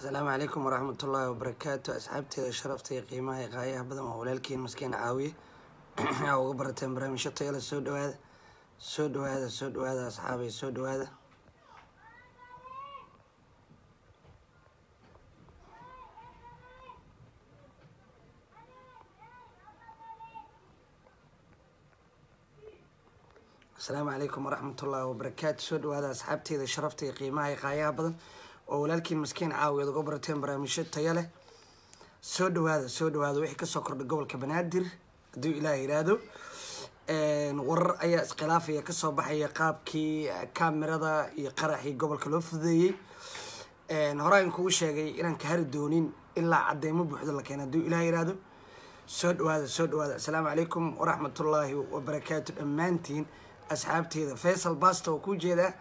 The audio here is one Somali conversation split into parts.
asalaamu calaykum waraxmat ullaahi wabarakaatu asxaabteeda sharafta iyo qiimaha iyo qaayaha badan waa walaalkiin maskiin caawiye aa uga barateen barnaamijyo tayale soo dhawaada soo dhawaada soo dhawaada asxaabay soo dhawaada asalaamu calaykum waraxmat ullaahi wabarakaatu soo dhawaada asxaabteeda sharafta iyo qiimaha iyo qaayaha badan oo walaalkii maskiin caawiyeed uga barateen barnaamijyo taya leh soo dhawaada soo dhawaada wixii kasoo kordhay gobolka banaadir hadduu ilaah yiraahdo warar ayaa iskhilaafaya kasoo baxaya qaabkii eh, kamerada iyo qaraxii gobolka loo fudeeyey hore aan kugu sheegay inaan ka hari doonin ilaa cadeymo buuxda la keena hadduu ilaah yiraahdo soo dhawaada soo dhawaada asalaamu calaykum waraxmatullaahi wabarakaatu dhammaantiin asxaabteyda faysal basta oo ku jeeda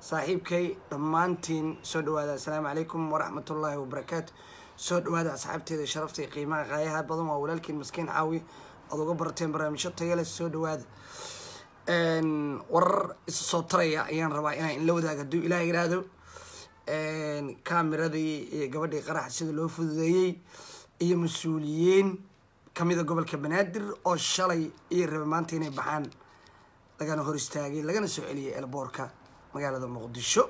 saaxiibkay dhammaantiin soo dhawaada asalaamu calaykum waraxmat ullaahi wabarakaatu soo dhawaada asxaabteeda sharafta iyo qiimaha qaayaha badan waa walaalkiin maskiin caawi aad uga barateen barnaamijyo tayale soo dhawaada warar isu soo taraya ayaan rabaa inaa inla wadaaga haduu ilaah yidhaahdo kamiradii iyo gabadhii qarax sida loo fududeeyey iyo mas-uuliyiin kamida gobolka banaadir oo shalay iyo raba maanta inay baxaan lagana hor istaagay lagana soo celiyay elboorka magaalada muqdisho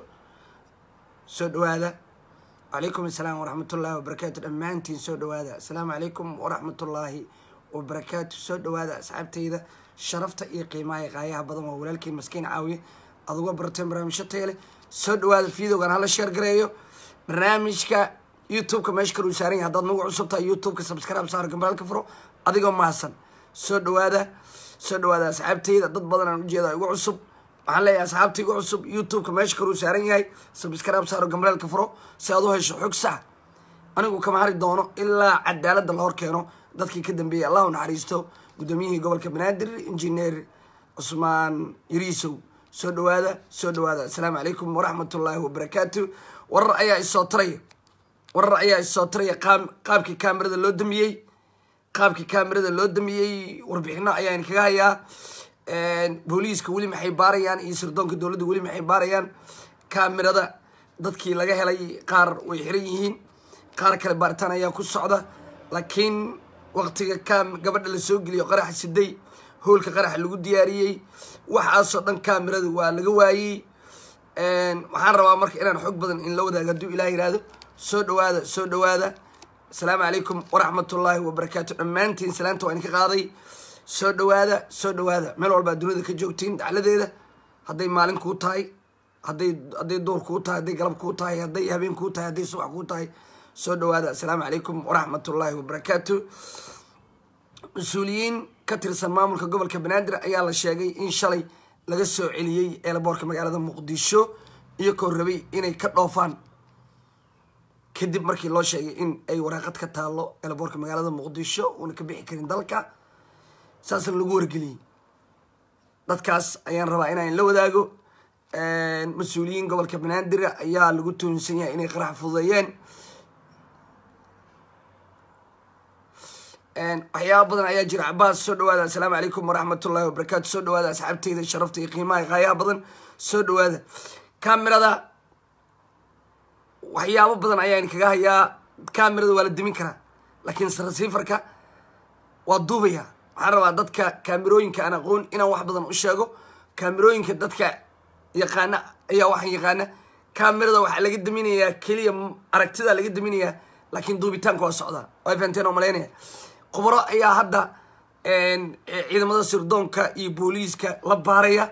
soo dhawaada calaykum assalaam waraxmatullahi wabarakaatu dhammaantiin soo dhawaada asalaamu calaykum waraxmatullaahi wabarakaatu soo dhawaada asxaabtayda sharafta iyo qiimaha qaayaha badan waa walaalkii maskiin caawiye uga barteen barnaamijyo taya soo dhawaada videogan hala sheer gareeyo barnaamijka youtubeka meesha kaluu saaran yahay haddaad nagu cusubtahay youtubeka subscribe saar gambalaalka furo adigoo mahadsan soo dhawaada soo dhawaada asxaabtayda dad badan aan ujeeda ugu cusub waxaan leeyahay asxaabtii cusub youtube-ka meesha kor uu saaran yahay sabscribe saaro gambaleelka furo si aad u hesho xog sax anigu kama hari doono ilaa cadaaladda la hor keeno dadkii ka dambeeyey allah u naxariisto guddoomiyihii gobolka banaadir injineer cusmaan yariisow soo dhawaada soo dhawaada asalaamu calaykum waraxmat ullaahi wabarakaatu warar ayaa isoo taraya warar ayaa isoo taraya qaab qaabkii kaamirada loo damiyey qaabkii kaamirada loo damiyey warbixino ayaan kaga hayaa booliiska weli maxay baarayaan iyo sirdoonka dowladda weli maxay baarayaan kaamirada dadkii laga helay qaar way xiran yihiin qaar kale baaritaan ayaa ku socda laakiin waqtiga kam gabadha lasoo geliyo qarax siday hoolka qarax lagu diyaariyey waxaasoo dhan kaamirada waa laga waayey waxaan rabaa marka inaan xog badan in la wadaago haduu ilaah yihaahdo soo dhawaada soo dhawaada asalaamu calaykum waraxmatullaahi wabarakaatu dhammaantiin salaanta waa idinka qaaday soo dhawaada soo dhawaada meel walbaa adduunyada ka joogtiin dacladeeda hadday maalin kuu tahay haday hadday duur kuu tahay hadday galab kuu tahay hadday habeen kuu tahay hadday subax kuu tahay soo dhawaada asalaamu calaykum waraxmat ullaahi wabarakaatu mas-uuliyiin ka tirsan maamulka gobolka banaadir ayaa la sheegay in shalay laga soo celiyey eelaboorka magaalada muqdisho iyakoo rabay inay ka dhoofaan kadib markii loo sheegay in ay waraaqad ka taalo eelaboorka magaalada muqdisho uuna ka bixi karin dalka saasna lagu wargeliyey dadkaas ayaan rabaa inaan la wadaago mas-uuliyiin gobolka banaadir ayaa lagu tuhunsan yahay inay qarax fudeeyeen waxyaaba badan ayaa jira cabaas soo dhawaada assalaamu calaykum waraxmat ullahi wabarakaatu soo dhawaada asxaabteyda sharafta iyo qiimaha qaayaha badan soo dhawaada camerada waxyaabo badan ayaan kaga hayaa camerada waa la dimin karaa laakiin sarasiifarka waa duubaya waxaan rabaa dadka kaamirooyinka aan aqoon inaan wax badan u sheego kaamirooyinka dadka yaqaana ayaa waxaan yaqaana kamirada waxaa laga daminayaa keliya aragtida laga daminayaa laakiin duubitaanka waa socdaa waa fahanteen oo malaynaya khubaro ayaa hadda ciidamada sirdoonka iyo booliiska la baaraya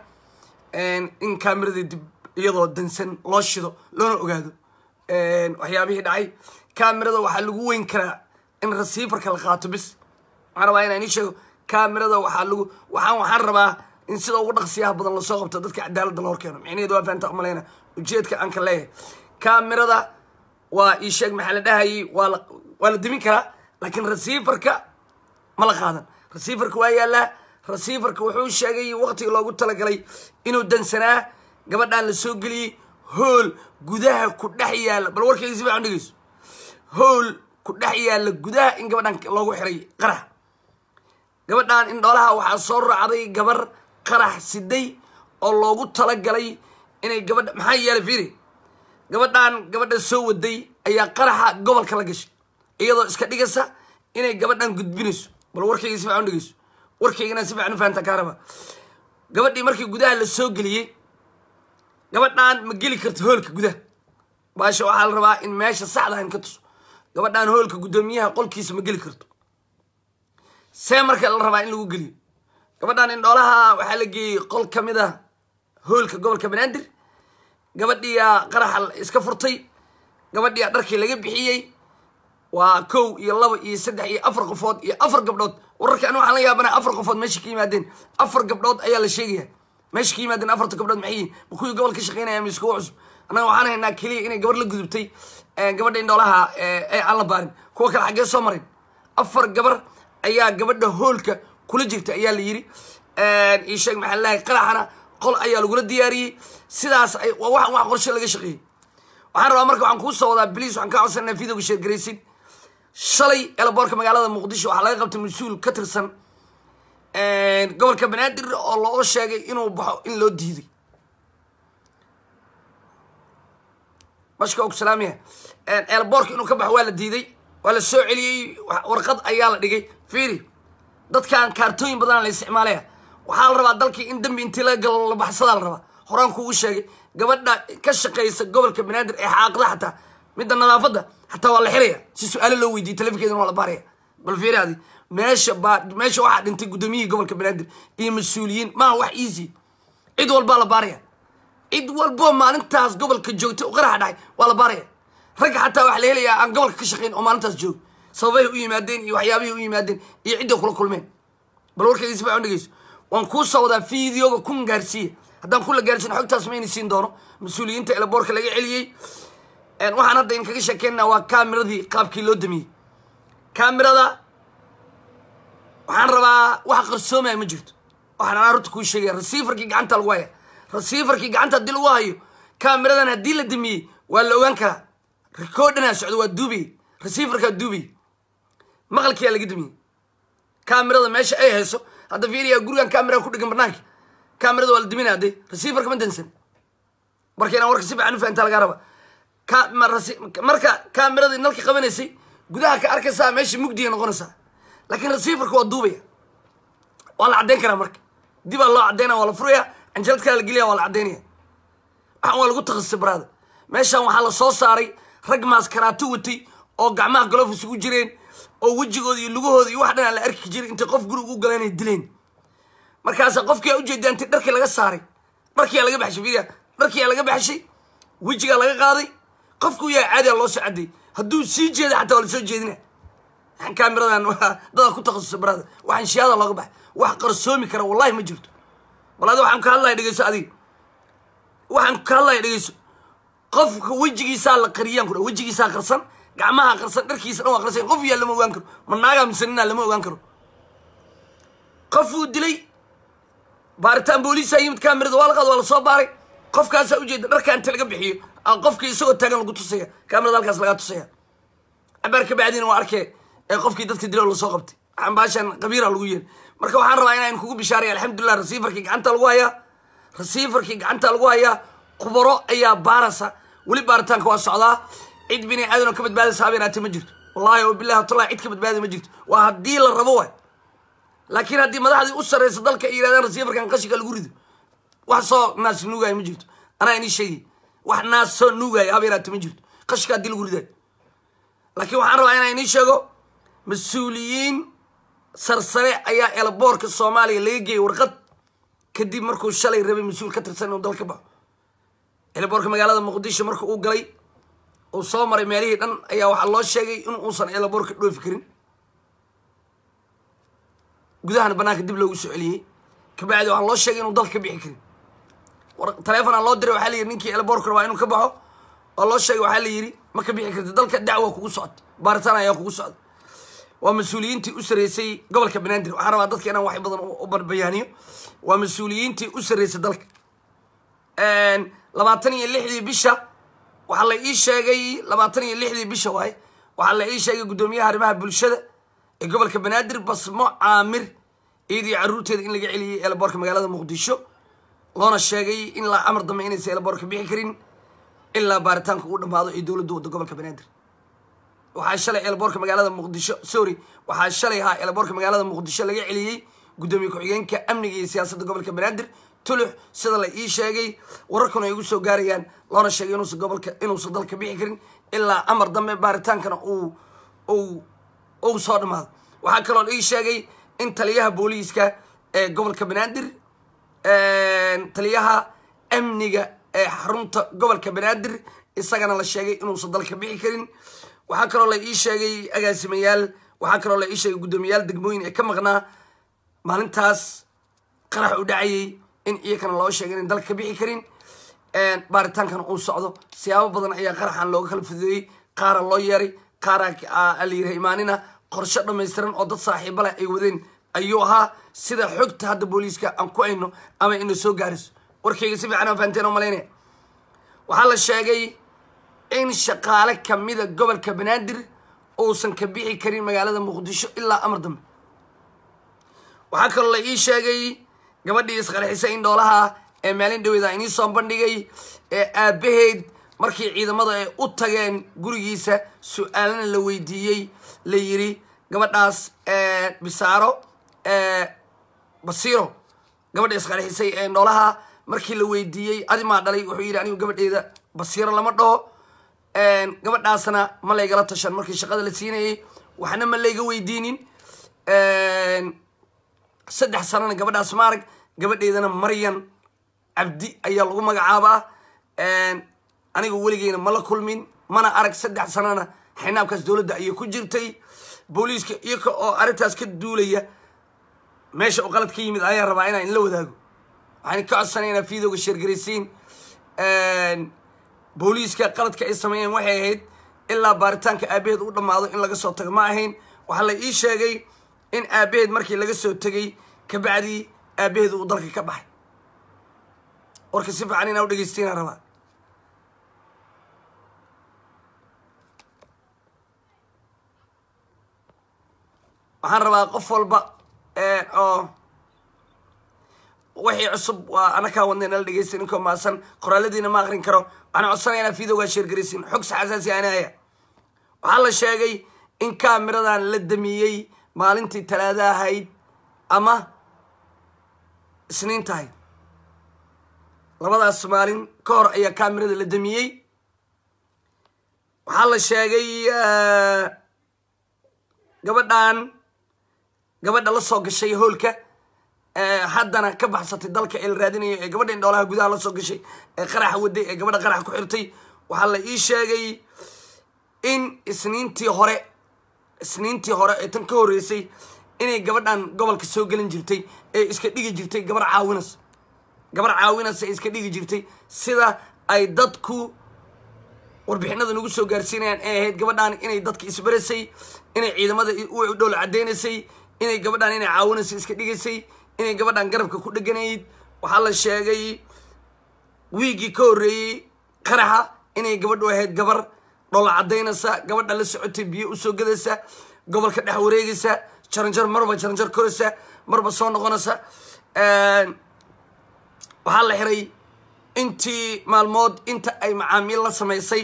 in kamirada dib iyadoo dansan loo shido loona ogaado waxyaabihii dhacay kamirada waxaa lagu weyn karaa in receiverka la qaato bis waxaan rabaa inaan ii sheego kamirada waxaa lagu waxaan waxaan rabaa in sida ugu dhaqsiyaha badan lasoo qabto dadka cadaaladda la horkeeno micnaheedu waa faanta malayna ujeedka aan ka leeyahay kamirada waa ii sheeg maxaa la dhahayay waa waa la dimin karaa laakiin receiverka ma la qaadan receiverka waa yaallaa receiverka wuxuu sheegay waqtiga loogu talagalay inuu dansanaa gabadhaan lasoo geliyey hool gudaha ku dhex yaalla bal warkayga si fiican dhegeyso hool ku dhex yaalla gudaha in gabadhaan loogu xiray qarax gabadhaan indhoolaha waxaa soo racday gabar qarax siday oo loogu talagalay inay gabadha maxaa yeelay fiiri gabadhan gabadha soo waday ayaa qaraxa gobolka la gashay iyadoo iska dhigaysa inay gabadhan gudbinayso bal warkayga si fican dhegeyso warkaygana si fican u kaaraba gabadhii markii gudaha lasoo geliyey gabadhaan ma geli karto hoolka gudaha baasha waxaa la rabaa in meesha saxdahan ka tuso gabadhan hoolka guddoomiyaha qolkiisa ma geli karto see marka la rabaa in lagu geliyo gabadhan indhoolaha waxaa la geeyey qol ka mid ah hoolka gobolka banaadir gabadhiyaa qaraxa iska furtay gabadhiyaa dharkii laga bixiyey waa kow iyo laba iyo saddex iyo afar qofood iyo afar gabdhood wararka an waxaan la yaabana afar qofood meesha ka yimaadeen afar gabdhood ayaa la sheegaya meesha ka yimaadeen afarta gabdhood maxay yihiin ma kuwii gobol ka shaqeynaya mis cusub annaga waxaan haynaa keliya inay gabar la gudubtay gabadha indhoolaha aan la baarin kuwa kale xaggee soo marin afar gabar ayaa gabadha hoolka kula jirta ayaa la yidhi iisheeg maxaa lahay qaraxana qol ayaa lagula diyaariyey sidaas waa wax qorshe laga shaqeeyey waxaan rabaa marka waxaan kuu soo wadaa bliis waxaan kaa codsan inaan videoga sheergaraysid shalay eelaboorka magaalada muqdisho waxaa laga qabtay mas-uul ka tirsan gobolka banaadir oo loo sheegay inuu baxo in loo diiday mashka salaamiya eelaboorka inuu ka baxo waa la diiday waa la soo celiyey warqad ayaa la dhigay fiiri dadkan kaartooyin badanaa la isticmaalaya waxaa la rabaa dalkii in dembi intii laga galo la baxsadaa la rabaa horaan kuugu sheegay gabadha ka shaqaysa gobolka banaadir ee xaaqda xataa midda nadaafadda xataa waa la xiraya si su-aalo loo weydiiyey telefonkeedana waa la baaraya bal fiiri adi meesha baa meesha waxaa dhintay guddoomiyihii gobolka banaadir iyo mas-uuliyiin maaha wax easy cid walbaa la baaraya cid walboo maalintaas gobolka joogtay qaraxa dhacay waa la baaraya ragga xataa waxaa la helayaa aan gobolka ka shaqayn oo maalintaas jooga sababay u yimaadeen iyo waxyaabihii u yimaadeen iyo cidday kula kulmeen bal warkayga si fiican dhegeyso waan kuu soo videoga kun gaarsiiya haddaan kula gaarsiin xogtaas mayna siin doono mas-uuliyiinta eleboorka laga celiyey waxaan hadda in kaga sheekeynaa waa kaamiradii qaabkii loo damiyey kaamirada waxaan rabaa wax qarsoomaya ma jirto waxaan anaa horta kuu sheegaya rasiifarkii gacanta lagu haya rasiifarkii gacanta haddii lagu hayo kaamiradan haddii la damiyey waa la ogaan karaa rikoodhanaa socdo waa duubay rasiifarkaa duubay maqalkiyaa laga dumiye kamirada meesha ay hayso hadda fiiriyaa gurigan kaamiraa kudhigan barnaanka kamirada waa la dumina hadday receiverkama dansan warka inaan warka si fiican u fahamtaa lagaa raba marka kaamiradii nalka qabanaysay gudaha ka arkaysaa meesha mugdiga noqonaysaa laakiin receiverka waa duubaya waa la caddeyn karaa marka dibaa loo caddeynaya waa la furaya anjalad kalaa la geliya waa la caddeynaya waxaan waa lagu takhasisay baraada meeshaan waxaa la saaray rag maaskaraati watay oo gacmaha goloof isugu jireen oo wejigooda iyo lugahooda iyo wax dhanaa la arki jiray intay qof guriga u galeen ay dileen markaasa qofkia ujeedaa inti dharkii laga saaray dharkiyaa laga baxshay dharkiyaa laga baxshay wejigaa laga qaaday qofkuu yaha caadia loo socday hadduu sii jeeda xataa waa lasoo jeedina waxaan kaamiradan dadaa ku takhasusay barada waxaan shiyaada looga baxay wax qarsoomi kara wallahi ma jirto bal adi waxaan ka hadlaya dhegeyso adiga waxaan ka hadlaya dhegeyso qofka wejigiisaa la qariyaan ku dha wejigiisaa qarsan gacmaha qarsan dharkiisa dhan waa qof yaa lama ogaan karo ma naagaa lama ogaan karo qofuu dilay baaritaan booliisaa yimid kamerada waa la qaad waa la baaray qofkaasaa ujeeda dharkaa laga bixiyo qofkii isagoo taagan lagu tusaya kamerada halkaas lagaa tusaya cabaar ka waa arkee ee qofkii dadka dila lasoo qabtay waxaan baashaan lagu yeeli marka waxaan rabaa inaan kugu bishaaray alxamdulilah rasiifarkii gacanta lagu hayaa rasiifarkii gacanta lagu hayaa khubaro ayaa baarasa weli baaritaanka waa socdaa cid bini aadan oo ka badbaadaysa habeenaate ma jirto wallahi oo bilahi tala cid ka badbaada ma jirto waa haddii la rabo waay laakiin haddii madaxdii u sarraysa dalka ay yidhahdaan rasiifarkan qashinka lagu rido wax soo naas nuugaayo ma jirto anaa inii sheegay wax naas soo nuugaayo habeenaate ma jirto qashinka haddii lagu ridaayo laakiin waxaan rabaa inaan inii sheego mas-uuliyiin sarsare ayaa elboorka soomaaliya laga geeyay warqad kadib markuu shalay rabay mas-uul ka tirsan inuu dalka baxo elboorka magaalada muqdisho marka uu galay uu soo maray meelihii dhan ayaa waxaa loo sheegay in uusan eelaboorka dhoofi karin gudahana banaanka dib loogu soo celiyey kabacdi waxaa loo sheegay inuu dalka ka bixi karin taleefonaa loo diray waxaa layidhi ninkii eelaboorka rabaa inuu ka baxo oo loo sheegay waxaa layidhi ma ka bixi karti dalka dacwa kugu socda baaritaan ayaa kugu socda waa mas-uuliyiintii u sarreysay gobolka banaadir waxaa rabaa dadka inaan wax badan u barbayaaniyo waa mas-uuliyiintii u sareysay dalka labaatan iyo lixdii bisha waxaa la ii sheegay labaatan iyo lixdii bisha waaye waxaa la ii sheegay guddoomiyaha arrimaha bulshada ee gobolka banaadir basmo caamir iyadii caruurteeda in laga celiyay eelaboorka magaalada muqdisho loona sheegay in laa amar dambe inaysa eelaboorka bixi karin ilaa baaritaanka uu dhammaado ee dowladda wadda gobolka banaadir waxaa shalay eelaboorka magaalada muqdisho sorry waxaa shalay ahaa eelaboorka magaalada muqdisho laga celiyey guddoomiye ku-xigeenka amniga iyo siyaasadda gobolka banaadir tulux sida la ii sheegay wararkuna ay igu soo gaarayaan loona sheegay inuusan gobolka inuusan dalka bixi karin ilaa amar dambe baaritaankana uu u uu soo dhamaado waxaa kaloo la ii sheegay in taliyaha booliiska ee gobolka banaadir taliyaha amniga ee xarunta gobolka banaadir isagana la sheegay inuusan dalka bixi karin waxaa kaloo la ii sheegay agaasimayaal waxaa kaloo la ii sheegay guddoomiyaal degmooyin ee ka maqnaa maalintaas qarax u dhacayay in iyakana loo sheegay inay dalka ka bixi karin baaritaankan uu socdo siyaabo badan ayaa qaraxan looga kala fudeeyey qaara loo yeeray qaara la imaanina qorsho dhamaystiran oo dad saaxiiba leh ay wadeen ayuu ahaa sida xogta hadda booliiska aan ku ayno ama ina soo gaariso warkayga si fiican aan fahanteen oo malaynaya waxaa la sheegay in shaqaale kamida gobolka banaadir uusan ka bixi karin magaalada muqdisho ilaa amar dambe waxaa kaloo la ii sheegay gabadhii isqarxisa in dhoolaha ee maalin dhaweyda inii soo bandhigay ee aabbaheed markii ciidamada ay u tageen gurigiisa su-aalana la weydiiyey la yidhi gabadhaas bisaaro basiiro gabadha isqarxisay ee noolaha markii la weydiiyey adimaa dhalay wuxuu yidhi anigu gabadheeda basiiro lama dhaho gabadhaasna ma laygala tashan markii shaqada la siinayay waxna ma layga weydiinin saddex sanana gabadhaas maarag gabadheedana maryan cabdi ayaa lagu magacaabaa aniga weligeyna mala kulmin mana arag saddex sanana xinaabkaas dowladda ayay ku jirtay booliiska iyaka oo arrintaas ka duulaya meesha u qalad ka yimid ayaa rabaa inaan inla wadaago waxaan ka codsanaynaa videoga sheergaraysiin booliiska qaladka ay sameeyeen waxay ahayd ilaa baaritaanka aabaheed u dhammaado in laga soo tago ma ahayn waxaa la ii sheegay in aabaheed markii laga soo tegay kabacdii aabaheed uu dalka ka baxay warka si fiican inaa u dhegeystaynaa rabaa waxaan rabaa qof walba eh, oo wixii cusub waa ana kaa wadna inala dhegeysta ninkoo maasan qoraaladiina ma akrin karo waxaana codsanaya inaad videogaa sheergaraysin xog saxasaasi ah anaaya waxaa la sheegay in kaamiradan la damiyey maalintii talaada ahayd ama isniinta ahayd labadaas maalin ka hor ayaa kamerada la damiyey waxaa la sheegay eh, gabadhan gabadha la soo gashay hoolka eh, haddana ka baxsatay dalka ee la raadinayo ee gabadha indhoolaha gudaha la soo gashay ee qaraxa waday ee gabadha qaraxa ku xirtay waxaa la ii sheegay in isniintii hore isniintii hore ee tan ka horreysay inay gabadhan gobolka soo gelin jirtay ee iska dhigi jirtay gabar caawinas gabar caawinaysa iska dhigi jirtay sida ay dadku warbixinada nagu soo gaarsiinayaan ay ahayd gabadhaan inay dadka isbarasay inay ciidamada u dhowl caddaynaysay inay gabadhaan inay caawinaysa iska dhigaysay inay gabadhaan garabka ku dheganayd waxaa la sheegay wiigii ka horreeyey qaraxa inay gabadhu ahayd gabar dhowl caddaynaysa gabadha la socotay biyo usoo gadaysa gobolka dhex wareegaysa jaranjar marba jaranjar koraysa marba soo noqonaysa waxaa la xiray intii maalmood inta ay macaamiil la samaysay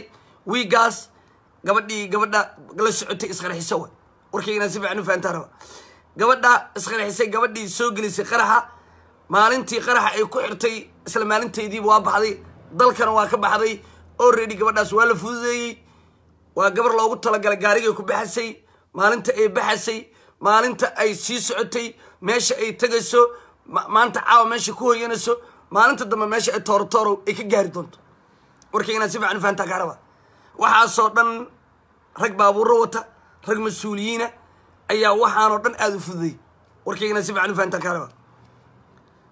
wiigaas gabadhii gabadha la socotay isqarxiso wa warkayganaa si fiican u fahantaaraba gabadha isqarxisay gabadhii soo gelisay qaraxa maalintii qaraxa ay ku xirtay isla maalinteediiba waa baxday dalkana waa ka baxday already gabadhaas waa la fududeeyey waa gabar loogu talagalay gaarigay ku baxasay maalinta ay baxasay maalinta ay sii socotay meesha ay tegayso maanta caawa meesha ku hoyanayso maalinta dambe meesha ay toorotoorow ay ka gaari doonto warkay inaad si fican fahantaa kaaraba waxaasoo dhan rag baabuuro wata rag mas-uuliyiina ayaa waxaanoo dhan aada u fududay warkay si fican fahantaa kaaraba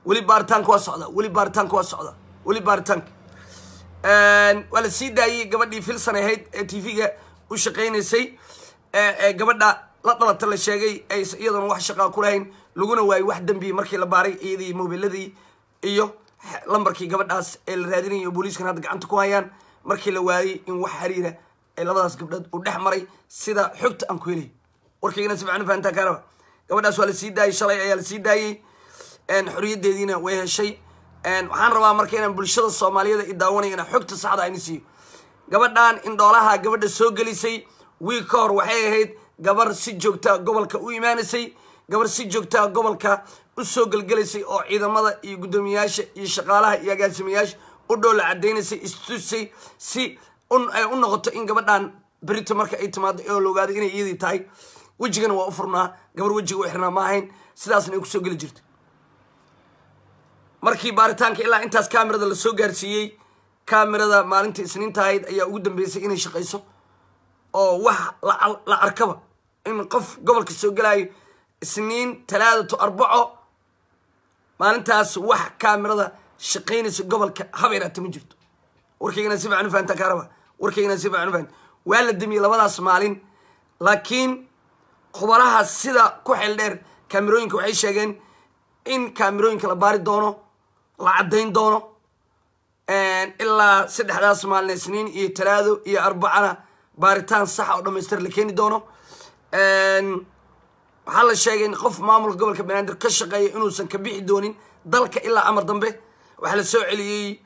weli baaritaanka waa socda weli baaritaanka waa socda weli baaritaanka waa la sii daayay gabadhii filsan ahayd ee v ga u shaqaynaysay gabadha la dhalata la sheegay ay iyadoona wax shaqaa kulahayn laguna waayey wax dembi markii la baaray iyadii mobiladii iyo lambarkii gabadhaas ee la raadinayay oo booliiskan hadda gacanta ku hayaan markii la waayey in wax xiriira ee labadaas gabdhood uu dhex maray sida xogta aan ku helay warkaygana si fican fahantaa kaaraba gabadhaas waa lasii daayay shalay ayaa lasii daayey xoriyaddeediina way heshay waxaan rabaa marka inaan bulshada soomaaliyeed i daawanayo inaan xogta saxda ah ayna siiyo gabadhaan indhoolaha gabadha soo gelisay wiig ka hor waxay ahayd gabar si joogtaa gobolka u imaanaysay gabar si joogta gobolka usoo gelgelaysay oo ciidamada iyo guddoomiyaasha iyo shaqaalaha iyo agaasimayaasha u dhoola cadaynaysay istusay si ay u noqoto in gabadhan berito marka ay timaado oo la ogaado inay iyadii tahay wejigana waa u furnaa gabar wejiga u xirnaa ma ahayn sidaasna ay kusoo geli jirta markii baaritaanka ilaa intaas kamirada lasoo gaarsiiyey kamirada maalinta isniinta ahayd ayaa ugu dambeysay inay shaqayso oo wax la arkaba in qof gobolka soo gelayo isniin talaadato arbaco maalintaas wax kaamirada shaqeynaysa gobolka habayraata ma jirto warkeygana si fican u fahantaa kaaraba warkeygana si fican u fahanta waa la demiyey labadaas maalin laakiin khubaraha sida ku xel dheer kaamirooyinka waxay sheegeen in kaamirooyinka la baari doono la caddayn doono ilaa saddexdaas maalin isniin iyo talaado iyo arbacana baaritaan saxa ah oo dhamaystir la keeni doono waxaa la sheegay in qof maamulka gobolka banaadir ka shaqeeya inuusan ka bixi doonin dalka ilaa amar dambe waxaa la soo celiyey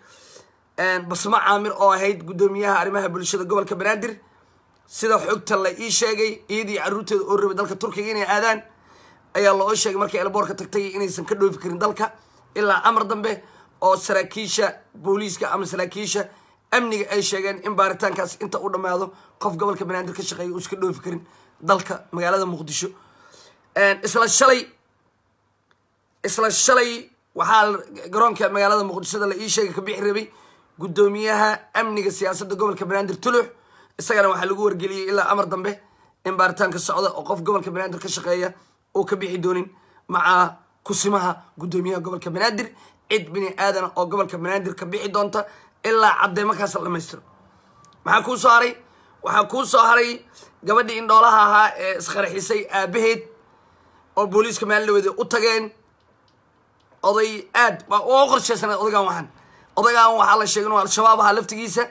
basmo caamir oo ahayd guddoomiyaha arrimaha bulshada gobolka banaadir sida xogta la ii sheegay iyadii caruurteeda oo rabay dalka turkiga inay aadaan ayaa loo sheegay markay elboorka tagtay inaysan ka dhoofi karin dalka ilaa amar dambe oo saraakiisha booliiska ama saraakiisha amniga ay sheegeen in baaritaankaas inta u dhammaado qof gobolka banaadir ka shaqeeya uusan ka dhoofi karin dalka magaalada muqdisho isla shalay isla shalay waxaa garoonka magaalada muqdishada la ii sheegay ka bixi rabay guddoomiyaha amniga siyaasadda gobolka banaadir tuluux isagana waxaa lagu wargeliyey ilaa amar dambe in baaritaanka socda oo qof gobolka banaadir ka shaqeeya uu ka bixi doonin maca kusimaha guddoomiyaha gobolka banaadir cid bini aadana oo gobolka banaadir ka bixi doonta ilaa caddeemo kaas la dhamaystiro maxaa kuu soo haray waxaa kuu soo haray gabadhii indhoolaha ahaa ee isqarxisay aabaheed oo booliiska maalinaweeda u tageen oday aad oo qorshaysanayd odagaan waxaan odagaan waxaa la sheegay inuu al-shabaab ahaa laftigiisa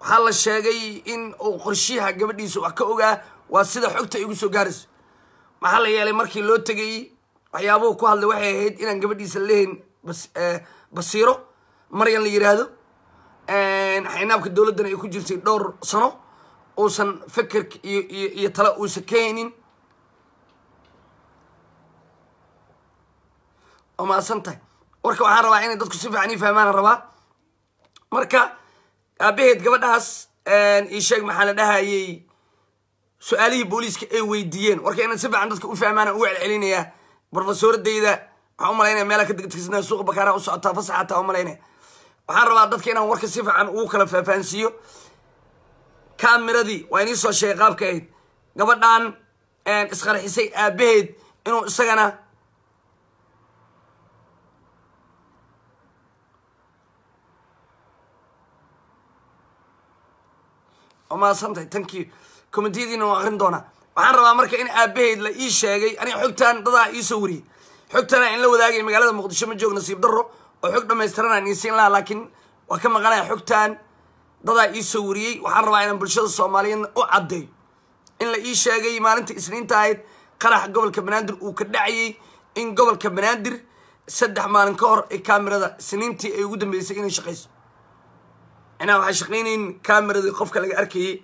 waxaa la sheegay in uu qorshiyaha gabadhiisa wax ka ogaa waa sida xogta ay igu soo gaarayso maxaa la yeelay markii loo tegay waxyaabuhu ku hadlay waxay ahayd inaan gabadhiisa lehayn eh, basiiro maryan la yihaahdo eh, xaynaabka dowladdana ay ku jirtay dhowr sano uusan fekerk iyo iyo tale uusan ka haynin oo maasan tahay warka waxaan rabaa inay dadku si fiican ii fahmaan rabaa marka aabaheed gabadhaas isheeg maxaa la dhahayey su-aalihii booliiska ay weydiiyeen warka inaan si fiican dadka u fahmaan u celcelinayaa brofesoradayda waxaan u malaynaya meelaha ka degdegsanaa suuqa bakaaraha u socotaa fasaxa hataa u malaynaya waxaan rabaa dadka inaan warka si fiican ugu kala faahfahansiiyo kamiradii waa inii soo sheegay qaabka ahayd gabadhan isqarxisay aabaheed inuu isagana waa mahadsantay tankii komediyadiina akrin doonaa waxaan rabaa marka in aabaheyd la ii sheegay aniga xogtaan dadaa iisoo wariyey xogtaana in la wadaagay magaalada muqdisho ma joog nasiib darro oo xog dhammaystiranaan iisiin lahaa laakiin waa ka maqanaya xogtaan dadaa iisoo wariyey waxaan rabaa inaan bulshada soomaaliyeedna u caddeeyo in la ii sheegay maalinta isniinta ahayd qarax gobolka banaadir uu ka dhacayey in gobolka banaadir saddex maalin ka hor ee kamerada isniintii ay ugu dambeysay inay shaqayso macnaha waxaa shaqaynaynin cameradii qofka laga arkayay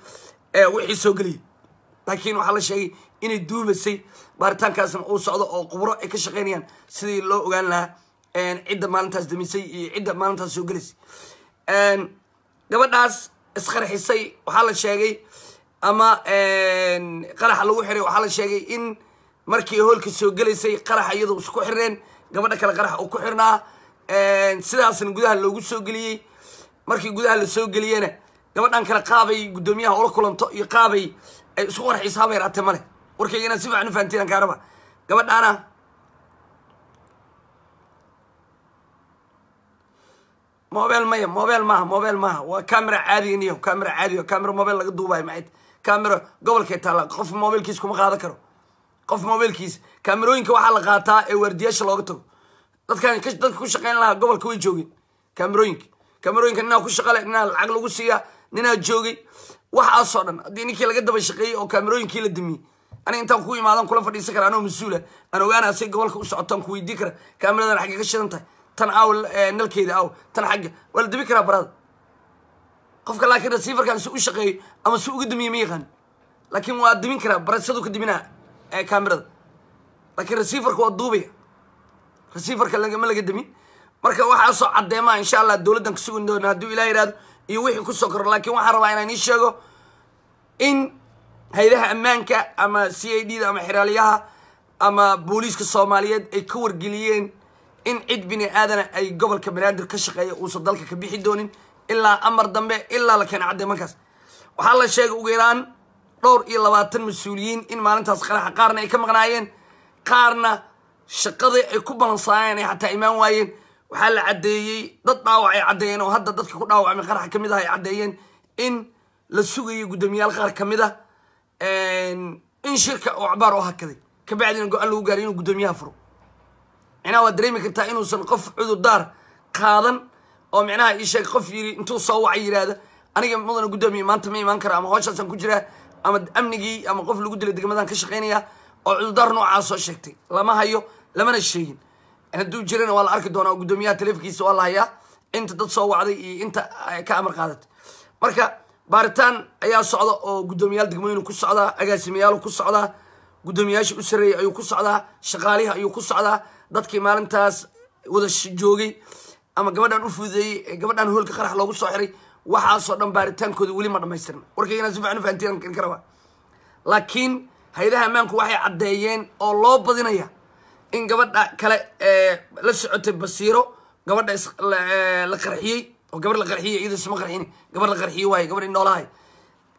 ee wixii soo geliyay laakiin waxaa la sheegay inay duubasay baaritaankaasna uu socdo oo qubro ay ka shaqeynayaan sidii loo ogaan lahaa cidda maalintaas damisay iyo cidda maalintaas soo gelaysay gabadhaas isqarxisay waxaa la sheegay ama qaraxa lagu xiray waxaa la sheegay in markii hoolka soo gelaysay qaraxa iyadoo isku xireen gabadha kale qaraxa uu ku xirnaa sidaasna gudaha loogu soo geliyey markii gudaha lasoo geliyena gabadhan kale qaabay guddoomiyaha ula kulanto iyo qaabay ay isku qarxiis habay raate male warkayga inaan si fiican u fahantiin ankaaraba gabadhaana mobel maya mobel maaha mobel maaha waa camera caadiganiyaho camera caadiyo camera mobel laga duubayo maayd camera gobolkay taalla qof mobelkiis kuma qaadan karo qof mobelkiis camerooyinka waxaa la qaataa ee waardiyaasha looga tago dadkan dadka ku shaqeyn lahaa gobolka way joogeen camerooyinka kamarooyinka ninaa ku shaqale ninaa lacag lagu siiya ninaa joogay waxaasoo dhan haddii ninkii laga daba shaqeeyey oo kaamerooyinkii la damiyey aniga intaan ku imaadan kula fadhiisan kara anoo mas-uula aan ogaana ah say gobolka u socotaan ku weydii kara kaameradan xagga ka shidan tahay tan aaw eh, nalkeeda aaw tan xagga waa la dabi karaa barada qofka laakiin rasiifarkaan si u shaqeeyo ama si uga damiye ma yaqaan laakiin waa dimin karaa barasadu ka diminaa eh, kaamerada laakiin rasiifarka waa duubaya rasiifarka lagama laga damin marka waxaasoo caddeemaha insha allah dowladdan ku sugi doono hadduu ilah yihahdo iyo wixii kusoo koro laakiin waxaan rabaa inaan ii sheego in hay-adaha ammaanka ama c i d da ama xiraalyaha ama booliiska soomaaliyeed ay ka wargeliyeen in cid bini aadana ay gobolka banaadir ka shaqeeya uusan dalka ka bixi doonin ilaa amar dambe ilaa la keena caddeemankaas waxaa la sheegay ugu yaraan dhowr iyo labaatan mas-uuliyiin in maalintaas qaraxa qaarna ay ka maqnaayeen qaarna shaqadii ay ku balansaayeen ay xataa imaan waayeen waxaa la cadeeyey dad dhaawac ay caddeeyeen oo hadda dadka ku dhaawacmay qaraxa kamid ah ay caddeeyeen in la sugayo guddoomiyaal qaar ka mid a ah, in shirka oo cabaar oo hakaday kabacdina go-aan lagu gaaray inuu guddoomiyaha furo micnaha waad dareemi kartaa inuusan qof cudurdaar qaadan oo micnaha ii sheeg qof yiri intuu soo wacay yiraahda aniga mudana guddoomiye maanta ma imaan kara ama hooshaasan ku jiraa ama amnigii ama qof lagu dilay degmadaan ka shaqaynayaa oo cudurdaar noocaas soo sheegtay lama hayo lamana sheegin hadduu jirana waa la arki doonaa guddoomiyaha taleefikiisa waa la hayaa inta dad soo wacday iyo inta ka amar qaadatay marka baaritaan ayaa socda oo guddoomiyaal degmooyinu ku socdaa agaasimayaalu ku socdaa guddoomiyaashii u sarreeyey ayuu ku socdaa shaqaalihii ayuu ku socdaa dadkii maalintaas wada joogay ama gabadhan u fududeeyey gabadhan hoolka qarax loogu soo xiray waxaasoo dhan baaritaankooda weli ma dhamaystirna warkaygana si fican fahantiinka rabaa laakiin hay-adaha ammaanku waxay caddeeyeen oo loo badinaya in gabadha kale eh, la socotay basiiro gabadha eh, la qarxiyey oo gabadh la qarxiye iyado isma qarxin gabadh la qarxiye waaye gabadh inoolahay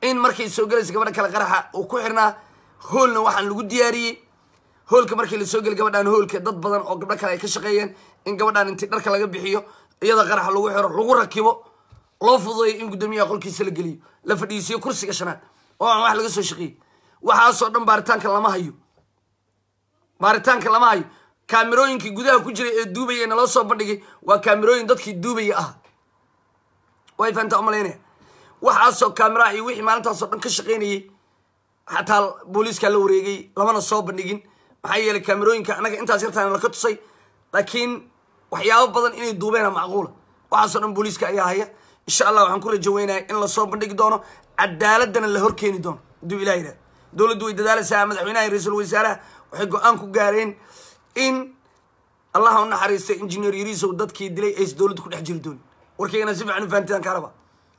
in markay soo gelaysa gabadha kale qaraxa uu ku xirnaa hoolna waxaan lagu diyaariyey hoolka markii lasoo gelay gabadhaan hoolka dad badan oo gabdho kale ay ka shaqeeyeen in gabadhaan intii dharka laga bixiyo iyada qaraxa lagu xiro lagu rakibo loo fududeeyo in guddoomiyaha qolkiisa la geliyo la fadhiisiyo kursiga shanaad oo aan wax laga soo shaqeeyey waxaasoo dhan baaritaanka lama hayo maaritaanka lama hayo kaamirooyinkii gudaha ku jiray ee duubaya naloo soo bandhigay waa kaamirooyin dadkii duubaya ah way faantaa umalaynaya waxaasoo kaamiraha iyo wixii maalintaasoo dhan ka shaqaynayay xataa booliiskaa la wareegay lamana soo bandhigin maxaa yeeley kaamirooyinka annaga intaas yartaan laka tusay laakiin waxyaabo badan inay duubeena macquula waxaasoo dhan booliiska ayaa haya insha allah waxaan ku rajo in lasoo bandhigi doono cadaaladana la horkeeni doono haduu ilaah yidhaha dowladdu way dadaalaysaa madaxweynaha iyo ra-iisul wasaaraha waxay go-aan ku gaareen in allaha u naxariista injineer yariisow dadkii dilay aysa dowladda ku dhex jiri doonin warkeygana si fiican u fahantidan kaa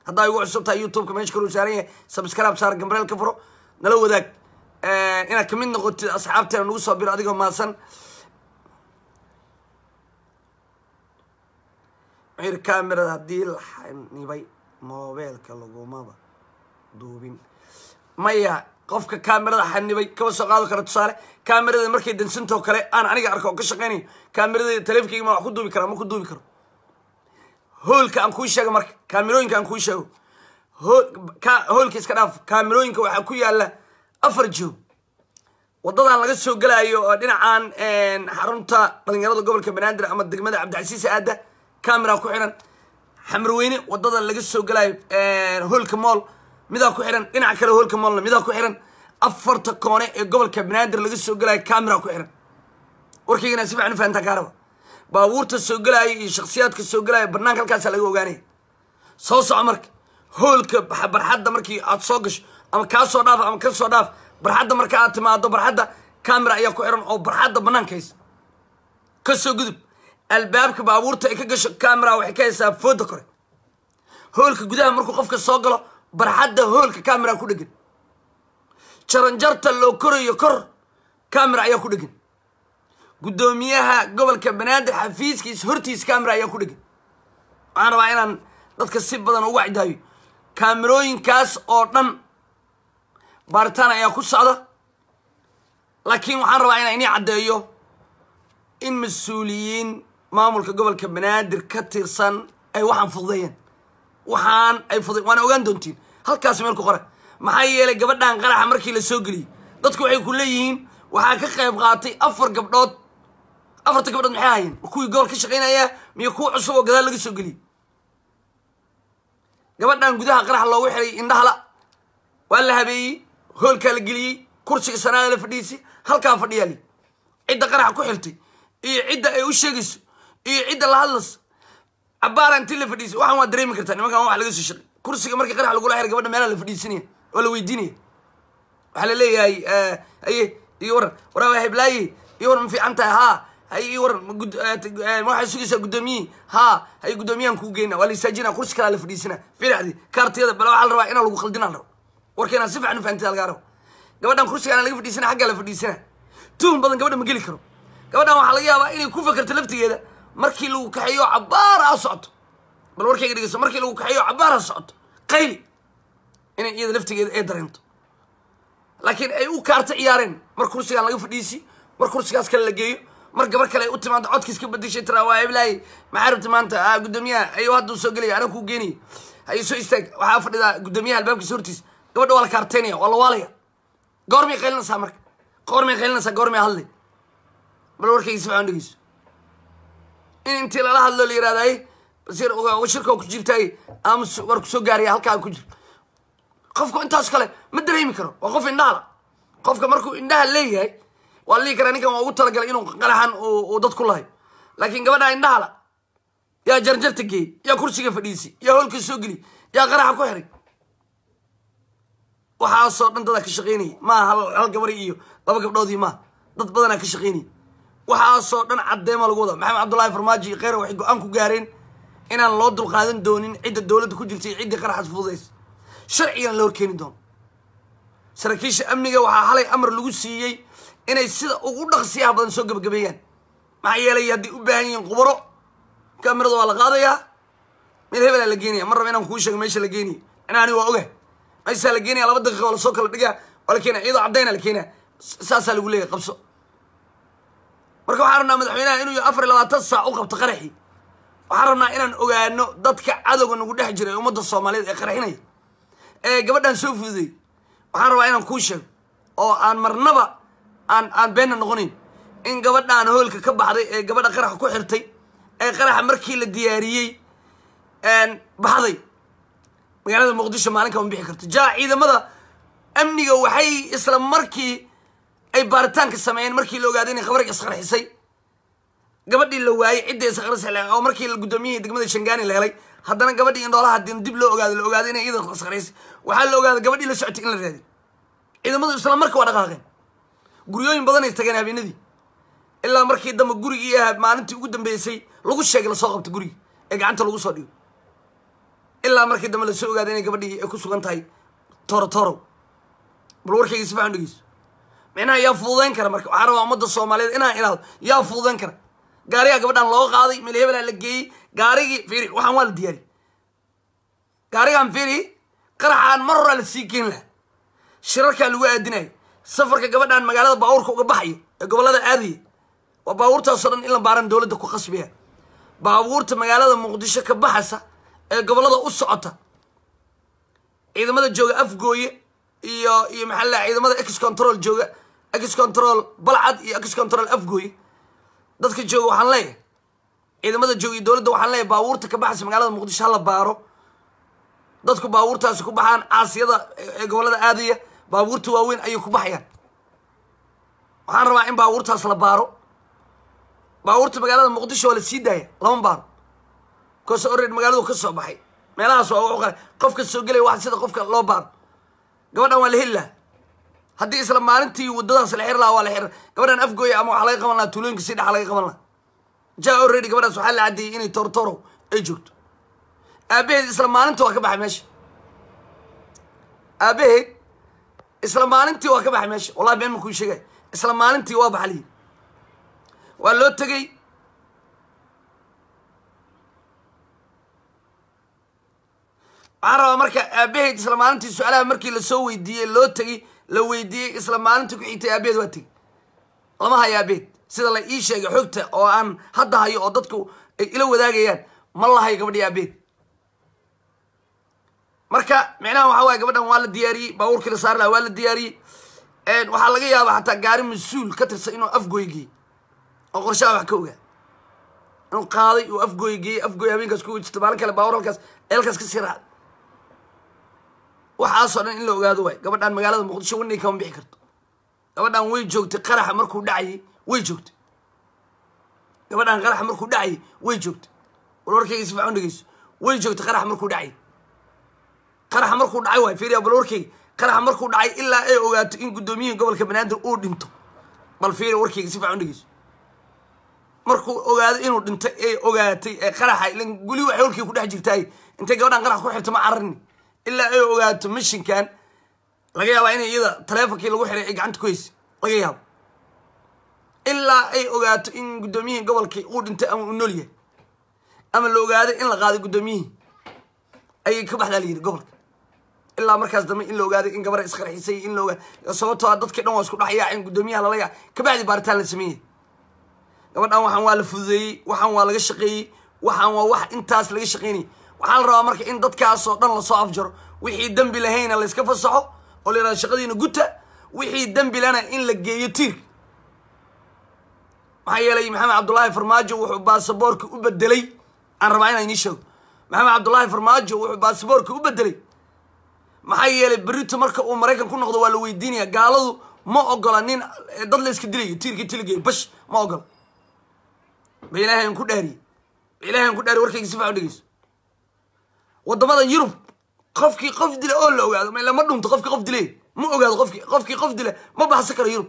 haddaa igu cusub tahay youtubeka meesha kaluu saaran yahay sabscribe saar gambreel ka furo nala wadaag eh, inaad ka mid noqotid asxaabteena nagu soo biro adigoo maasan camerada haddii la xanibay mobeelka lagumaba duubin maya qofka kaamirada xanibay kama soo qaado kara tusaale kaamirada markay dansintoo kale aan aniga arko ka shaqaynay kaamirada taleefkayga ma wax ku duubi kara ma ku duubi karo hoolka aan kuu sheega marka kaamirooyinka aan kuu sheego hoolka iska dhaaf kaamirooyinka waxaa ku yaala afar jiho waddadan laga soo gelayo oo dhinacan xarunta dhalinyarada gobolka banaadir ama degmada cabdicasiis aada kaamira ku xiran xamar weyne laga soo gelaayo hoolka mool midaa ku xiran dhinaca kale hoolka montland midaa ku xiran afarta koone ee gobolka banaadir laga soo gelaayo camera ku xiran warkaygana si fican fahantaan kaaraba baabuurta soo gelaaya iyo shaksiyaadka soo gelaaya banaanka halkaasa laga ogaanaya soo soco marka hoolka barxadda markii aada soo gasho ama kaa soo dhaaf ama kasoo dhaaf barxadda marka aad timaado barxadda camera ayaa ku xiran oo barxadda banaankays kasoo gudub albaabka baabuurta ay ka gasho camera waxay ka haysaa fooda kore hoolka gudaha markuu qofka soo galo barxadda hoolka camera ku dhegan jaranjarta loo korayo kor camera ayaa ku dhegan guddoomiyaha gobolka banaadir xafiiskiis hortiis camera ayaa ku dhegan waxaan rabaa inaan dadka si badan uga wacdaayo kaamirooyinkaas oo dhan baaritaan ayaa ku socda laakiin waxaan rabaa inaan inii caddeeyo in mas-uuliyiin maamulka gobolka banaadir ka tirsan ay waxaan fududeeyeen waxaan ay fuday waana ogaan doontiin halkaas meel ku qora maxaa yeelay gabadhaan qaraxa markii la soo geliyey dadku waxay ku leeyihiin waxaa ka qayb qaatay afar gabdhood afarta gabdhood maxay ahaayeen kuwii gobol ka shaqaynayaa miyo kuwa cusub oo gadaal laga soo geliyey gabadhaan gudaha qaraxa loogu xiray indhahala waa la habeeyey hoolkaa la geliyey kursiga sanaada la fadhiisay halkaa fadhiyaali cidda qaraxa ku xiltay iyo cidda ay u sheegayso iyo cidda la hadlayso abbaar anti la fadhiisa waxaan waa dareemi kartaa nimankaan wax laga soo shaqey kursiga marka qarax lagula xir gabadha meelaa la fadhiisanaya oo la weydiinaya waxaa la leeyahay eh, aye iyo waran waraa heblaaye iyo waran ma fiican tahay haa hay iyo waran eh, eh, waxaa sugaysaa guddoomiyihi haa hay guddoomiyaan kuu geyna waa la istaajina kursi kalaa la fadhiisana firacdi kaartiyada bale waxaa la rabaa inaa lagu khaldinaa la rabo warkeenaa si fiican fahantidaa lagaa rabo gabadhan kursigaana laga fadhiisana xaggaa la fadhiisana tuhun badan gabadha ma geli karo gabadhan waxaa laga yaabaa inay ku fakarto laftigeeda markii lagu kaxeeyo cabaar ha socoto bal warkayga dhegeyso markii lagu kaxeeyo cabbaar ha socoto qayli inay iyada laftigeeda ee dareento laakiin ay u kaarta ciyaareen mar kursigaa laga fadhiisi mar kursigaas kale la geeyo mar gabar kale ay u timaado codkiis ka badishay tira waa heblaay maxaa rabta maanta ah, guddoomiyaha ayuu hadda soo gelaya anaa kuu geenaya ha soo istaag waxaa fadhidaa guddoomiyaha albaabkiisa hortiisa gabadha waa la kaarteynaya waa la waalaya goormay qaylinaysaa marka goormay qaylinaysaa goormay hadlay bal warkayga si dhegeyso intii lala hadlo la yirahday shirka ku jirtay ama war kusoo gaaraya halkaa ku jir qofku intaas kale ma dareemi karo waa qof indhahala qofka markuu indhaha leeyahay waa lihi karaa ninkan waa ugu talagalay inuu qanaxan uu dad ku lahay laakiin gabadha indhahala yaa jarjarta geeyey yaa kursiga fadhiisay yaa hoolka soo geliy yaa qaraxa ku xiray waxaasoo dhan dadaa ka shaqaynaya maaha hal gabar iyo laba gabdhoodii maaha dad badanaa ka shaqaynaya waxaasoo dhan caddeema lagu wada maxamed cabdullaahi farmaajo iyo kheyra waxay go-aan ku gaareen inaan loo dulqaadan doonin cidda dowladda ku jirta iyo ciddii qaraxad fududaysa sharcigan la horkeeni doono saraakiisha amniga waxaa halay amar lagu siiyey inay sida ugu dhaqsiyaha badan soo gebagabeeyaan maxaa yeelay hadday u baahan yihiin qubaro kamirada waa la qaadayaa mid hebelaa la geenaya mar raba inaan kuu sheego meesha la geenaya ina waa oga meeshaa la geenaya laba daqiiqa waa lasoo kala dhigaa waa la keenaya iyadoo caddaynaa la keenaya saasaa lagu leeyahay qabso marka waxaan rabnaa madaxweynaha inuu afar iyo labaatan saac u qabto qaraxii waxaan rabnaa inaan ogaano dadka cadowga nagu dhex jira ee ummadda soomaaliyeed ee qaraxinaya ee gabadhaan soo fuday waxaan rabaa inaan kuu sheego oo aan marnaba aan aan beenna noqonayn in gabadhaan hoolka ka baxday ee gabadha qaraxa ku xirtay ee qaraxa markii la diyaariyey baxday magaalada muqdisho maalinka ma bixi karto jaa ciidamada amniga waxay isla markii ay baaritaanka sameeyeen markii la ogaaday inay khabarga isqarxisay gabadhii la waayey cidda isqarxis oo markii gudoomiyihii degmada shangaani la helay haddana gabadhii indhoolaha dib loo ogaado la ogaado inay iyada isqarxisay waxaa la ogaaday gabadhii la socotay in la raadiy ciidamadu isla marka waa dhaqaaqeen guryooyin badanay tageen habeenadii ilaa markii dambe gurigii maalintii ugu dambeysay lagu sheegay lasoo qabto gurigii ee gacanta lagu soo dhigo ilaa markii dambe lasoo ogaada inay gabadhii ku sugan tahay torotoro bal warkayga si faxan dhegeyso micnaha yaa fududayn kara marka waxaa rabaa ummadda soomaaliyeed inaan ilaado yaa fududayn kara gaarigaa gabadhaan loo qaaday meel hebelaa la geeyey gaarigii fiiri waxaan waa la diyaariy gaarigaan fiiri qaraxaan mar horaa la sii geen laha shirarkaa lagu aadinayo safarka gabadhaan magaalada baabuurka uga baxayo ee gobollada aadaya waa baabuurtaasoo dhan in la baaran dowladda ku qasbiya baabuurta magaalada muqdisho ka baxaysa ee gobollada u socota ciidamada jooga afgooye iyo iyo maxaa la ciidamada ex control jooga x control balcad iyo x control afgooy dadka jooga waxaan leeyahay ciidamada jooga iyo dowladda waxaan leeyahay baabuurta ka baxaysa magaalada muqdisho hala baaro dadku baabuurtaasi ku baxaan caasiyada ee gobollada aadaya baabuurta waaweyn ayay ku baxayaan waxaan rabaa in baabuurtaas la baaro baabuurta magaalada muqdisho waa la sii daaya lama baaro koose oreed magaaladu ka soo baxay meelahaas waa qof qofka soo gelaya wax sida qofka loo baaro gabadhan waa la heli laha haddii isla maalintii wadadaas la xir laha waa la xir gabadhan afgooya ama waxaa laga qaban laha tuulooyinka si dhexa laga qaban laha ja already gabadhaas waxaa la caddeeyey inay tortoro ay joogto aabaheed isla maalinta waa ka baxay meesha aabaheed isla maalintii waa ka baxay meesha wallahi been makuu sheegay isla maalintii waa baxaliyi waa loo tegey waxaan rabaa marka aabaheyd isla maalintii su-aalaha markii lasoo weydiiyey loo tegey la weydiiyey isla maalinta ku xigtay aabeed waa tegi lama hayo aabeed sida la ii sheegay xogta oo aan hadda hayo oo dadku ay ila wadaagayaan ma la hayo gabadhii aabeed marka micnaha waxaa waaya gabadhan waa la diyaariyey baabuurkii la saari laha waa la diyaariyey waxaa laga yaabaa xataa gaari mas-uul ka tirsan inuu afgoygeey oo qorshaha wax ka ogaa inuu qaaday uu afgoygeey afgoy habeenkaas ku jirta maalin kale baawur halkaas eelkaas ka sii raacday waxaasoo dhan in la ogaado waay gabadhaan magaalada muqdisho wanay kama bixi karto gabadhaan way joogtay qaraxa markuu dhacayay way joogtay gabadhaan qaraxa markuu dhacayay way joogtay warwarkayga si fiican dhegeyso way joogtay qaraxa markuu dhacayay qaraxa markuu dhacay waay fiiriya bal warkayga qaraxa markuu dhacay ilaa ay ogaato in guddoomiyihii gobolka banaadir uu dhinto bal fiiriya warkayga si fiican markuu ogaado inuu dhintay ee ogaatay ee qaraxa ilan guli waxay holkii ku dhex jirtaay intay gabadhaan qarax ku xirta ma cararni ilaa ay ogaato mashinkan laga yaaba inay iyada taleefonkii lagu xiray ay gacanta ku haysa laga yaabo ilaa ay ogaato in guddoomiyihii gobolkii uu dhintay ama uu nool yahay ama la ogaaday in la qaaday guddoomiyihii ayay ka baxdaa layidhi gobolka ilaa markaas dambe in la ogaaday in gabara isqarxisay in laogaa sababtoo ah dadkii dhan waa isku dhex yaaceen guddoomiyaha lala yaac kabacdi baaritaan la sameeyey gabadhan waxaan waa la fududeeyey waxaan waa laga shaqeeyey waxaan waa wax intaas laga shaqeynayay waxaa la rabaa marka in dadkaasoo dhan lasoo afjaro wixii dembi lahayna layska fasaxo oo la yihahdo shaqadiina guta wixii dembi lana in la geeyo tiir maxaa yeelay maxamed cabdullaahi farmaajo wuxuu baasaboorka u bedelay aan rabaa inaan inii sheego maxamed cabdullaahi farmaajo wuxuu baasaboorka u bedelay maxaa yeelay berito marka uu maraykan ku noqdo waa la weydiinaya gaaladu ma ogola nin dad la iska dilayo tiirkii tiligeyo bash ma ogola ba ilaahay aan ku dhaariye ba ilahay ku dhaariye warkayga si u dhegeyso wadamada yurub qofkii qof dila oo la ogaado ml ma dhunto qofkii qof dilay ma ogaado qofki qofkii qof dila ma baxsan karo yurub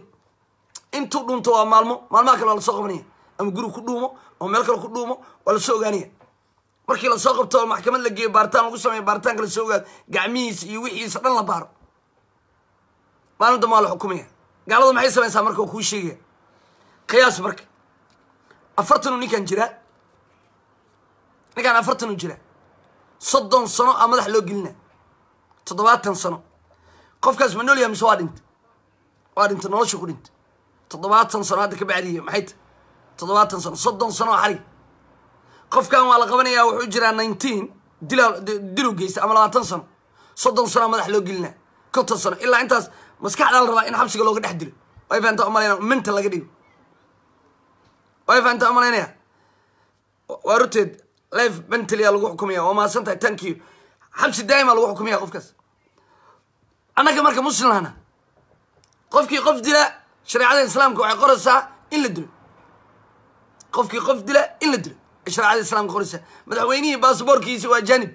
intuu dhunto waa maalmo maalmaha kale waa lasoo qabanaya ama guri ku dhuumo ama meel kale ku dhuumo waa lasoo ogaanaya markii lasoo qabto oo maxkamad la geeyo baaritaan lagu sameeyo baaritaanka lasoo ogaado gacmihiisa iyo wixiisa dhan la baaro maalin dambe waa la xukumaya gaaladu maxay samaysaa marka kuu sheegaya qiyaas marka afartanuu ninkan jiraa ninkaan afartanuu jiraa soddon sano a madax loo gelina toddobaatan sano qofkaas ma noolyaha mise waa dhinta waa dhinta nolosha ku dhinta toddobaatan sano hadda ka bacdiya maxay toddobaatan sano soddon sano oo qofkan waa la qabanayaa wuxuu jiraa nineteen dilaa diluu geysta ama labaatan sano soddon sanoa madax loo gelina konton sano ilaa intaas maskaxdaa la rabaa in xabsiga looga dhex dilo way fahantaa umalaynaya minta laga dhigo way fahantaa umalaynaya waa ruteed life mentally lagu xukumaya waa mahadsantahay thank you xabsi daaimaa lagu xukumaya qofkaas annaga marka muslimana qofkii qof dila shareecada islaamka waxay qoraysaa in la dilo qofkii qof dila in la dilo shareecada islamka qoraysaa madaxweynihii basaboorkiisa waa janib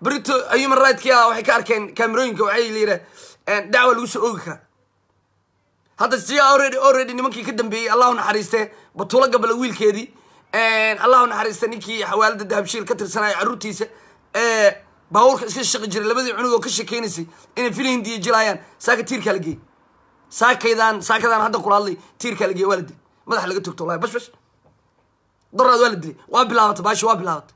brito human right waxay ka arkeen camerooyinka waxay layidhaa dacwa lagu soo oogi karaa hadda sia already already nimankii ka dambeeyey allahu naxariistee batuulo gabala wiilkeedii allahu naxariista ninkii xawaalada dahabshiil ka tirsanaya caruurtiisa ee baabuurka iska shaqi jiray labadii cunug oo ka shakeynaysay inay filhindiya jilaayaan saaka tiirkaa la geey saakaydan saakadaan hadda kula hadlay tiirkaa la geey waa la dilay madaxa laga togto wallahi bash bash waa la dilay waa bilaabatay baashi waa bilaabatay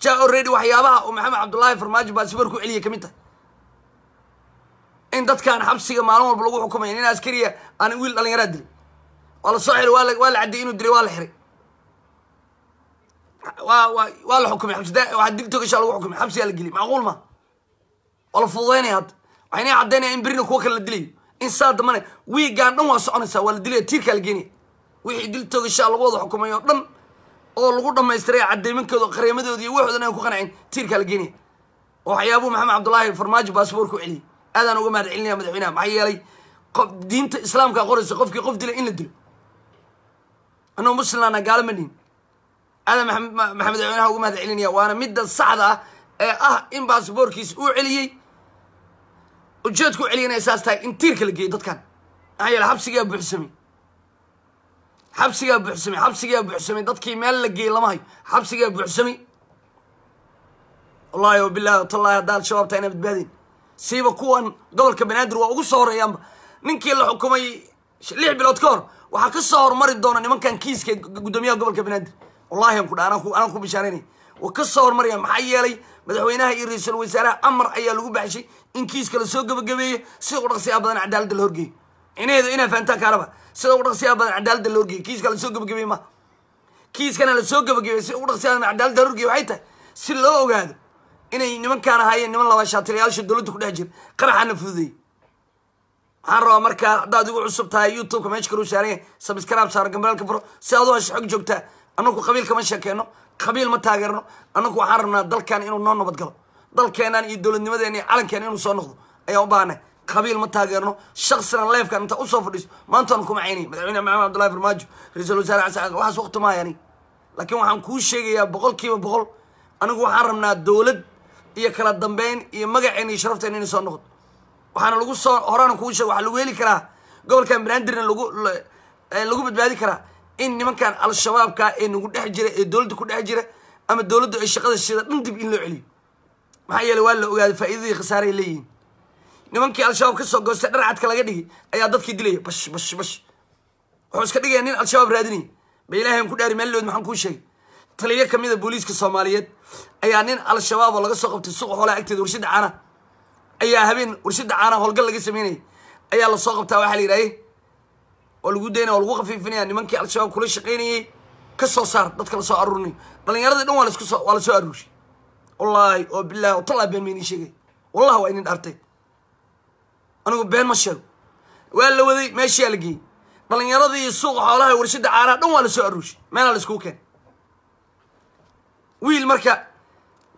ja already waxyaabaha uu maxamed cabdullaahi farmaajo baasiboor ku celiyay ka mid tahay in dadkan xabsiga maalin walba lagu xukumay nin askariya aan wiil dhalinyaraa dilay waa la soo xilay waa la caddeeyey inuu dilay waa la xiray waa la xukumay waa digtogashaa lagu xukumay xabsiyaa la geliyay macquul ma waa la fududaynaya hadda waxaa inay caddaynaya in berina kuwa kale la dilayo in saa dambana wiigaan dhan waa soconaysaa waa la dilaya tiirkaa la geenaya wixii dil toogashaa lagu wada xukumay oo dhan oo lagu dhammaystiray cadaymankooda qareemadooda iyo waxoodan aan ku qancin tiirkaa la geenaya oo waxyaabuu maxamed cabdullaahi farmaajo baasaboor ku celiyay aadaan uga mahad celinaya madaxweynaha maxaa yeelay diinta islaamkaa qoraysa qofkii qof dila in la dilo annagoo muslimlaana gaalo ma nihin adan maxamed madaxweynaha ugu mahad celinaya waana midda saxda ee ah in basaboorkiis uu celiyey ujeedku u saas tahay in tiirka la geeyey dadkan maxaa yeele xabsigaa buuxsamay xabsigaa buuxsamay xabsigaa buuxsamay dadkii meel la geeyey lama hayo xabsigaa buuxsamay wallahi o bilahi tallaahi haddaad shabaab tahayna badbaadayn siiba kuwan gobolka banaadir waa ugu soo horeeyaanba ninkii la xukumay lix bilood ka hor waxaa ka soo hormari doona nimankan kiiska guddoomiyaha gobolka banaadir wallahi aan ku dha anaan ku bishaaraynay wa ka soo hormarayaan maxaa yeelay madaxweynaha iyo ra-iisul wasaaraha amar ayaa lagu baxshay in kiiska lasoo gabagabeeyo sida u dhaqsiyaa badan cadaaladda la horgeeyo inaheedu inaa fahantaan kaalaba sida u dhaqsiyaa badan cadaaladda la horgeeyo kiiska lasoo gabagabeey ma kiiskana lasoo gabagabeey sida ugu dhaqsiyaa badan cadaaladda la horgeeyo waxay tahay si loo ogaado inay nimankaan ahaayeen niman laba shaatirayaasha dowladda ku dhex jira qaraxaana fududeeyey waxaan rabaa markaa haddaad igu cusub tahay youtubeka meesha kaluu saaranya sabiskraab saara gambalaalka furo si aad u hasho xog joogtaa annagu qabiil kama sheekeyno qabiil ma taageerno annagu waxaan rabnaa dalkan inuu noo nabadgalo galo dalkeenaan iyo dowladnimadeena iyo calankeena inuu soo noqdo ayaa u baahnay qabiil ma taageerno shaksina leefkan inta usoo fadhiiso maantaan kuma caynay madaxweyne maxamed abdullahi farmaajo ra-iisul wasaare xasan waxaas waqti mahayaani laakiin waxaan kuu sheegayaa boqol kiiba boqol anigu waxaan rabnaa dowlad iyo kala dambeyn iyo magaceen iyo sharafteena inay soo noqdo waxaana lagu soo horaana kuu sheeg waxaa lagu heli karaa gobolkan banaadirna lagu eh, lagu badbaadi karaa in nimankan al-shabaabka ee nagu dhex jira ee dowladda ku dhex jira ama dowladdu ay shaqada shida dhan dib in loo celiyo maxaa yeeley waa la ogaaday faa'iidadii khasaaray leeyihiin nimankii al-shabaab kasoo goostay dhar cadka laga dhigay ayaa dadkii dilaya bash bash bash wuxuu iska dhigaya nin al-shabaab raadinaya ba ilahan ku dhaari meellood maxaan kuu sheegay taliyo ka mida ah booliiska soomaaliyeed ayaa nin al-shabaab oo laga soo qabtay suuq hoolaa agteeda warshadda caanaha ayaa habeen warshadda caanaha howlgal laga sameynaya ayaa lasoo qabtaa waxaa la yidhahye oo lagu daynaya oo lagu khafiifinaya nimankii al-shabaab kula shaqaynayay ka soo saar dadka lasoo soo dhalinyaradii dhan waa lasku waa la soo aruurshay wallaahi oo bilaahi oo tallahi been maynii sheegay wallahi waa inin dhaartay anigu been ma sheego waa la waday meeshiyaa la geeyey dhalinyaradii suuqa xoolaha warshadda caaraha dhan waa lasoo aruushay aruurshay meelaa la keen wiil marka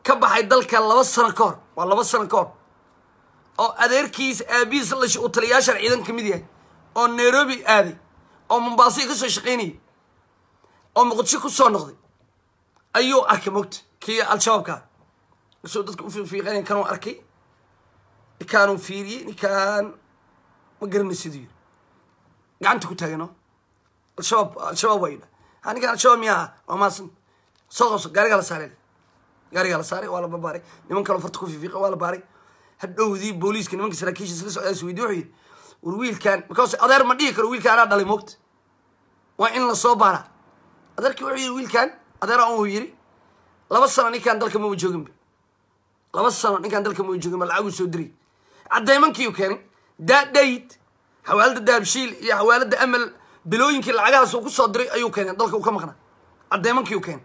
ka baxay dalka laba sano ka hor waa laba sano ka hor oo adeerkiis aabihiis la u taliyaashaan ciidan ka mid yahay oo nairobi aaday oo mombaaso kasoo shaqaynayay oo muqdisho kusoo noqday ayuu arkay mogta kii al-shabaabkaa isoo dadka ufiiqanay kanuu arkay ninkaanuu fiiriyey ninkaan ma garanay siduu yiri gacanta ku taagano al-shabaab al-shabaab waa yidha ha ninkaan al-shabaab miyaa ah waa maasan soo qabso gaarigaa la saaray gaarigaa la saaray waa la barbaaray niman kaloo farta ku fiifiiqa waa la baaray hadhowdii booliiska nimanka saraakiisha isla socdaa is wuxuu yidhi war wiilkan because adeer ma dhihi karo wiilka anaa dhalay moogta waa in la soo baaraa adeerkii wuxuu yidhi wiilkan adeera uu yidhi laba sano ninkaan dalka mama jooginba laba sano ninkaan dalka mama joogin ba lacaguu soo diray caddaymankiiu keenay daadayd xawaalada daabshiil iyo xawaalada amal bilooyinkii lacagahaas ku soo diray ayuu keenay dalka uu ka maqnaa caddaymankiiu keenay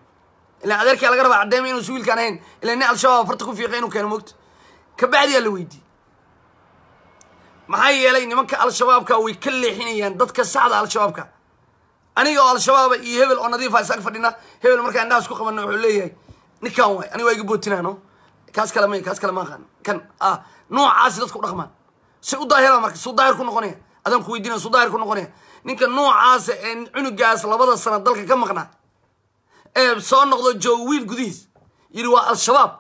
ilaa adeerkaa laga rabaa cadayma inuusa wiilkaan ahayn ilaa nin al-shabaab farta ku fiiqay inuu keeno moogta ka la weydiiyey maxaa yeelay nimanka al-shabaabka way ka leexinayaan dadka sacda al-shabaabka aniga oo al-shabaaba iyo hebel oo nadiifa ah isaga fadhina hebel markaa indhahaas ku qabana wuxuu leeyahay ninkan waay aniga waa iga bootinaano kaas kale may kaas kale maaqaan kan ah noocaasi dadka u dhaqmaan si u daahira marka suu daahir ku noqonaya adaan ku weydiinaya suu daahir ku noqonaya ninka noocaasa ee cunugaas labada sano dalka ka maqnaa ee soo noqdo jooga gudihiis yidhi waa al-shabaab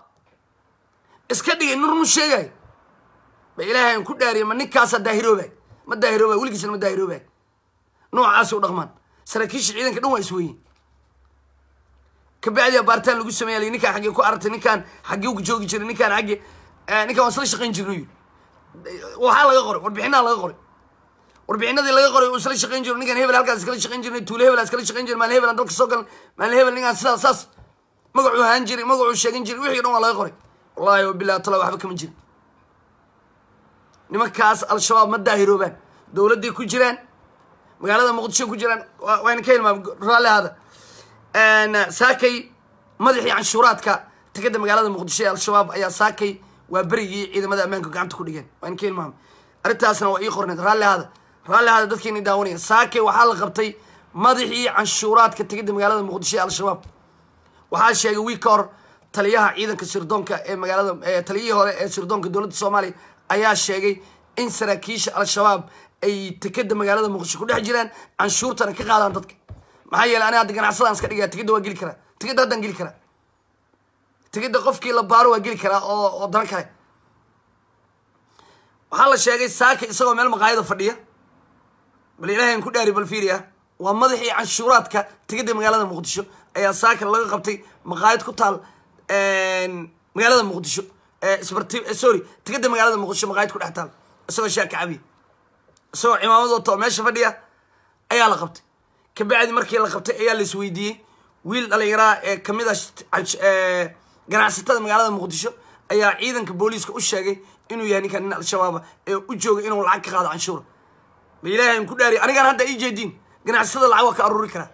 iska dhigay nin run sheegay ba ilaahay aan ku dhaariye ma ninkaasa daahirooba ma daahirooba weligiisna ma daahirooba noocaas u dhaqmaan saraakiisha ciidanka dhan waa is weeyin kabacdi abaartaan lagu sameya l ninkaan xaggee ku arartay ninkaan xaggee u joogi jiray ninkaan xagge eh, ninkaan waan isla shaqayn jirnay waxaa laga qoray warbixinaa laga qoray warbixinadii laga qoray isla shaqayn jiro ninkaan hebel halkaas iskala shaqayn jirnay tuule hebel iskala shaqayn jira maalin hebel dalka soo galan maalin hebel ninkaan sidaas saas magacuu ahaan jiray magacuu sheegan jiray wixii dhan waa laga qoray wallahi wabilah tala waxba kama jiri nimankaas al-shabaab ma daahiroobaan dowladday ku jiraan magaalada muqdisho ku jiraan wayna ka hilmaam raallihaada saakay madaxii canshuuraadka takada magaalada muqdisho ee al-shabaab ayaa saakay waa berigii ciidamada ammaanka gacanta ku dhigeen wayna ka hilmaama arrintaasna waa ii qorneed raallihaada raallihaada dadkeena daawanaya saakay waxaa la qabtay madaxii canshuuraadka tegida magaalada muqdisho ee al-shabaab waxaa sheegay wiil ka hor taliyaha ciidanka sirdoonka ee magaalada taliyihii hore ee sirdoonka dowladda soomaaliya ayaa sheegay in saraakiisha al-shabaab ay tekeda magaalada muqdisho ku dhex jiraan canshuurtana ka qaadaan dadka maxaa yeeley aniga hadda ganacsadaan iska dhigaya tikeda waa geli karaa tikeda haddaan geli karaa tikeda qofkii la baaro waa geli karaa oo oo dana kale waxaa la sheegay saaka isagoo meel maqaayada fadhiya bal ilaahay ku dhaari bal fiiri ah waa madaxii canshuuraadka tikeda magaalada muqdisho ayaa saaka laga qabtay maqaayad ku taal magaalada muqdisho Eh, eh, sorry tikada magaalada muqdisho maqaayid ku dhex taal isagoo shaaka cabiya isagoo cimaamad wato meesha fadhiya ayaa la qabtay kabacdi markii la qabtay ayaa la isweydiiyey wiil dhallinyaraha ee kamid a ah eh, ganacsatada magaalada muqdisho ayaa ciidanka booliiska u sheegay inuu yahay ninkaan nin al-shabaaba ah ee u jooga inuu lacag ka qaado canshuura ma ilaahayn ku dhaariy anigaan hadda ii jeediin ganacsatada lacag waa ka aruuri karaa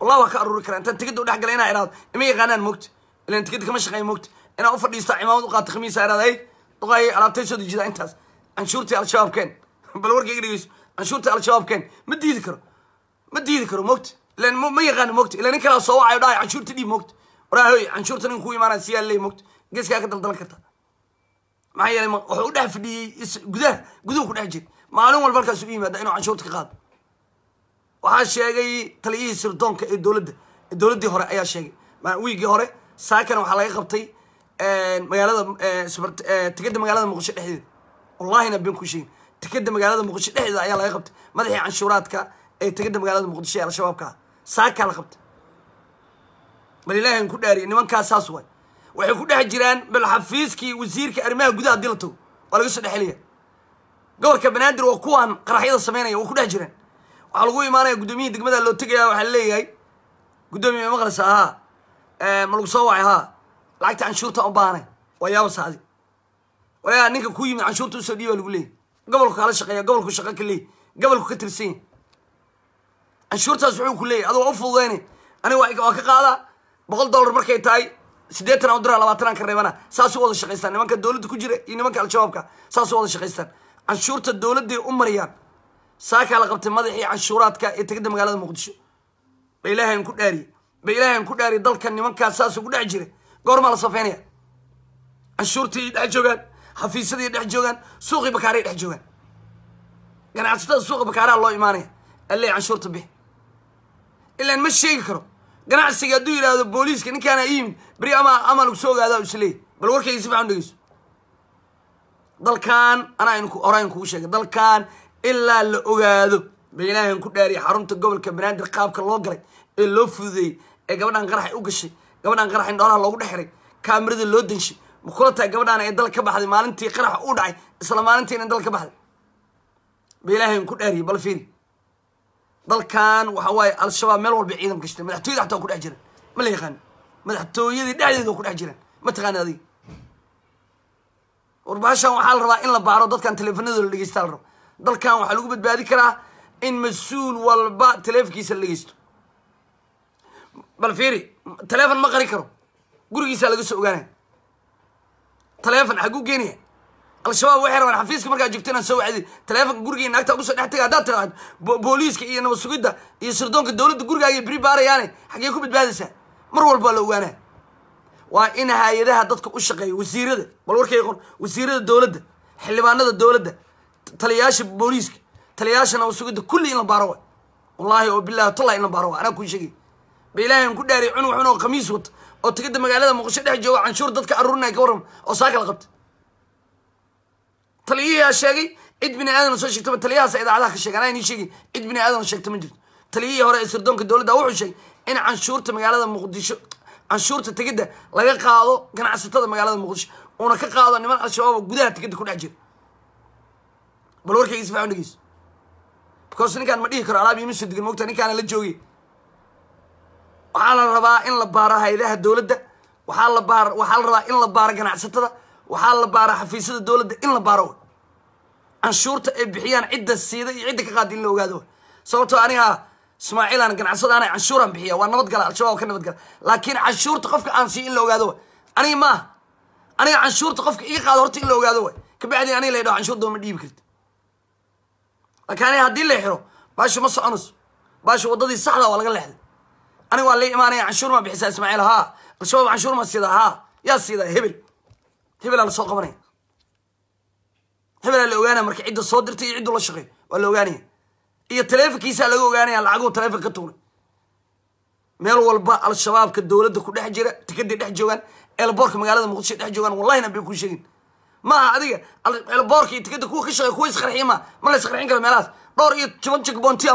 wallah waa ka aruuri karaa intaan tikada u dhex gala inaa idhaado ima yaqaanaan mogta ilaan tikada kama shaqeeya moogta inaad u fadhiisto cimaamad u qaata khamiis aaraadayd duqaayay alaabtay soo dejida intaas canshuurtii al-shabaab keen bal warkayga dhegeyso canshuurtii al-shabaab keen ma diidi karo ma diidi karo moogta ilan ma yaqaano moogta ila nin kalaa soo wacayo dhahay canshuurta dhiib moogta waraahoy canshuurta nin kuu imaanaya si yaalley moogta geeskaa ka daldalan karta maxaa yeelay wuxuu u dhex fadhiyey gudaha guduhu ku dhex jir maalin walba halkaasuu yimaada inuu canshuurta ka qaado waxaa sheegay taliyihii sirdoonka ee dowladda dowladdii hore ayaa sheegay wiiggii hore saakana waxaa laga qabtay magaalada tikeda magaalada muqdisho dhexdeeda wallahina ben ku sheegin tikeda magaalada muqdisho dhexdeeda ayaa laga qabtay madaxii canshuuraadka ee tikeda magaalada muqdisho ee al-shabaabka saakaa la qabtay bal ilaahan ku dhaariya nimankaas saas waay waxay ku dhex jiraan bal xafiiskii wasiirka arrimaha gudaha hadii la tago waa laga soo dhexeliya gobolka banaadir waa kuwaan qaraxyada sameynaya waa ku dhex jiraan waxaa lagu imaanaya guddoomiyihii degmada loo tegaya waxaa leeyahay guddoomiye maqlisa haa ma lagu soo wacay haa lacagta canshuurta u baanay waa yaabasaadi wayaa ninka ku yimid canshuurta usoo dhiiba lagu leeyay gobolku kala shaqeeya gobolku shaqo ka leeyay gobolku ka tirsan yahy canshuurtaas wuxuu ku leeyahy adoo u fududeyna aniga waa ka qaadaa boqol dollar markay tahay siddeetan aan u diraa labaatanaan ka reebana saasuu wada shaqaystaan nimanka dowladda ku jira iyo nimanka al-shabaabka saasuu wada shaqaystaan canshuurta dowladday u mariyaan saakaa la qabtay madaxii canshuuraadka ee tegidda magaalada muqdisho ba ilaahay aan ku dhaariye ba ilaahay ku dhaariye dalka nimankaas saasuu ku dhex jira goormaa la safeynaya canshuurtii dhex joogaan xafiisyadii dhex joogaan suuqii bakaaray dhex joogaan ganacsatada suuqa bakaaraha loo imaanaya alle canshuurta bix ilaan ma sheegi karo ganacsiga hadduu yidhaahdo booliiska ninkaana iyimid beri ama ama lagu soo ogaado isleey bal warkayga si fican dhegeyso dalkaan anaa in horaan kugu sheegay dalkan ilaa la ogaado ba ilaahan ku dhaariyay xarunta gobolka banaadir qaabka loo galay ee loo fududeeyey ee gabadhaan qaraxay u gashay gabadhaan qarax in dhoolaha loogu dhex xiray kaamirada loo denshay ma kula tahay gabadhaan ay dal ka baxday maalintii qaraxa u dhacay isla maalintiina ay dalka ka baxday ba ilaahayn ku dhaariye bal fiiri dalkan waxa waaye al-shabaab meel walba ciidan gashtay madaxtooyada xataa ku dhex jiraan ma la yaqaano madaxtooyadii dhexdeeda ku dhex jiraan ma taqaana adiga warbaashan waxaa la rabaa in la baaro dadkan teleefanadooda la dhegeysta la rabo dalkan waxaa lagu badbaadi karaa in mas-uul walba taleefkiisa la dhegeysto bal fiiri taleefon ma qari karo gurigiisa laga soo ogaanaya taleefon xagguu geenaya al-shabaab waxay rabaan xafiiska markaad joogto inaan soo wacdi taleefonka gurigii naagta ugu soo dhex taga haddaad tiraahdo booliiska iyo nabad sugidda iyo sirdoonka dowladda gurigaaga beri baarayaane xaggee ku badbaadaysaa mar walbaa la ogaanaa waa in hay-adaha dadka u shaqeeya wasiirada bal warkay qon wasiirada dowladda xildhibaanada dowladda taliyaasha booliiska taliyaasha nabad kulli in la baaro waay wallaahi oo bilahi tallahi in la baaro waay anaa kuu sheegay ba ilaahi ku dhaaray cunug xun oo khamiis wata oo tigada magaalada muqdisho dhex jooga canshuur dadka aruurinaya ka waram oo saaka la qabta taliyihiyaa sheegay cid bini aadana soo sheegtaba taliyahaasa idaacadaha ka sheegaan aanay sheegin cid bini aadana sheegta ma jirto taliyihii hore ee sirdoonka dowladda wuxuu sheegay in canshuurta magaalada muqdisho canshuurta tegidda laga qaado ganacsatada magaalada muqdisho uuna ka qaado niman al-shabaab oo gudaha tegidda ku dhex jira bal warkayga isfaxu because ninkaan ma dhihi karo alaab iima soo degan mogta ninkaana la joogay waxaa la rabaa in la baaro hay-adaha dowladda waxaa la baar waxaa la rabaa in la baaro ganacsatada waxaa la baaro xafiisyada dowladda in la baaro canshuurta ay bixiyaan cidda siida iyo cidda ka qaada in la ogaado sababtoo aniga ismaaciilaan ganacsadaana canshuuraan bixiya waa nabadgala al-shabaab ka nabadgala laakiin canshuurta qofka aan siiyo in la ogaado aniga maaha aniga canshuurta qofka iga qaado horta in la ogaado way kabacdii aniga la ydhaho canshuur dooma dhiibi karti laakiin aniga haddii la xiro baashu ma soconayso baashu waddadii saxda waa laga leexday aniga waa la imaanaya canshuurma bixisaa ismaaciil haa al-shabaab canshuurma sida haa yaa sida hebel hebelaa lasoo qabanaya hebelaa la ogaanaya marka cidda soo dirtay iyo cidduu la shaqeeyo waa la ogaanaya iyo taleefonkiisaa laga ogaanaya lacaguu taleefon ka tugnay meel walba al-shabaabka dowladda ku dhex jira tikeday dhex joogaan eelboorka magaalada muqdisho dhex joogaan wallahina bay kuu sheegin maaha adiga eelboorka iyo tikeda kuwa ka shaqeey kuwa isqarxiya ma ma la isqarxin kara meelahaas dhowr iyo toban jikboontiya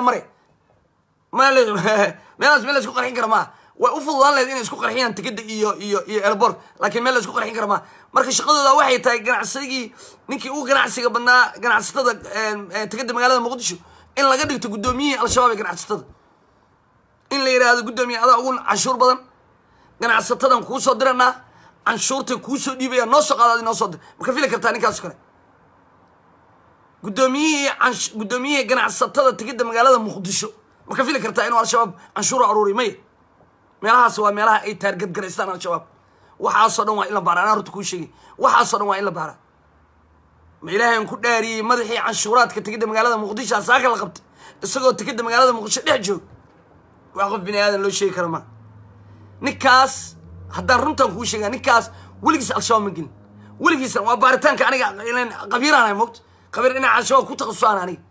meelaas meel laisku qarxin kara maa way u fududaan lahayd inay isku qarxiyaan tikada iyo iyo iyo elbor laakiin meel la isku qarxin kara maa marka shaqadooda waxay tahay ganacsigii ninkii ugu ganacsiga badnaa ganacsatada tikada magaalada muqdisho in laga dhigto guddoomiyihii al-shabaab ee ganacsatada in la yidhaahdo guddoomiye adaa ugu canshuur badan ganacsatadan kuusoo diranaa canshuurta kuusoo dhiibaya noo soo qaadaadi noo soo dir marka fili kartaa ninkaas kale guddoomiyihii gudoomiyihii ganacsatada tikada magaalada muqdisho ma ka fili kartaa inuu al-shabaab canshuur aruuri maya meelahaas waa meelaha ay taargadgaraystaan al-shabaab waxaasoo dhan waa in la baara anaa horta kuu sheegay waxaasoo dhan waa in la baara ma ilaahay ku dhaariyey madaxii canshuuraadka tegidda magaalada muqdisho asaaka la qabtay isagoo tegidda magaalada muqdisho dhex joog waa qof bini aadan loo sheegi kara ma ninkaas haddaan runtaan kuu sheegaa ninkaas weligiis al-shabaab ma gelin weligiisna waa baaritaanka aniga qabiiraanahay moogta qabiir dhinaca al-shabaab ku takhasusaana aniga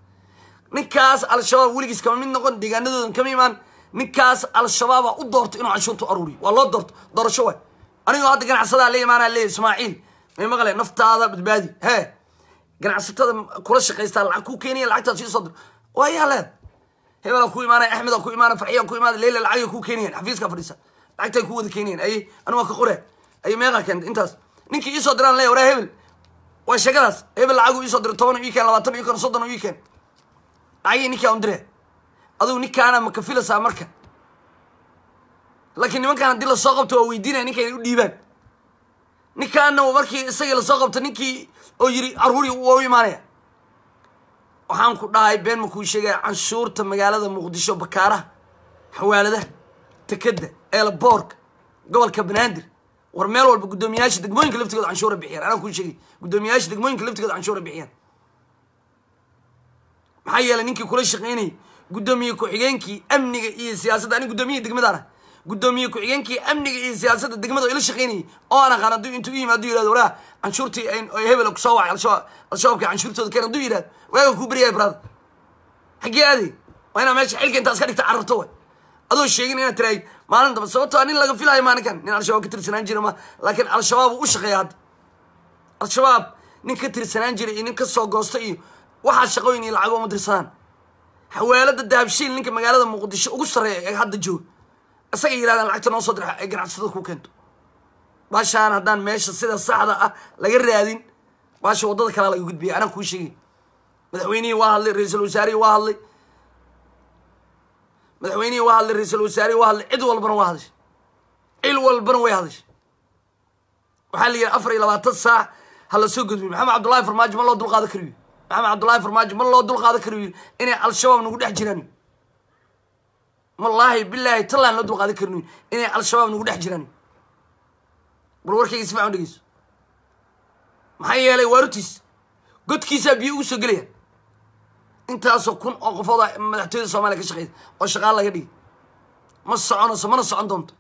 ninkaas al-shabaab weligiis kama mid noqon deegaanadoodan kama imaan ninkaas al-shabaaba u doorto inuu canshuurtu aruuriyo waa loo doorto doorasho waay anigoo hadda ganacsadaa la imaanaa leey ismaaciil may maqle naftaada badbaadi hee ganacsatada kula shaqaystaa lacag ku keenaya lacagtaas sii soo dir waa ayaa leed ku imaanaya axmedaa ku imaanaya farxiyaan ku imaanaya leila lacagay ku keenayaan xafiiskaa fadhiisa lacagtay ku wada keenayaan ayay anu waa ka qore ayay meeqaa keentay intaas ninkii iisoo diraan leey waraa hebel waa sheegadaas hebel lacagu iisoo diray toban u ii keen labaatan u ii keen soddon u ii keen dacagii ninkaa undire adugu ninkaana ma ka filasaa marka laakiin nimankan haddii lasoo qabto waa weydiinaya ninkay u dhiibaan ninkaana markii isagii lasoo qabto ninkii oo yiri caruuri waa u imaanaya waxaan ku dhahay been ma kuu sheegaya canshuurta magaalada muqdisho bakaaraha xawaaladaha tekeda eelaboorka gobolka banaadir war meel walba guddoomiyayaasha degmooyinka laftigooda canshuura bixiyaan anaan kuu sheegay guddoomiyayaasha degmooyinka laftigooda canshuura bixiyaan maxaa yeelay ninkii kula shaqaynayay guddoomiye ku-xigeenkii amniga iyo siyaasadda anig guddoomiyaha degmadaan guddoomiye ku-xigeenkii amniga iyo siyaasadda degmada oo ila shaqaynayay oo aan aqaan hadduu intuu u yimaado haduu yihahdo walaah canshuurtii hebel kusoo wacay al shabaabkii canshuurtooda keen hadduu yihahdo walaagan kuu beryahay brother xaggee aaday waa inaa meesha xilka intaa iska dhigta carrabto way adoo sheegin inaad tiraay maalin dambe sababto a ah nin laga filaayo maalinkan nin al-shabaab ka tirsanaan jira ma laakiin al-shabaab uu u shaqeeya hadda al-shabaab nin ka tirsanaan jira iyo nin ka soo goosta iyo waxaa shaqooyin iyo lacago uma dirsadaan xawaalada dahabshiil ninka magaalada muqdisho ugu sareeya ee hadda jooga isaga yidhahdaan lacagta noo soo dira ay ganacsada ku keento baashaan haddaan meesha sida saxda ah laga raadin baasha waddada kalaa laga gudbiyay anaan kuu sheegay madaxweynihii waa hadlay ra-iisul wasaarihii waa hadlay madaxweynihii waa hadlay ra-iisul wasaarihii waa hadlay cid walbana waa hadashay cil walbana way hadashay waxaa la yidhi afar iyo labaatan saac ha la soo gudbiyo maxamed cabdullahi farmaajo ma loo dulqaado kariyo maxamed cabdullaahi farmaajo ma loo dulqaada karayo inay al-shabaab nagu dhex jiraan wallaahi bilaahi tallaan loo dulqaadan karno inay al-shabaab nagu dhex jiraan bal warkayga si fican dhegeyso maxaa yeelay waarutiis godkiisaa biyo ugu soo gelaya intaasoo kun oo qofooda madaxtooyada soomaliya ka shaqeysa oo shaqaal laga dhigay ma soconayso mana socon doonto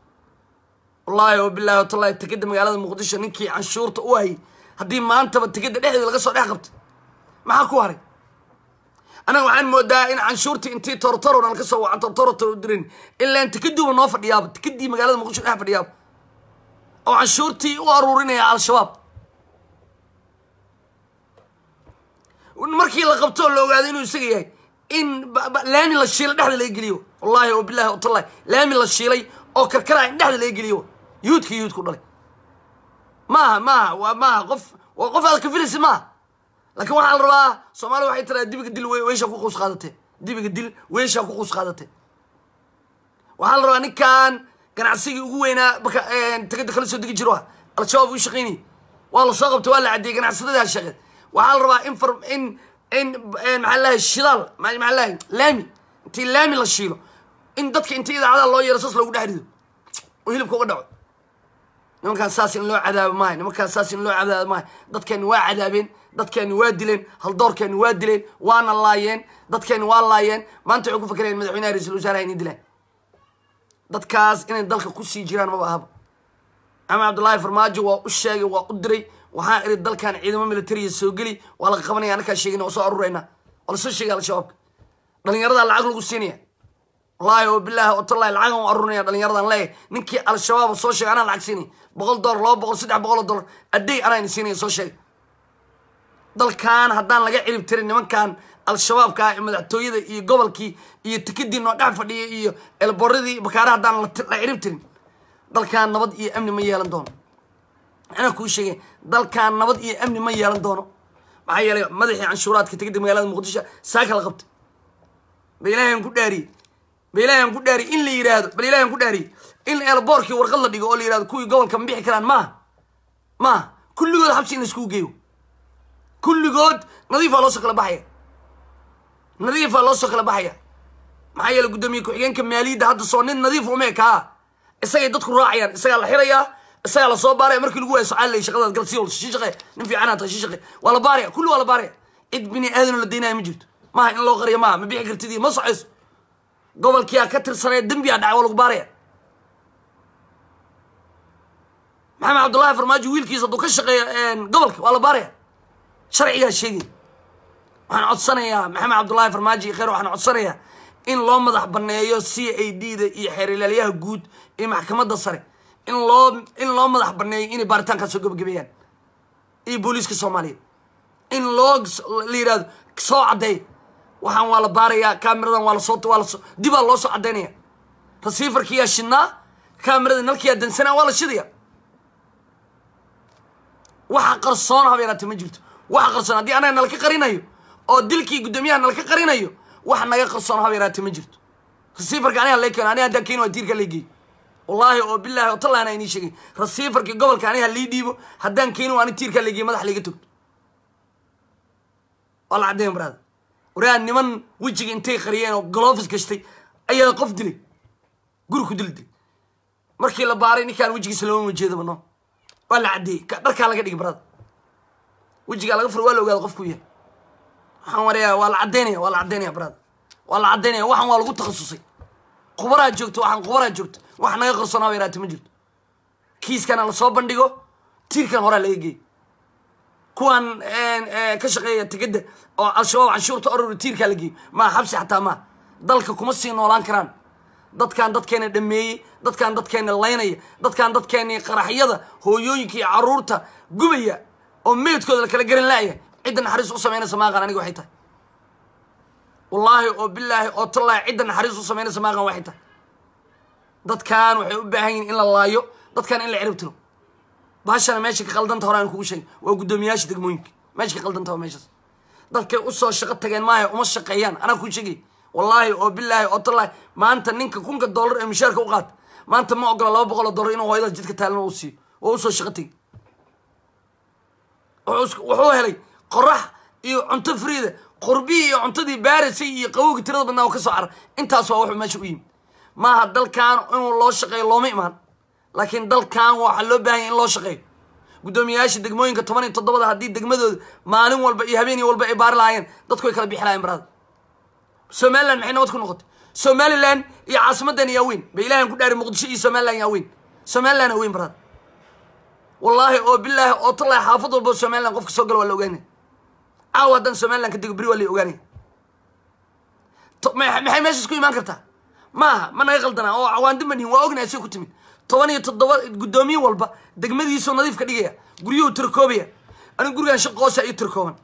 wallaahi o bilaahi o tallaahi tikada magaalada muqdisho ninkii canshuurta u hayay haddii maantaba tikada dhexdeeda laga soo dhex qabto maxaa ku haray anaga waxaan moodaa in canshuurti intii torotoron aan ka soo wacan tortarontan u dirin ilaan tikaduuba noo fadhiyaaba tikadii magaalada muqdisho dhex fadhiyaaba oo canshuurtii u aruurinaya al-shabaab markii la qabto la ogaado inuu isaga yahay in laami la shiilay dhexda laga geliyo wallahi oo bilahi watallahi laami la shiilay oo karkaraa in dhexda laga geliyo yuudka yuudku dhalay maaha maaha waa maaha qof waa qof aad kafilaysa maaha lakiin waxaa la rabaa soomaalia waxay tiraa dibiga dil weyshaa ku quus qaadate dibiga dil weyshaa ku quus qaadate waxaa la rabaa ninkan ganacsigii ugu weynaa tagada kala soo degi jiro al-shabaab u shaqaynayay waa lasoo qabtay waa la caddeeyey ganacsadadaa shaqeed waxaa la rabaa in far in in maxaa lahay shidaal maxaa lahay laami intii laami la shiilo in dadka inta idaacadaha loo yeero saas loogu dhex rido oo hilibka uga dhaco nimankaas saas in loo cadaabo maayo nimankaas saas in loo cadaabo maayo dadkani waa cadaabeen dadkeenu waa dileen haldoorkeenu waa dileen waana laayeen dadkeenu waa laayeen maanta waxay ku fakerayaan madaxweynaha ra-iisul wasaaraha inay dilaan dadkaas inay dalka kusii jiraan maba ahaba ama cabdullaahi farmaajo waa u sheegay waa u diray waxaa iri dalkan ciidamo militariya soo geli waa laga qabanaya annakaa sheegina oo soo aruraynaa waa lasoo sheegaya al-shabaabka dhalinyaradaa lacag lagu siinaya wallaahi oo bilaahi oo lacagan u arurinaya dhalinyaradan leeyahay ninkii al-shabaab soo sheegay anaa lacag siinaya boqol dollar laba boqol saddex boqol oo dollar adeeg anaa ini siinaya soo sheegay dalkan haddaan laga cirib tirin nimankan al-shabaabka ah madaxtooyada iyo gobolkii iyo tikidii noo dhex fadhiya iyo elboradii bakaare haddaan la cirib tirin dalkan nabad iyo amni ma yeelan doono maxaan kuu sheegay dalkan nabad iyo amni ma yeelan doono maxaa yeelay madaxii canshuuraadka tigida magaalada muqdisho saaka la qabtay ba ilaahan ku dhaariyey ba ilaahan ku dhaariyey in la yidhaahdo bal ilahan ku dhaariyey in elboorkii warqad la dhigo oo la yidhahdo kuwii gobolka ma bixi karaan maaha maaha kulligood xabsi in iskuu geeyo kulligood nadiifaa loosoo kala baxaya nadiifaa loosoo kala baxaya maxaa yeele guddoomiye ku-xigeenka maaliyadda hadda soo nin nadiif ume isagay dadku raacayaan isagaa la xirayaa isagaa lasoo baaraya markii lagu waayo socaaley shaqadaad gal sii wal sii nin fiicanaad tahay sii waa la baaraya kulli waa la baaraya cid bini aadan la daynaya ma jirto maaha in loo qariya maaha ma bixi kartidii ma socayso gobolkiyaa ka tirsanaya dembiyaa dhacay waa lagu baaraya maxamed cabdullahi farmaajo wiilkiisa hadduu ka shaqeeyo gobolka waa la baaraya sharcigaa sheegay waxaan codsanayaa maxamed cabdullahi farmaajo iyo kheyr waxaan codsanayaa in loo madax banneeyo c a d da iyo xeerilaalyaha guud iyo maxkamadda sare in loo in loo madax baneeyo inay baaritaankaa soo gebagabeeyaan iyo booliiska soomaaliyeed in loo la yidhahdo soo caddeey waxaan waa la baarayaa kaamiradan waa lasoo waa laso dibaa loo soo caddaynaya rasiifarkiyaa shidnaa kaamirada nalkiyaa dansanaa waa la shidaya waxa qarsoon habeenaate ma jirto wax qarsoon haddii anaa nalka qarinayo oo dilkii guddoomiyaha nalka qarinayo wax naga qarsoon haba yaraate ma jirto rasiifarka aniga lee keeno aniga haddaan keeno waa tiirka lee geey wallaahi oo bilaahi oo tallaan a inii sheegay rasiifarkii gobolka aniga halii dhiibo haddaan keeno waa ani tiirka lee geey madax liiga togto waa la caddeyn baraada waraa niman wejiga intay qariyeen oo galoofis gashtay ayaa qof dilay guri ku dil markii la baaray ninkaan wejigiisa looma jeedaba no waa la caddeeyey dharkaa laga dhigi baraada wejigaa laga furo waa la ogaada qofku yahay waxaan waryaa waa la caddaynaya waa la caddaynaya brada waa la caddaynaya waxaan waa lagu takhasusay qubaraa joogto waxaan qubaraa joogto wax naga qarsoonaba yaraate ma jirto kiiskana lasoo bandhigo tiirkan horaa laga geey kuwaan ka shaqeeya tegedda oo al-shabaab canshuurta orori tiirkaa la geey maa xabsi xataa maa dalka kuma sii noolaan karaan dadkaan dadkeena dhameeyey dadkaan dadkeena laynaya dadkaan dadkeeni qaraxyada hooyooyinka iyo caruurta gubaya oo meydkooda la kala garan laaya cidda naxariis u samaynaysa maaqan aniga waxay tahay wallaahi oo bilaahi oo tallaahi cidda naxariis u samaynaysa maaqan waxay tahay dadkan waxay u baahan yihin in la laayo dadkan in la cirib tiro baashana meesha ka qaldanta hore aan kugu sheegay waa guddoomiyaasha degmooyinka meesha ka qaldanta waa meeshaas dadkay usoo shaqo tageen maaha uma shaqeeyaan anaa kuu sheegay wallaahi oo bilaahi oo tallaahi maanta ninka kunka dollar ee mushaarka u qaata maanta ma ogola laba boqol oo dollar inuu hooyadaas jidka taalno u siiyo oo usoo shaqo tegey wuxuu helay qorax iyo cunto friida qurbihii iyo cuntadii baarisay iyo qawowgii tirada badnaa oo ka soo carar intaas waa wuxuu meesha u yimid maaha dalkan inuu loo shaqeeyo looma imaan laakiin dalkan waxaa loo baahanya in loo shaqeeyo guddoomiyeyaasha degmooyinka toban iyo toddobada haddii degmadooda maalin walba iyo habeen walba ay baari lahaayeen dadku ay kala bixi lahayen barada somalilan maxay nabad ku noqotay somalilan iyo caasimadan yaa weyn ba ilahan ku dhaari muqdisho iyo somalilan yaa weyn somalilan aa weyn barada wallaahi oo bilaahi oo tallaahi xaafad walbo somaliland qofka soo gala waa la ogaanaya caawa haddaan somaliland ka dego beri waa la ogaanaya maxay meeshaas ku imaan kartaa maaha ma naga qaldanaa oo cawaandin ban ihin waa ognahay say ku timid toban iyo toddoba guddoomiye walba degmadiisuu nadiif ka dhigaya guryuhu tirkoobaya aniga gurigaan shaqoosa iyo tirkooban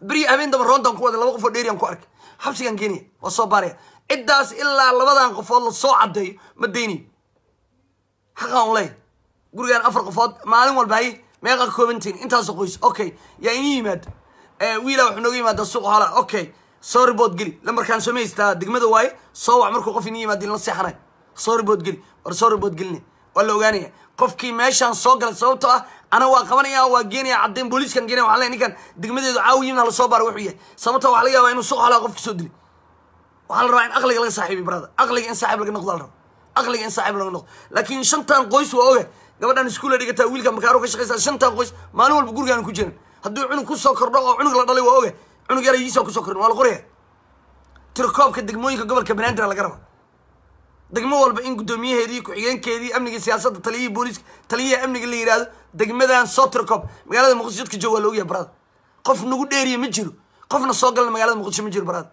beri habeen daba roontaan ku waday laba qof oo dheeriyaan ku arkay xabsigaan geenaya waa soo baaraya ciddaas ilaa labadan qofood lasoo soo caddeeyo ma daynayo xaqaan u leeyahy gurigaan afar qofood maalin walba hay meeqa ka koobantihin qoys okay yaa inii yimaado eh, wiila waxuu nooga yimaada suuq hala okay soo ribood geli lamarkaan soo mahaystaa degmada waaye soo wax markuu qof inii yimaada inla seexanay soo ribood geli war soo ribood gelina waa la ogaanaya qofkii meeshaan soo galay sababtoo ah ana waa qabanaya waa geenaya caddayn booliiskan geenaya waxaan leeyahay ninkan degmadeedu caawi yimin hala baara wuxuu yahay sababtoo ah waxa laga yaabaa inuu suuq halaa qof soo dilay waxaa la rabaa in aqliga laga saaxiibiy barada aqliga in saaxiib laga noqdo la raba aqliga in saaxiib laga noqdo laakiin shantan qoys waa oga gabadhan iskuulla dhigata wiilka makaaro ka shaqaysa shantan qoys maalin walba gurigaan ku jiran hadduu cunug kusoo kordho oo cunug la dhalay waa oga cunug yarayiisaa kusoo kordhin waa la qoraya tirakoobka degmooyinka gobolka banaadir laga raba degmo walba in guddoomiyaheedii ku-xigeenkeedii amniga siyaasadda taliyihii booliiska taliyaha amniga la yidhaahdo degmadan soo tirkoob magaalada muqdisho dadka joog waa la ogyaha baraada qof nagu dheeriya ma jiro qofna soo galna magaalada muqdisho ma jiro baraada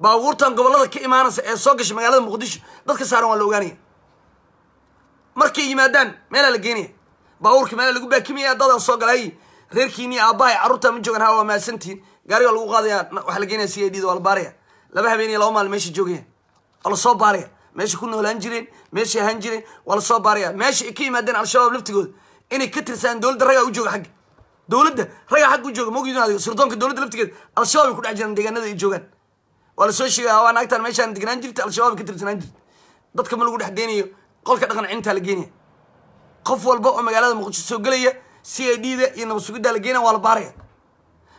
baabuurtan gobollada ka imaanaysa ee soo gasha magaalada muqdisho dadka saaran waa la ogaanaya markay yimaadaan meelaa la geenaya baabuurka meelaa lagu baakimaya dadaan soo galay reerkiini aabahay carruurta ma joogan ha waa gaariga lagu qaadaya waxaa la geenaya c i d baaraya laba habeeniya laba maal meesha joogaya waa lasoo baaraya meesha ku noolaan jireen meesha ahaan jireen waa lasoo baaraya meesha ay ka yimaadeen al-shabaab laftigooda inay ka tirsadaan dowladda raggaa u jooga xagga dowladda raggaa xagga u jooga maogidun sirdoonka dowladda laftigeeda al-shabaab ay ku dhex jiraan deegaanada ay joogaan waa lasoo sheegaya waa naagtaan meeshaan degnaan jirta al-shabaab ka tirsanaan jirta dadka ma lagu dhex deenayo qolka dhaqan cintaa la geenaya qof walba oo magaalada muqdisho soo gelaya c i d da iyo nabad sugiddaa la geenaya waa la baaraya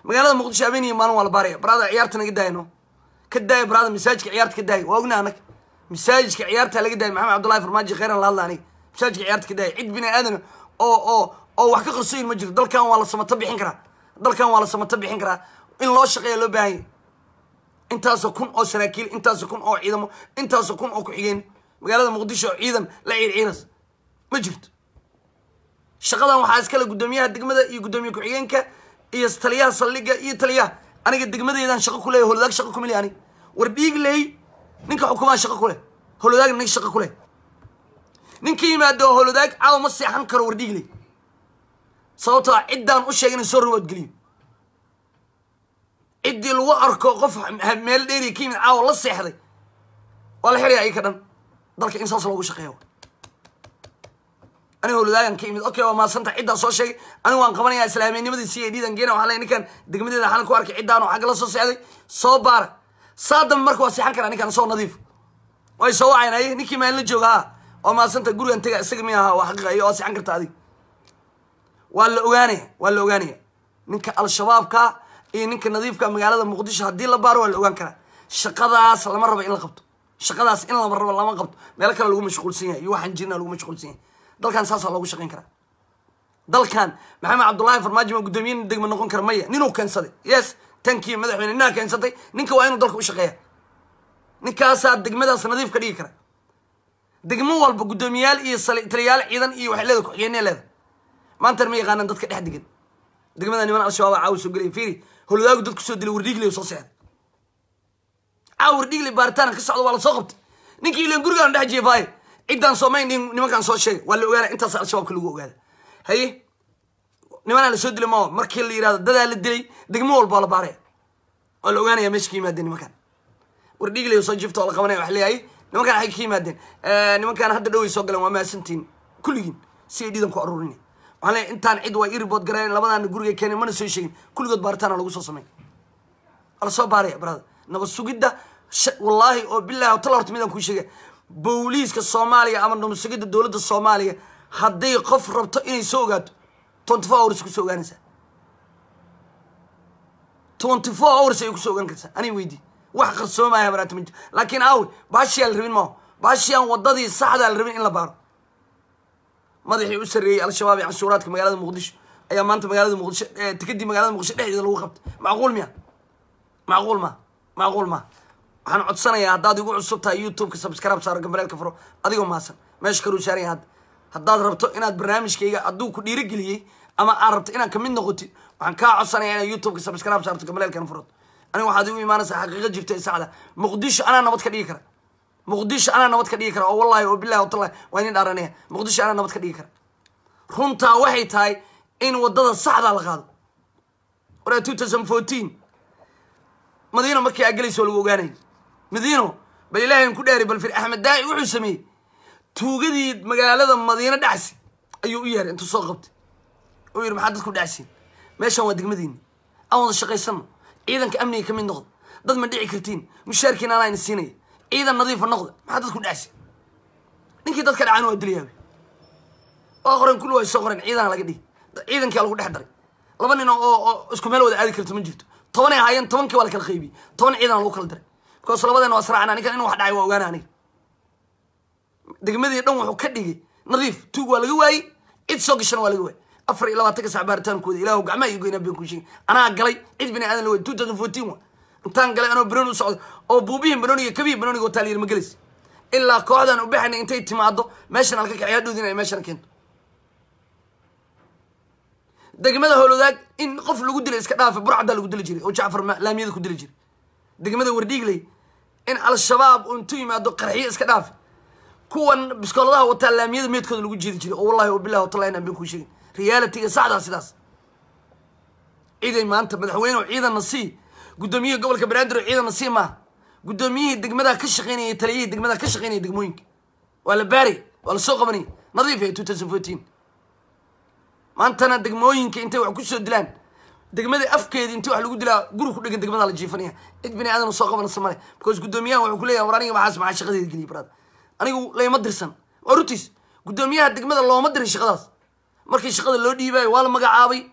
magaalada muqdisho habeeniya maalin waa la baaraya baraada ciyaarta naga daayno ka daaya baraada masaajidka ciyaarta ka daaya waa ogna anaga masaajidka ciyaartaa laga daaya maxamed cabdullahi farmaajo kheyran la hadla aniga masaajidka ciyaarta ka daaya cid bini aadan oo oo oo wax ka qarsoyin ma jiro dalkan waa la samato bixin karaa dalkan waa la samato bixin karaa in loo shaqeeya loo baahanya intaasoo kun oo saraakiil intaasoo kun oo ciidamo intaasoo kun oo ku-xigeen magaalada muqdisho ciidan la ciirciinas ma jirto shaqadan waxaa iskale guddoomiyaha degmada iyo guddoomiye ku-xigeenka iyo taliyaha saldhiga iyo taliyaha aniga degmadeedaan shaqo ku leeya howladaag shaqa kumile ani war dhiigley ninka xukumaha shaqo ku leh howladaagna nig shaqa ku leh ninka yimaado howladaag caaw ma seexan karo war dhiigley sababtoo a ah ciddaan u sheegay ina soo rawaadgeliyo ciddii lagu arko qof meel dheeriya ka yimid caawa la seexday waa la xirayaa i ka dhan dalka in saas loogu shaqeeyo anigoo lodaagan ka imid okay waa mahadsanta ciddaa soo sheegay anigu waan qabanayaa islaamiyanimadii c geena waxaa la ninkan degmadeeda xalan ku arkay ciddaan xagga la soo socday soo baara saa dambe marka waa siixan karaa ninkaan soo nadiif way soo wacayeen ay ninkii maalin la joogaha oo mahadsanta gurigan tega isaga mi ahaa waa xaqiiqa iyo waa siixan karta adig waa la ogaanaya waa la ogaanaya ninka al-shabaabka iyo ninka nadiifka magaalada muqdisho haddii la baaro waa la ogaan karaa shaqadaas lama rabo in la qabto shaqadaas in labarabo lama qabto meelo kale lagu mashquulsan yahay iyo waxaan jirna lagu mashquulsan yahay dalkan saasaa loogu shaqeyn karaa dalkan maxamed cabdullaahi farmaajo ma guddoomiye degma noqon kara maya ninuu keensaday yes tankii madaxweyne ninaa keensatay ninka waa inuu dalka u shaqeeya ninkaasaa degmadaas nadiif ka dhigi kara degmo walba guddoomiyayaal iyo taliyaal ciidan iyo waxay leedahay ku-xigeenaya leeda maantan ma yaqaanaan dadka dhex degan degmada niman al-shabaab a caawa soo gelaya fiiri holwaagu dad kusoo dilay wardiig soo seexda caawir dhigli baaritaana ka socda waa la soo qabtay ninkii ilan gurigaan dhex jiifaay ciddaan soomayn nimankaan soo sheegay waa la ogaanay intaas al-shabaabka lagu ogaada haye nimanaa la dilay ma markii la yirahdo dadaa la dilay degmo walba la baaraya waa la ogaanaya meesha ka yimaadeen nimankan war dhigli soo jifta oo la qabanaya wax leeyahay nimankaan waxay ka yimaadeen nimankaan hadda dhoway soo galeen waa mahadsantiin kulligiin si ay dhiidan ku waxaan leeyahay intaan cid waa iribod garayn labadaana guriga keeneen mana soo sheegin kulligood baaritaana lagu soo sameyn waa la baaraya brother nabad sugidda wallaahi oo bilaahi tala horta midaan kuu sheega booliiska soomaaliya ama dhumusugida dowladda soomaaliya hadday qof rabto inay soo ogaato twenty four hours ku soo ogaanaysaa twenty four hours ayay kusoo ogaan karsaa ani weydi wax qarsoomaya baraata ma jiro laakiin aawi baashiyaa la rabin maaho baashiaan waddadii saxdaa la rabin in la baaro madaxii u sareeyey al-shabaab ee canshuuraadka magaalada muqdisho ayaa maanta magaalada muqdisho eh, tikadii magaalada muqdisho dhexdeeda lagu qabtay macquul miya macquul maa macquul maa waxaan codsanayaa haddaad igu cusub tahay youtubeka subscribe saaro gambareelka furo adigoo mahadsan meesha karuu saaran hadda haddaad rabto inaad barnaamijkayga hadduu ku dhiirigeliyey ama aad rabto inaad kamid noqotid waxaan kaa codsanayaa inaad youtubeka subscribe saarto gambareelkana furto aniga waxaad igu imaanaysaa xaqiiqa jirto ee sacda muqdisho anaa nabad ka dhigi kara muqdisho anaa nabad ka dhigi kara oo wallahi oo bilahi watallahi waa idin dhaaranaya muqdisho anaa nabad ka dhigi kara runtaa waxay tahay in waddada saxdaa la qaado waraa two thousand fourteen madiina markii aa gelaysa oo lagu ogaanaya madiino bal ilaahayn ku dheeray bal axmed daai wuxuu sameeyey tuugadii magaalada madiino dhacsi ayuu u yeeray intuu soo qabtay uu yidhi maxaa dadku dhacsiin meeshaan waa degmadiinni aan wada shaqaysanno ciidanka amniga ka mid noqda dad ma dhici kartiin mushaarkiina alaa siinaya ciidan nadiifa noqda maxaa dadku dhacsiin ninkii dadka dhacana waa dilayaawe waa qoren kulli waa soo qoren ciidana laga dhigi ciidankaa lagu dhex daray laba nin oo isku meel wada aadi karto ma jirto tobanay ahaayeen tobankii waa la kala qaybiyey toban ciidana lagu kala diray kaas labadeena waa israacna ninkan inu wax dhacay waa ogaana degmadii dhan wuxuu ka dhigay nadiif tuug waa laga waayey cid soo gashana waa laga waayey afar iyo labaatanka sac baaritaankooda ilahu gacmaha iyo goynaa been kushegi anaa galay cid bini aadan la wey two thousand fourteen wa intaan galay anoo banooni u socdo oo buubihi banooniga kabihi banooniga oo taaliyar ma gelaysa ilaa kooxdan ubaxayna intay timaado meeshan halka kacyaa dhoodin ay meeshan keento degmada holodaag in qof lagu dilay iska dhaafa burcaddaa lagu dili jiray oo jacfar laamiyada ku dili jiray degmada wardhiigley in al-shabaab intu yimaado qarxiyo iska dhaafi kuwan biskooladaha wataa laamiyada meedkooda lagu jiedi jiray oo wallahi o bilahi watallahi inaan been kuu sheegin realitiga saxdaa sidaas ciiday maanta madaxweyne ciidanna sii guddoomiyihii gobolka banaadir oo ciidanna sii maaha guddoomiyihii degmadaha ka shaqeynaya taliyihii degmadaha ka shaqeynaya degmooyinka waa la baaray waa la soo qabanaya nadiif ee two thousand fourteen maantana degmooyinka intay wax kusoo dilaan degmada afkeedi inti wax lagu dilaa guri ku dhegan degmada la jiifanaya cid bini aadan usoo qabanaysa male because guddoomiyahan wuxuu kuleeyaha war aniga maxaas maxaa shaqadeeda geliya barad anigu layma dirsan waa runtiis guddoomiyaha degmada looma diray shaqadaas markii shaqada loo dhiibaayo waa la magacaabay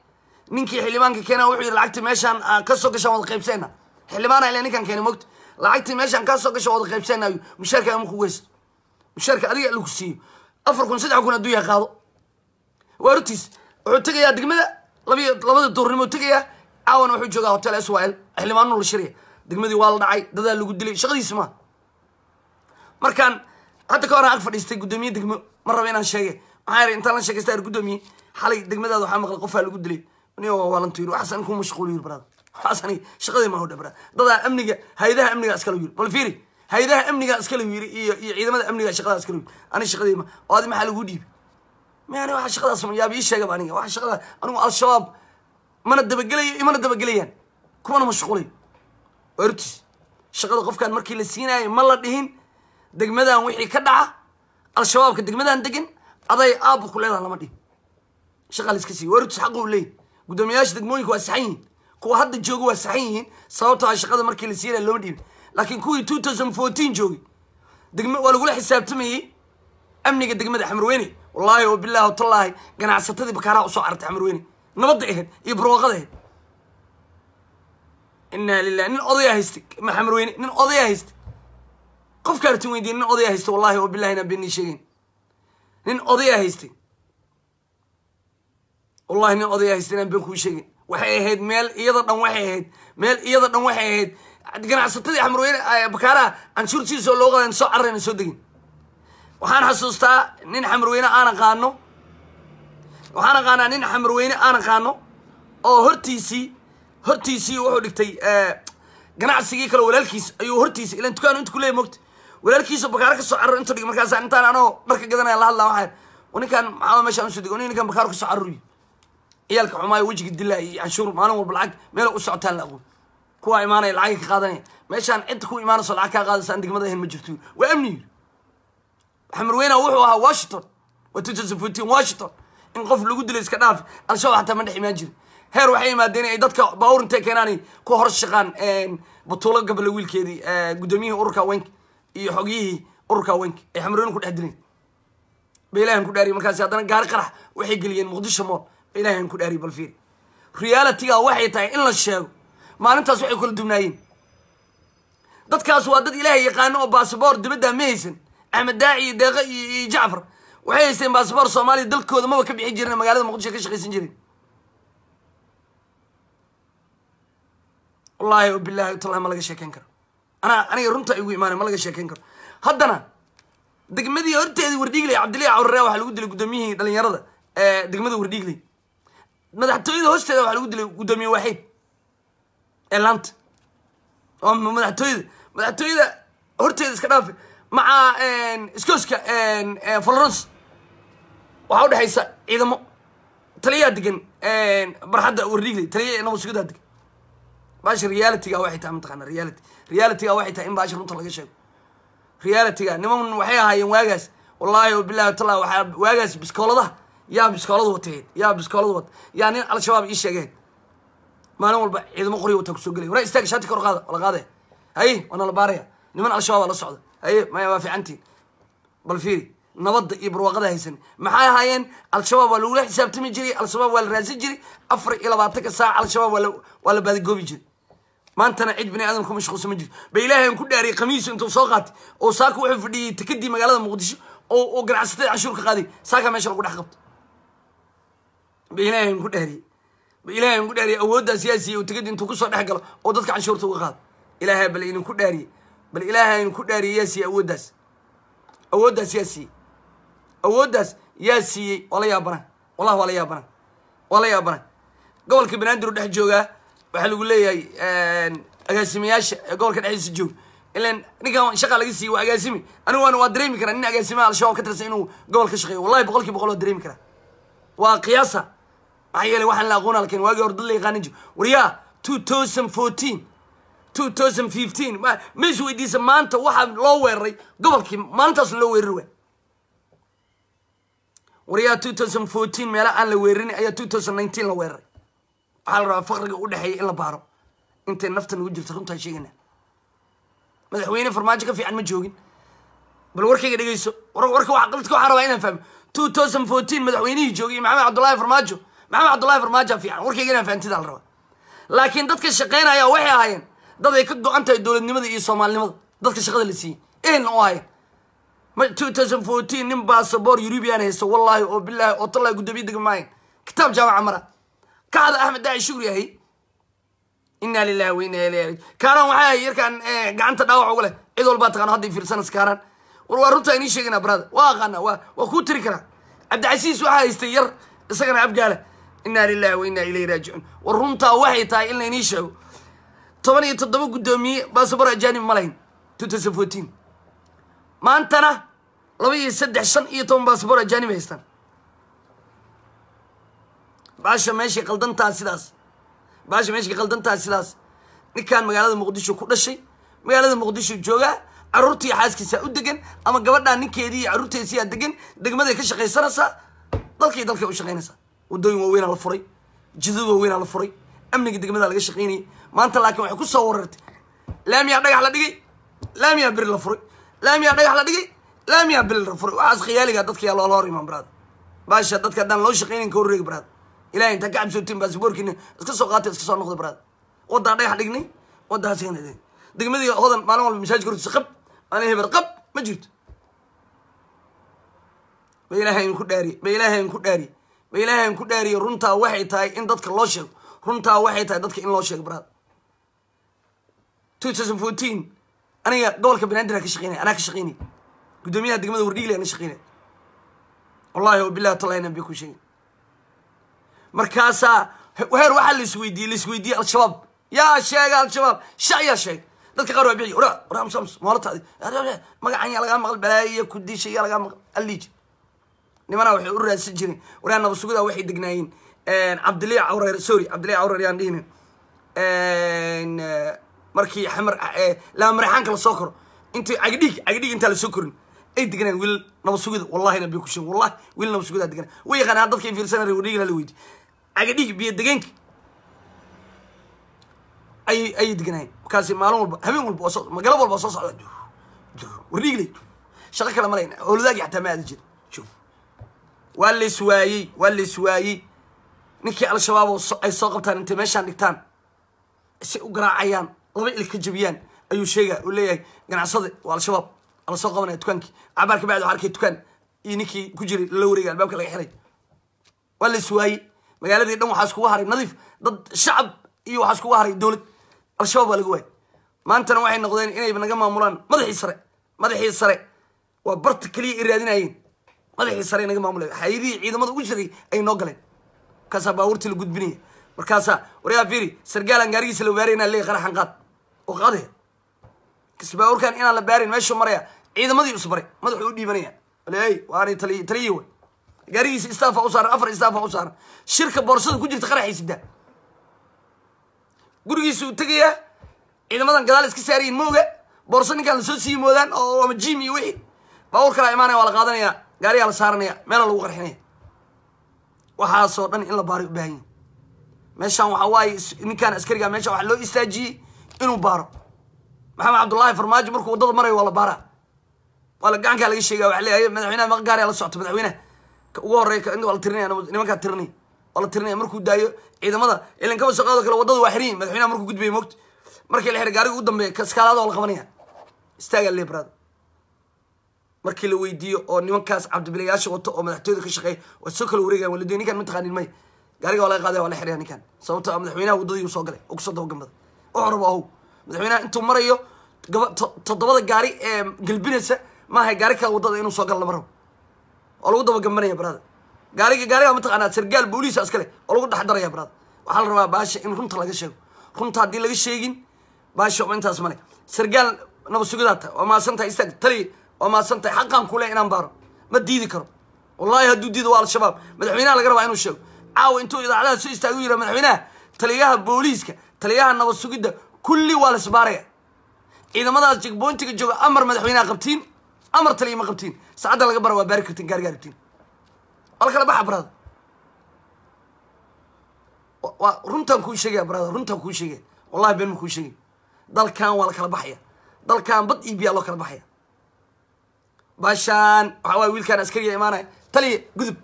ninkii xildhibaanka keena wuxuu yidhi lacagti meeshaan ah, kasoo gashaan wada qaybseena xildhibaana ilaa ninkan keenay mogta lacagti meeshaan kaasoo gasho wada qaybseena ayu mushaarka ama ku weysto mushaarka adiga lagu siiyo afar kun saddex kun adduunya qaado waa runtiis wuxuu tegayaa degmada labada duurnimo tegaya caawana wuxuu joogaa hotel s l xildhibaano la shiraya degmadii waa la dhacay dadaa lagu dilay shaqadiisi ma markaan hadda ka hor ag fadhiistay guddoomiye degmo ma raba inaan sheege maxaa yar intaan la sheegaysta ar guddoomiye xalay degmadaada waxaa maqlay qofaa lagu dilay walantuyir waxaas an ku mashquul yir brad waxaas shaqadii ma hodha brad dadaa amniga hay-adaha amniga iskala yir bal fiiri hay-adaha amniga iskala yiri iyo iyo ciidamada amniga shaqada iskala yiri ani shaqadiima oo adi maxaa lagu dhiibi man waa shaqadaas yaab ii sheegaba aniga waa shaqada anigu al-shabaab mana dabagelayo imana dabagelayaan kumana mashquulayo ortis shaqada qofkan markii la siinayo ma la dhihin degmadan wixii ka dhaca al-shabaabka degmadan degan aday aabba ku leedaha lama dhihin shaqaa iska siiyo ortis xaq u leeyahy guddoomiyayaasha degmooyinka waa saxan yihiin kuwa hadda jooga waa saxan yihiin sababto a ah shaqada markii la siinayo looma dhihin laakiin kuwii two thousand fourteen joogay degma waa lagula xisaabtamayey amniga degmada xamarweyne wallaahi oo bilahi tallaahi ganacsatadii bakaaraha usoo carartay xamar weyne nabadda ahayd iyo barooqada ahayd inaa lilah nin odayaa haystay xamar weyne nin odayaa haystay qofka artin weydiye nin odayaa haystay wallahi oo bilahi inaan beenii sheegeyn nin odayaa haystay wallahi nin odayaa haystay inaan been kuu sheegeyn waxay ahayd meel iyada dhan waxay ahayd meel iyada dhan waxay ahayd ganacsatadii xamar weyne bakaaraha canshuurtiisa oo loo qadan soo cararayn soo degin waxaan xasuustaa nin xamrweyne aan aqaano waxaan aqaanaa nin xamrweyne aan aqaano oo hortiisii hortiisii wuxuu dhigtay eh, ganacsigii kale walaalkiis ayuu hortiisa ilan dukaan intu ku mogta walaalkiisu bakaaro ka soo carro intuu dhig markaasa intaan anoo dharka gadanaya la hadlaa waxaa ninkaan maxaa meeshaan uso digo ninkaan bakaaro ka soo carruyo ciyaalka xumaayo wejiga dila iyo canshuur maalin walba lacag meel u socotaan la aqoon kuwaa imaanaya lacagay ka qaadanaya meeshaan cidda ku imaanayso lacag kaa qaadaysa aan degmada ahayn ma jirto waa amni yiri xamrweyna wuxuu ahaa washington waa washington in qof lagu dilo iska dhaaf al-shabaab xataa ma dhex imaan jiro heer waxay imaadeen ay dadka baabuur intay keenaan ku hor shaqaan batuulo gabale wiilkeedii guddoomiyihii ururka haweenka iyo xogiyihii ururka haweenka ay xamarweynu ku dhex dileen ba ilahi ku dhaariy markaasi haddana gaari qarax waxay geliyeen muqdisho mool ba ilahi ku dhaariy bal fiiri realitiga waxay tahay in la sheego maalintaas waxay kala dubnaayeen dadkaas waa dad ilaahay yaqaano oo basaboor dibaddaa ma haysan axmed daaci iyo deeqe iyo jacfar waxay haysteen baasboor soomaaliya dalkooda maba ka bixi jirine magaalada muqdisho ka shaqaysan jirin wallahi o bilahi tallahi ma laga sheekeyn karo anaa aniga runta igu imaanay ma laga sheekeyn karo haddana degmadii horteedii wardhiigley cabdillahi cawrare waxaa lagu dilay guddoomiyihii dhalinyarada ee degmada wardhiigley madaxtooyada hoosteeda waxaa lagu dilay guddoomiye waaxid ee laanta oo madaxtooyada madaxtooyada horteeda iska dhaafe مع اسكوسكا فرنسا waxaa u dhexaysa ciidamo taliyaa degan barxadda warriigley taliya inaba sugadaa degan baasha realityga waxay tahay mataqaana reality realityga waxay tahay in baasha runta laga sheego realityga niman waxay ahaayeen waagaas wallaahi oo billahi taala waxaa waagaas biskooladaha yaa biskoolada wateen yaa biskoolada wat yaa nin al-shabaab ii sheegeen maalin walba ciidamo qoriya wataa kusoo gelay waraa istaaga shaati kor qaada waa la hay waana la baaraya niman al-shabaab aa la socda maya waa fiicantiin bal fiiri nabadda iyo barwaaqada haysan maxay ahaayeen al-shabaab waa lagula xisaabtami jiray al-shabaab waa la raasi jiray afar iyo labaatanka saac al-shabaab waa la baadigoobi jiray maantana cid bini aadam ku mashquulsan ba ilaahay aan ku dhaariyay khamiis intuu soo qaatay oo saaka wuxuu fadhiyey takadii magaalada muqdisho oo ganacsatada cashuur ka qaaday saaka meesha lagu dhex qabto ba ilaahay aan ku dhaariyey ba ilahay ku dhaariyay awooddaa siyaasiya oo takadii intuu kusoo dhex galo oo dadka canshuurta uga qaado ilaahay bal idinku dhaariyey bal ilaahay ku dhaariye yaa siiyey awooddaas awooddaas yaa siiyey awooddaas yaa siiyey waa la yaabana wallahi waa la yaabana waa la yaabana gobolka banaadir u dhex joogaa waxaa lagu leeyahay agaasimayaasha ee gobolka dhexdiisa joog ilan ninkan shaqaa laga siiyey waa agaasimi anigu waana waa dareemi karaa nin agaasimaha ah al-shabaab ka tirsan inuu gobol ka shaqeeyo wallahi boqolkii boqol waa dareemi karaa waa qiyaasa maxaa yeelay waxaan la aqoona lakin waagii hore dad la yaqaanin jir war yaa two thousand fourteen mis weydiisa maanta waxaa loo weeraray gobolkii maantaasn loo weerari waay waryaa meela aan la weerarin ayaa la weeraray waxaa la rabaa fakriga u dhexeeya in la baaro intay naftan ugu jirta runtaan sheegayna madaxweyne farmaajo ka fiican ma joogin bal warkayga dhegeyso warka qaladka waxaa rabaa inaan fahmo madaxweynihii joogay maxamed cabdullaahi farmaajo maxamed cabdullahi farmaajoa fiican warkayga inaan fahamtidaa la rabaa laakiin dadka shaqeynaya waxay ahaayeen dad ay ka go-an tahay dowladnimada iyo soomaalinimada dadka shaqada la siiyey ehelna u ahayn nin basabor yurubiyan haysto wallahi oo bilaahi oo tallaahi gudoomiye dega maayan kitaab jaamaca mara kacda axmed daaci shugri ahay inaa lilahi wa inaa ilayhi waxaa ahay yarkaan gacanta dhaawac uga leh cid walbaa taqaano hadday fiirsanas kaaraan war waa runtaa inii sheegayna brada waa aqaana waa waa kuu tiri karaa cabdicasiis waxaa haystay yar isagana abgaala inaa lilahi wainaa ilahi ilayhi raajicuun war runtaa waxay tahay in laynii sheego toban iyo toddoba guddoomiye basaboor ajanib malayn maantana laba iyo saddex shan iyo toban basaboor ajanib haystaan baasha meeshay qaldantaa sidaas baasha meeshay qaldantaha sidaas ninkaan magaalada muqdisho ku dhashay magaalada muqdisho joogaa caruurtii xaaskiisaa u degan ama gabadhaa ninkeedii iyo carruurteesiyaa degan degmaday ka shaqaysanaysaa dalkii dalkay u shaqaynaysaa waddooyin waaweynaa la furay jidad waaweynaa la furay amniga degmadaa laga shaqaynayay maanta laakiin waxay ku soo warartay laamiyaa dhagax la dhigay laamiyaa beri la furay laamiyaa dhagax la dhigay laamiyaa beri la furay waxaas khiyaaliga dadka yaa loola hor imaan baraad baasha dadka haddaan loo shaqaynayn ka horreegi baraad ilahay intaa ka cabsootiin baasboorkiina iska soo qaatay iska soo noqda baraad waddaa dhagax dhignay waddahaas degmadii hodan maalin walba masaajka hortiisa qab maalin heber qab ma jirto ba ilaahayn ku dhaariye ba ilaahayn ku dhaariye ba ilaahayn ku dhaariye runtaa waxay tahay in dadka loo sheego runtaa waxay tahay dadka in loo sheego baraad aniga gobolka banaadir ka shaqeynay anaa ka shaqeynay guddoomiyaha degmada wardhigle ana shaqeynay wallahi oo bilahi talana bi ku sheegay markaasaa heer waxaa la isweydiiyey al-shabaab yaa sheega al-shabaab shac yaa sheeg dadka qaar waa bixiy ora ora amsams moolataadi magacan yaa lagaa maqal balaayiya kudisha yaa lagaa maqal alliji nimanaa waxay u raadsan jireen waraa nabasugada waxay degnaayeen cabdilii cawreer sorry cabdilii cawreer yaan dhihine markii marexaanka eh, lasoo koro int agdhig agdhig intaa lasoo korin ay deganaan wiil nabasugid wallahi biy kush wallahi wiil nabasugidaa deganaa way yaqaanaa dadka fiirsana reerdhigna la weydi agdhig biyo degeenka ay ayay deganaayeen markaasi maalin walba habeen walba soo galab walba soo socda wardhiigley shaqo kale malayna howladaagi xataa ma aadi jira waa lays waayey waa lays waayey ninkii al-shabaab ay soo qabtaan intay meeshaan dhigtaan isay u garaacayaan laba cil ka jabiyaan ayuu sheega u leeyahay ganacsade waa al-shabaab waa lasoo qabanaya dukaankii cabaar kabacdi arkay dukaan iyo ninkii ku jiray la wareega albaabka laga xiray waa la iswaayey magaaladii dhan waxaa iskugu haray nadiif dad shacab iyo waxaa iskugu haray dowlad al-shabaab waa laga waayay maantana waxay noqdeen inayba naga maamulaan madaxii sare madaxii sare waa barta keliya ay raadinayeen madaxii sare naga maamulay xayrihii ciidamada ugu jiray ay noo galeen markaasaa baabuurtii la gudbinaya markaasaa waryaa fiiri sargaalan gaarigiisa la waarayna leeyahy qaraxan qaad oqaadaya kasbaawarkan inaan la baarin meeshuu maraya ciidamadii isbaray madaxu u dhiibanaya aley waanay taliy taliye way gaarigiisa istaafa u saaran afar istaafa u saaran shirka boorsada ku jirta qaraxaysidaa gurigiisuu tegayaa ciidamadan gadaal iska saarayin mooga boorso ninkaan lasoo siiyi moodaan oo ama jim iyo wixii baawur kalaa imaanaya waa la qaadanaya gaariyaa la saaranaya meela lagu qarxinaya waxaasoo dhan in la baari u baahan yahi meeshaan waxaa waaye ninkaan askarigaa meesha waxa loo istaajiyey inuu baaro maxamed cabdullaahi farmaajo markuu waddada marayo waa la baaraa waa la gacankaa laga sheega waa leeyahay madaxweynaha maqgaaraya la socto madaxweynaha ka ugu horreeya waa la tirinaya nimankaa tirinaya waa la tirinaya markuu daayo ciidamada ilan kaba shaqaado kale waddada waa xirin madaxweynaha markuu gudbaya moogta markii la xira gaariga u dambeeya kaskaalaada waa la qabanaya istaagaa lee markii la weydiiyo oo nimankaas cabdibilayaasha wato oo madaxtooyda ka shaqeeya waa soo kala wareegaya waa la doy ninkaan ma taqaanin maya gaariga waa laga qaadaya waa la xiraya ninkaan sababto ah madaxweynaha waddadii u soo galay oo kusoo dabagambada ucrab ahow madaxweyneha intuu marayo todobada gaari ee galbinaysa maaha gaari kaa wadada inuu soo gal lama rabo oo lagu dabagambanaya brada gaariga gaariga mataqaanaa sargaal booliisa iskale oo lagu dhexdaraya brada waxaa la rabaa baasha in runta laga sheego runta haddii laga sheegin baasho intaas male sargaal nabad oo tahay waa maasantahay istaag taliya waa maasan xaqaan kuu inaan baaro ma diidi karo wallaahi hadduu diido waa al-shabaab madaxweyneha laga rabaa inuu sheego caawa intuu idaacadaha soo istaagu yira madaxweyneha taliyaha booliiska taliyaha nabad sugidda kulli waa la isbaaraya ciidamadaas jigboontiga jooga amar madaxweyneha qabtiin amar taliya ma qabtiin saacadda laga bara waa baari kartiin gaari gaaribtiin waa la kala baxa barada waa runtaan kuu sheegaya barada runtaan kuu sheegaya wallahi been ma kuu sheegay dalkan waa la kala baxaya dalkan bad iyo loo kala baxaya baashaan waxaa waaya wiilkaan askariya imaanaya taliya gudub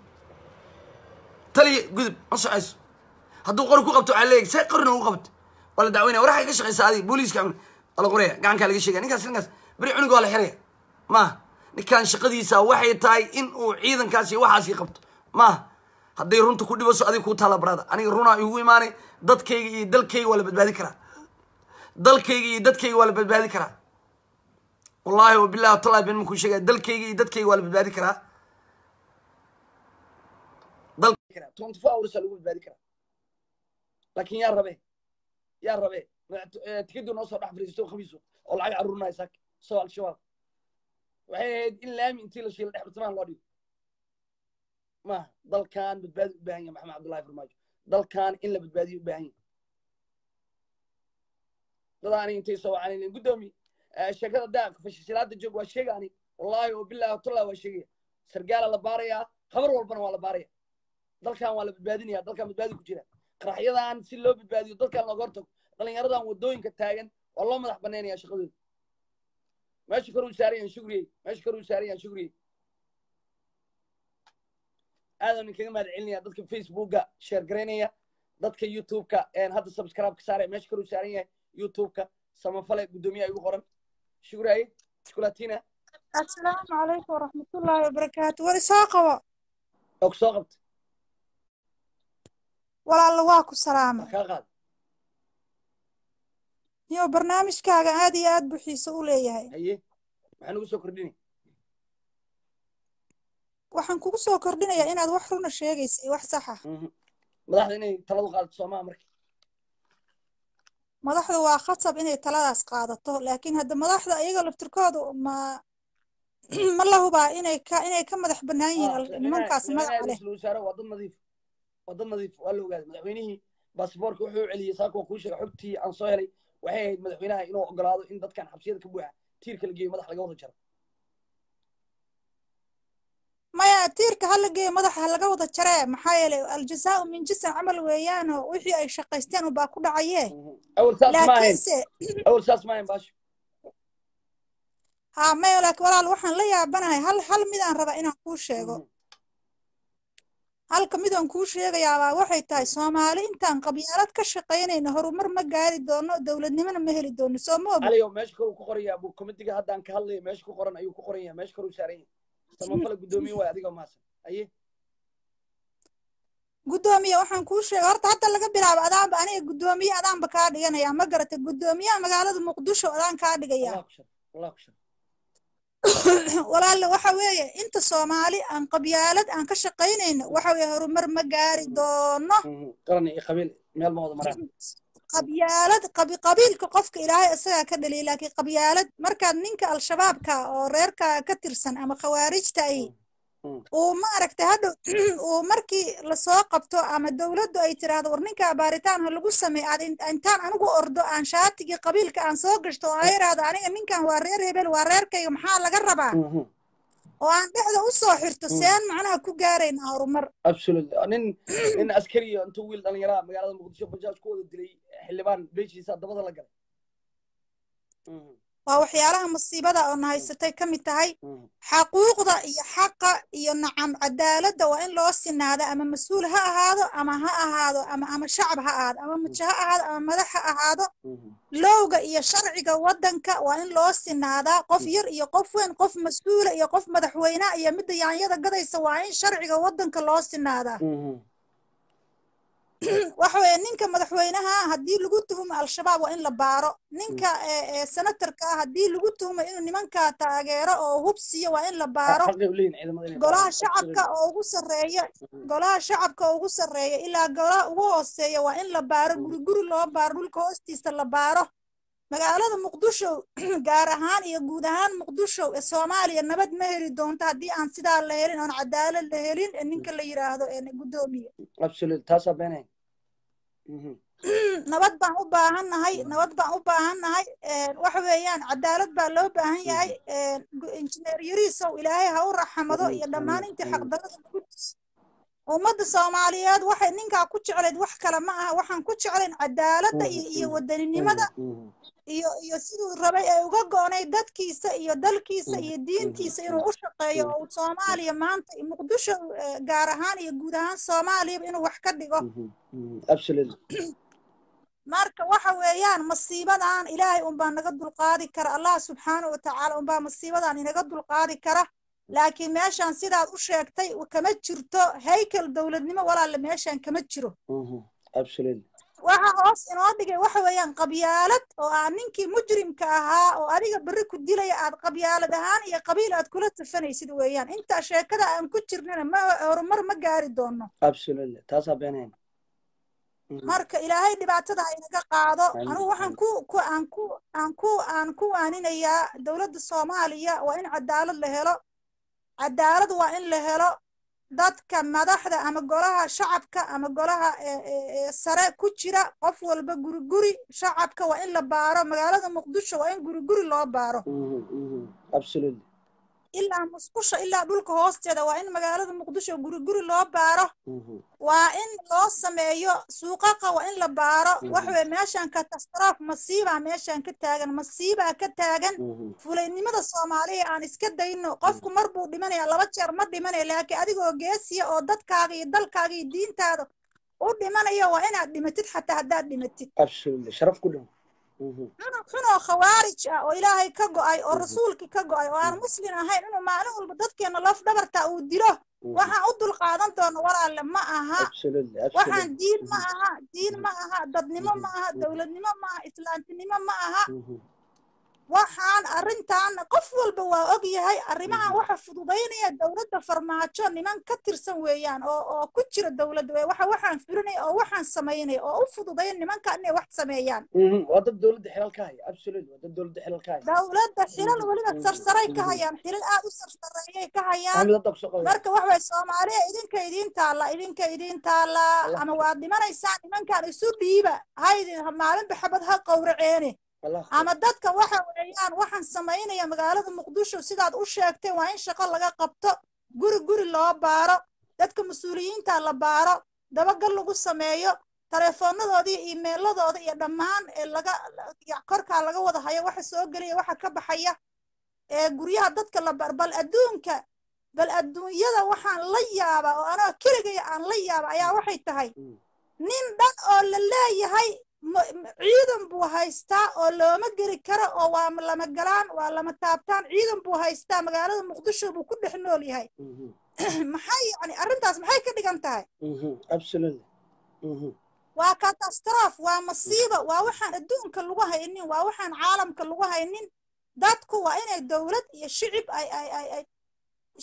taliya gudub ma socayso hadduu qori ku qabto waxaa leeyahay see qorina ugu qabto waa la daweynaya war waxay ka shaqeysaa adi booliiska alaquraya gacankaa laga sheegaya ninkaas ninkaas beri cunug waa la xiraya maaha ninkaan shaqadiisa waxay tahay in uu ciidankaasi waxaasi qabto ma hadday runta ku dhibaso adiga kuu taala baraada aniga runaa igu imaanay dadkayga iyo dalkayga waa la badbaadin karaa dalkayga iyo dadkayga waa la badbaadin karaa wallahi wabilahi watallahi been makuu sheegaya dalkayga iyo dadkayga waa la badbaadin karaa daltwenty four hours waa lagu badbaadin karaa laakiin yaa rabe yaa rabe tikadu noo soo dhex fariisto khamiiso oo lacag caruurinaya saak soo al-shabaab waxay ahayd in laami intii la shiila dhex bartamahan loo dhigo maa dalkan badbaadi u baahan yahay maxamed cabdullahi farmaajo dalkan in la badbaadiyo u baahan yahay dad aaniga intay soo wacanayn guddoomi sheekada daa fashilaada joog waa sheega ani wallahi oo bilaahi tallah waa sheegaya sargaala la baarayaa habar walbana waa la baaraya dalkan waa la badbaadinaya dalkan badbaadi ku jira qaraxyadan si loo badbaadiyo dadkaan looga hortago dhalinyaradan wadooyinka taagan waa loo madax banaynaya shaqadooda meesha uu saaran saarayan shugriye meesha koruu saarayan shugriye aadaan ninkaga mahad celinaya dadka facebooka sheer garaynaya dadka youtubeka hadda subscribe ka saaraya meesha uu saaran yahay youtubeka samafale guddoomiyaha igu qoran shugriye shukulatina assalaamu calaykum waraxmatullaahi wabarakaatu war isoo qabo og soo qabta walaalo waa ku salaamay yo barnaamijkaaga aad iyo aad buu xiise u leeyahay waxaan kugu soo kordhinayaa inaad wax runa sheegaysa iyo wax sax ah mhm. madaxda waa khatab inay taladaas qaadato laakiin hadda madaxda ayaga laftirkoodu ma ma la hubaa inay ka inay ka madax bannaan yihiin ah, nimankaas magaca leh wadad nadiif waa ah la ogaaday madaxweynihii baasaboorka wuxuu celiyey saakoo kuu sheega xogtii aan soo helay waxay ahayd madaxweynaha inuu ogolaado in dadkan xabsiyada ka buuxa tiirka la geeyo madax laga wada jaro maya tiirka hala geeyo madaxa laga wada jaree maxaa yeelay aljazaau min jinsin camal weeyaanoo wixii ay shaqaysteen unbaa ku dhacaye awal ha maya laakiin walaal waxaan la yaabanahay hal hal mid aan rabaa inaan kuu sheego mm-hmm halka midaan kuu sheegayaabaa waxay tahay soomaali intaan qabyaalad ka shaqaynayna horumar ma gaari doono dowladnimona ma heli doono soo ma ogo meesha kale ku qorayaa buu komitiga haddaan ka hadlaya meesha ku qoran ayuu ku qoran meesha kale u saaran yahay samafala guddoomiye waay adiga maasan aye guddoomiye waxaan kuu sheega horta hadda laga bilaabo adaanba aniga guddoomiye adaanba kaa dhiganaya ma garata guddoomiyaha magaalada muqdisho adaan kaa dhigaya walaalle waxa weeye inta soomaali aan qabyaalad aan ka shaqaynayno waxa weye horumar ma gaari doono mm, qabyaalad qabiilka qofka ilaahay isagaa ka dhaliyay laakiin qabyaalad markaad ninka al-shabaabka oo reerka ka tirsan ama khawaarijta ay mm. Mm. uu maaragtay hadha uu markii lasoo qabto ama dowladdu ay tiraahdo war ninkaa ha lagu sameey aad intaan anigu ordo aan shaatigii qabiilka aan soo gashto oo ay irahdo aniga ninkan waa reer hebel waa reerkayga maxaa laga rabaa mm-hmm. oo aan dhexda u soo xirto mm. seen macnaha ku gaarayna horumar nin nin askariya inta wiil dhalinyaraha magaalada muqdisho bajaaj ku wada dilay xildhibaan beeshiisa dabada la galay mm-hmm waa waxyaalaha musiibada na haysatay ka mid tahay mm. Mm. xaquuqda iyo xaqa iyo nacam cadaaladda waa in loo sinaada ama mas-uul ha ahaado ama ha ahaado ama ama shacab ha ahaado ama mm. mujo ha ahaado ama madax ha ahaado mm-hmm. lowga iyo sharciga waddanka waa in loo sinaadaa qof yar iyo qof weyn qof mas-uula iyo qof madaxweynea iyo midda yaanyada gadaysa waa in sharciga waddanka loo sinaadaa mm-hmm. waxa weye ninka madaxweynaha haddii lagu tuhumo al-shabaab waa in la baaro ninka mm. eh, eh, senatarka ah haddii lagu tuhumo inuu nimankaa taageero oo hubsiyo waa in la baaro golaha shacabka oo ugu sareeya mm. golaha shacabka oo ugu sarreeya ilaa golaha ugu hooseeya waa in la baaro guriguri mm. loo baaro dhulka hoostiisa la baaro magaalada muqdishow gaar ahaan iyo guud ahaan muqdishow ee soomaaliya nabad ma heli doonto haddii aan sidaa la helin oon cadaalad la helin ninka la yidhaahdo ee gudoomiya Mhm. nabad baan u baahannahay nabad baan u baahannahay waxa weeyaan cadaalad baa loo baahan yahay injineer mhm. yariisow ilaahay ha u raxamado iyo dhammaan intii xaqdarada lagu ummadda soomaaliyeed waxay ninkaa ku jeclayd wax kale ma aha waxaan ku jeclayn cadaaladda mhm, iyo wadaninimada iyo iyo siduu rabay ee uga go-nay dadkiisa iyo dalkiisa mm. iyo diintiisa mm. inuu u shaqeeyo oo mm. uu soomaaliya maanta muqdisho e, gaar ahaan iyo guud ahaan soomaaliyaba inuu wax ka dhigo mm-hmm. Mm-hmm. marka waxa weeyaan masiibadan ilaahay unbaa naga dulqaadi kara allah subxaanah watacaala tacaala unbaa masiibadan inaga dulqaadi kara laakiin meeshaan sidaad u sheegtay kama jirto haykel dowladnimo walaala meeshaan kama jiro mm-hmm waxaa hoos inoo dhigay waxa weeyaan qabyaalad oo aad ah ninkii mujrimka ahaa oo adiga berri ku dilaya aad qabyaalad ahaan iyo qabiil aad kula tafanaysid weeyaan intaa sheekada aan ku jirnana ma horumar ma gaari doonno mm. marka ilaahay dhibaatada aynaga qaado anugu waxaan mm. ku aan ku aan ku aan ku waaninayaa dowladda soomaaliya waa in cadaalad la helo cadaalad waa in la helo dadka madaxda ama golaha shacabka ama golaha sare ku jira qof walba guriguri shacabka waa in la baaro magaalada muqdisho waa in guriguri loo baaro mm-hmm, mm-hmm. ilaa musqusha ilaa dhulka hoosteeda waa in magaalada muqdisho guriguri loo baaro mm-hmm waa in loo sameeyo suuqaqa waa in la baaro mm-hmm. waxweye meeshan catastrophe masiibaa meeshan ka taagan masiibaa ka taagan mm-hmm. fulaynimada soomaaliya aan iska dayno mm-hmm. qofku mar buu dhimanaya laba jeer ma dhimanaya laakiin adigoo geesiya oo dadkaaga iyo dalkaaga iyo diintaada u dhimanayo waa inaad dhimatid xataa haddaad dhimatid cunug khawaarij ah oo ilaahay ka go-ay oo rasuulkii ka go-ay oo aan muslim ahayn inuu maalin walba dadkeena laf dhabartaa uu dilo waxaan u dulqaadan doono walaalle ma aha waxaan diin ma aha diin ma aha dadnimo ma aha dowladnimo ma aha islaantinimo ma aha waxaan arrintan qof walba waa og yahay arrimahan mhm. waxa fududaynaya dowladda farmaajo niman ka tirsan weeyaan oo oo ku jira dowladda waxa waxaan fulinay oo waxaan samaynay oo u fududayn nimankan inay wax sameeyaan mhm, waa dad dowladda xilal ka haya absolute waa dad dowladda xilal ka haya dowladda xilal mhm. weliba sarsaray ka hayaan xilal aad u sarsareeyay ka hayaan marka wax way soomaaliya idinka idiin taalla idinka idiin taalla ama waad dhimanaysaan nimankan isu dhiiba ha maalinba xabad ha qowraceene ama dadka waxa weeyaan waxaan samaynaya magaalada muqdisho sidaad u sheegtay waa in shaqo laga qabto guri guri loo baaro dadka mas-uuliyiinta la baaro dabagal lagu sameeyo taleefoonadooda iyo iimeiladooda iyo dhammaan laga korkaa laga wada hayo waxa soo gelaya waxa ka baxaya ee guryaha dadka la baaro bal adduunka bal adduunyada waxaan la yaaba oo anoo keligaya aan la yaaba ayaa waxay tahay mm. nin dhan oo la leeyahay ciidan buu haystaa oo looma geli karo oo waa lama galaan waa lama taabtaan ciidan buu haystaa magaalada muqdisho buu ku dhex nool yahay mhm. maxay yani arrintaas maxay ka dhigan tahay mhm, mhm. waa katastrof waa masiiba waa waxaan adduunka lagu haynin waa waxaan caalamka lagu haynin dadku waa inay dowlad iyo shicib ay ay ay ay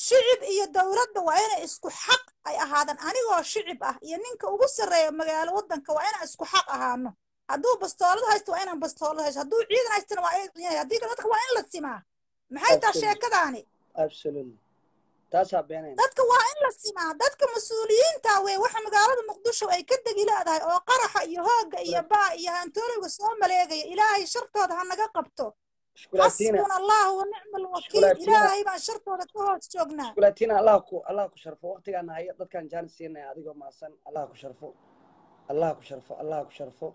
shicib iyo dowladda waa inay isku xaq ay ahaadaan anigoo shicib ah iyo ninka ugu sarreeya magaalo waddanka waa inaan isku xaq ahaano hadduu bastoolad haysto waa inaan bastoolad haysto hadduu ciidan haystana waa haddii kale dadka waa in la simaa maxay taa sheekadaani dadka waa in la simaa dadka mas-uuliyiinta wey waxa magaalada muqdisho ay ka degi leedahay oo qaraxa iyo hooga iyo baa iyo hantolowga soo maleegaya ilaahay shartooda ha naga qabto xasbuna allahu wa nicma alwakiil ilaahay baan shartooda ka hoos joognaa shukulaatina allah ku allah ku sharfo waqtigaan nahaya dadkaan jaanis siinaya adigoo maasan allah ku sharfo allah ku sharfo allah ku sharfo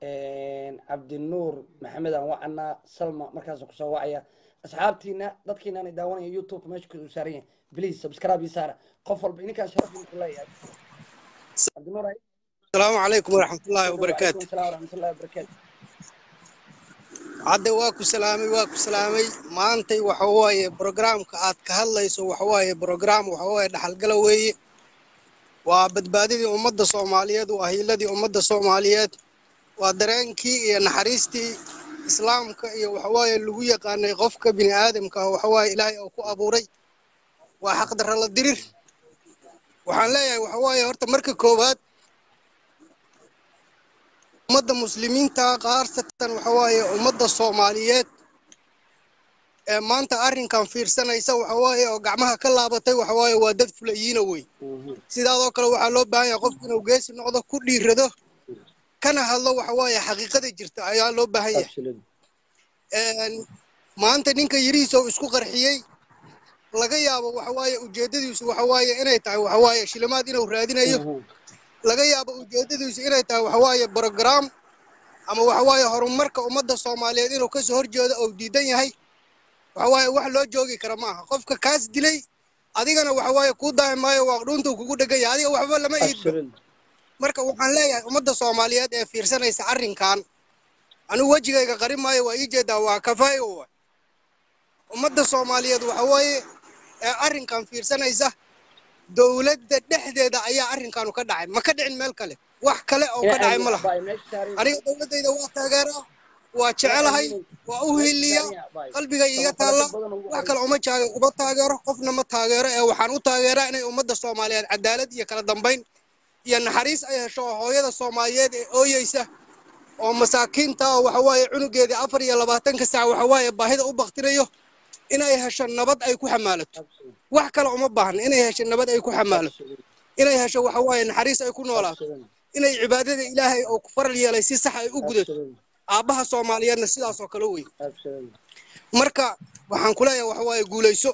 cabdinuur maxamedan wacanaa salma markaas kusoo wacaya asxaabtiina dadkiinaan daawanaya youtube meesha kusoo saaran yahay please subscribe ii saara qof walba ininkaa sharafin ku leeyahay cabdinuur asalaamu calaykum waraxmatullaahi wabarakaatu waraxmatullahi wabarakaatu hadda waa ku salaamay waa ku salaamay maantay waxa waaye brogramka aad ka hadlayso waxa waaye brogram waxa waaye dhaxalgala weeye waa badbaadidii ummadda soomaaliyeed waa hiiladii ummadda soomaaliyeed waa dareenkii iyo naxariistii islaamka iyo waxawaaye lagu yaqaanay qofka bini aadamka waxawaaye ilaahay oo ku abuuray waa xaq darala dirir waxaan leeyahay waxawaaye horta marka koowaad ummadda muslimiinta qaarsatan waxawaaye ummadda soomaaliyeed ee maanta arrinkan fiirsanaysa waxawaaye oo gacmaha ka laabatay waxawaaye waa dad fulayiina wey mhm. sidaadoo kale waxaa loo baahan yahay qofku inuu geesi noqdo ku dhiirado kana hadlo waxa waaye xaqiiqada jirta ayaa loo baahan yahay maanta ninka yarihiis oo isku qarxiyey laga yaabo waxawaaye ujeedadiisu waxawaaye inay tahay waxawaaye shilimaad inuu raadinayo laga yaabo ujeedadiisu inay tahay waxawaaye brogram ama waxawaaye horumarka ummadda soomaaliyeed inuu kasoo horjeedo oo diidan yahay waxawaaye wax loo joogi kara maaha qofka kaas dilay adigana waxawaaye kuu daahi maayo waaqdhuuntuu kugu dhegan yahay adiga waxba lama iidbo marka waxaan leeyahay ummadda soomaaliyeed ee fiirsanaysa arrinkan anigu wejigayga qari maayo waa ii jeedaa waa kafay owa ummadda soomaaliyeed waxa weeye ee arrinkan fiirsanaysa dowladda dhexdeeda ayaa arrinkanu ka dhacay ma ka dhicin meel kale wax kale oo ka dhacay ma laha aniga dowladdayda waa taageeraa waa jecelahay waa u hiliya qalbigay iga taalla wax kale uma jaaga kuma taageero qofna ma taageero ee waxaan u taageeraa inay ummadda soomaaliyeed cadaalad iyo kala dambayn iyo naxariis ay hesho oo hooyada soomaaliyeed ee ooyeysa oo masaakiinta oo waxawaaye cunugeedii afar iyo labaatanka sac waxawaaye baahida u baktinayo inay hesho nabad ay ku xamaalato wax kale uma baahna inay hesho nabad ay ku xamaalato inay hesho waxawaaye naxariis ay ku noolaato inay cibaadada ilaahay oo ku faral yeelay si sax ay u gudato aabbaha soomaaliyeedna sidaasoo kale wey marka waxaan ku leeyahay waxawaaye guulayso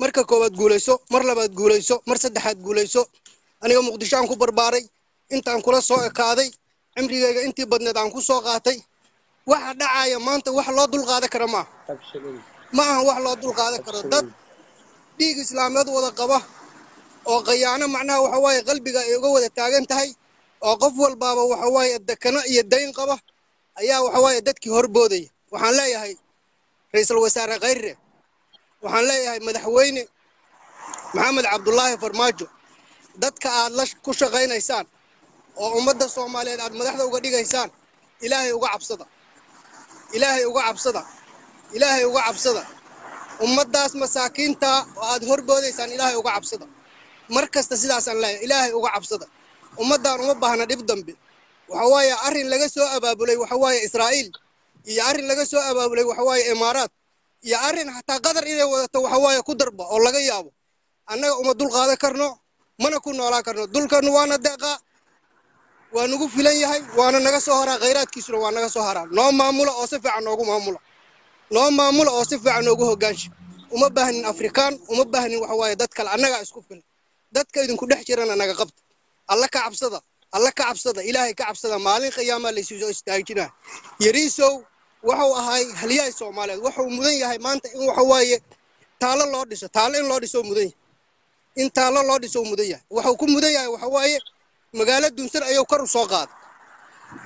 marka koowaad guulayso mar labaad guulayso mar saddexaad guulayso aniga muqdishoaan ku barbaaray intaan kula soo ekaaday cimrigeyga intii badneed aan ku soo qaatay waxa dhacaya maanta wax loo dulqaadan kara maaha ma aha wax loo dulqaadan karo dad dhiig islaamnad wada qaba oo khayaano macnaha waxa waaye qalbiga ay uga wada taagan tahay oo qof walbaaba waxa waaye dekano iyo dayn qaba ayaa waxa waaye dadkii horboodaya waxaan leeyahay ra-iisul wasaare khayre waxaan leeyahay madaxweyne maxamed cabdullaahi farmaajo dadka aad la ku shaqaynaysaan oo ummadda soomaaliyeed aad madaxda uga dhigaysaan ilaahay uga cabsada ilaahay uga cabsada ilaahay uga cabsada ummaddaas masaakiinta oo aad horboodaysaan ilaahay uga cabsada mar kasta sidaasaan leeyahay ilaahay uga cabsada ummaddaan uma baahna dhib dambe waxa waaye arrin laga soo abaabulay waxa waaye israa'iil iyo arrin laga soo abaabulay waxa waaye imaaraad iyo arrin xataa qadar inay wadato waxa waaye ku darba oo laga yaabo annaga uma dul dulqaadan karno mana ku noolaan karno dulkanu waana deeqaa waa nagu filan yahay waana naga soo haraa khayraadkiisuna waa naga soo haraa noo maamula oo si fiican noogu maamula noo maamula oo si fiican noogu hogaansha uma baahnin afrikaan uma baahnin waxa waaye dad kale annagaa isku filan dadka idinku dhex jirana naga qabta alla ka cabsada alla ka cabsada ilaahay ka cabsada maalin qiyaamaa laysu soo istaajinaa yariisow waxuu ahay halyahay soomaaliyeed wuxuu mudan yahay maanta in waxa taalo loo dhiso taalo in loo dhiso mudan yahay in taallo loo dhiso u mudan yahay waxuu ku mudan yahay waxa waaye magaalo dunsan ayuu kor usoo soo qaaday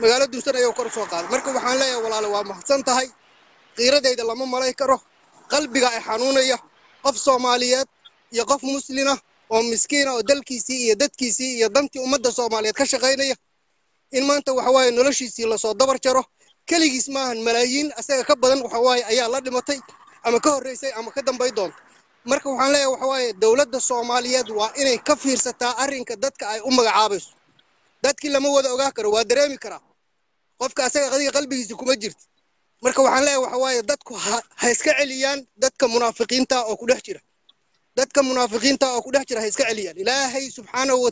magaalo dunsan ayuu kor u soo qaaday marka waxaan leeyahay walaale waa mahadsan tahay kiiradayda lama malay karo qalbiga ay xanuunaya qof soomaaliyeed iyo qof muslina oo miskiina ah oo dalkiisii iyo dadkiisii iyo dantii ummadda soomaaliyeed ka shaqaynaya in maanta waxawaaye noloshiisii lasoo dabar jaro keligiis maahan malaayiin asaga ka badan waxa waxawaaye ayaa la dhimatay ama ka horraysay ama ka dambay doonta marka waxaan leeyahay waxa waaye dowladda soomaaliyeed waa inay ka fiirsataa arrinka dadka ay u magacaabayso dadkii lama wada ogaa karo waa dareemi karaa qofka asaga adiga qalbigiisa kuma jirta marka waxaan leeyahay waxa waaye dadku ha iska celiyaan dadka munaafiqiinta oo ku dhex jira dadka munaafiqiinta oo ku dhex jira ha iska celiyaan ilaahay subxaanahu wa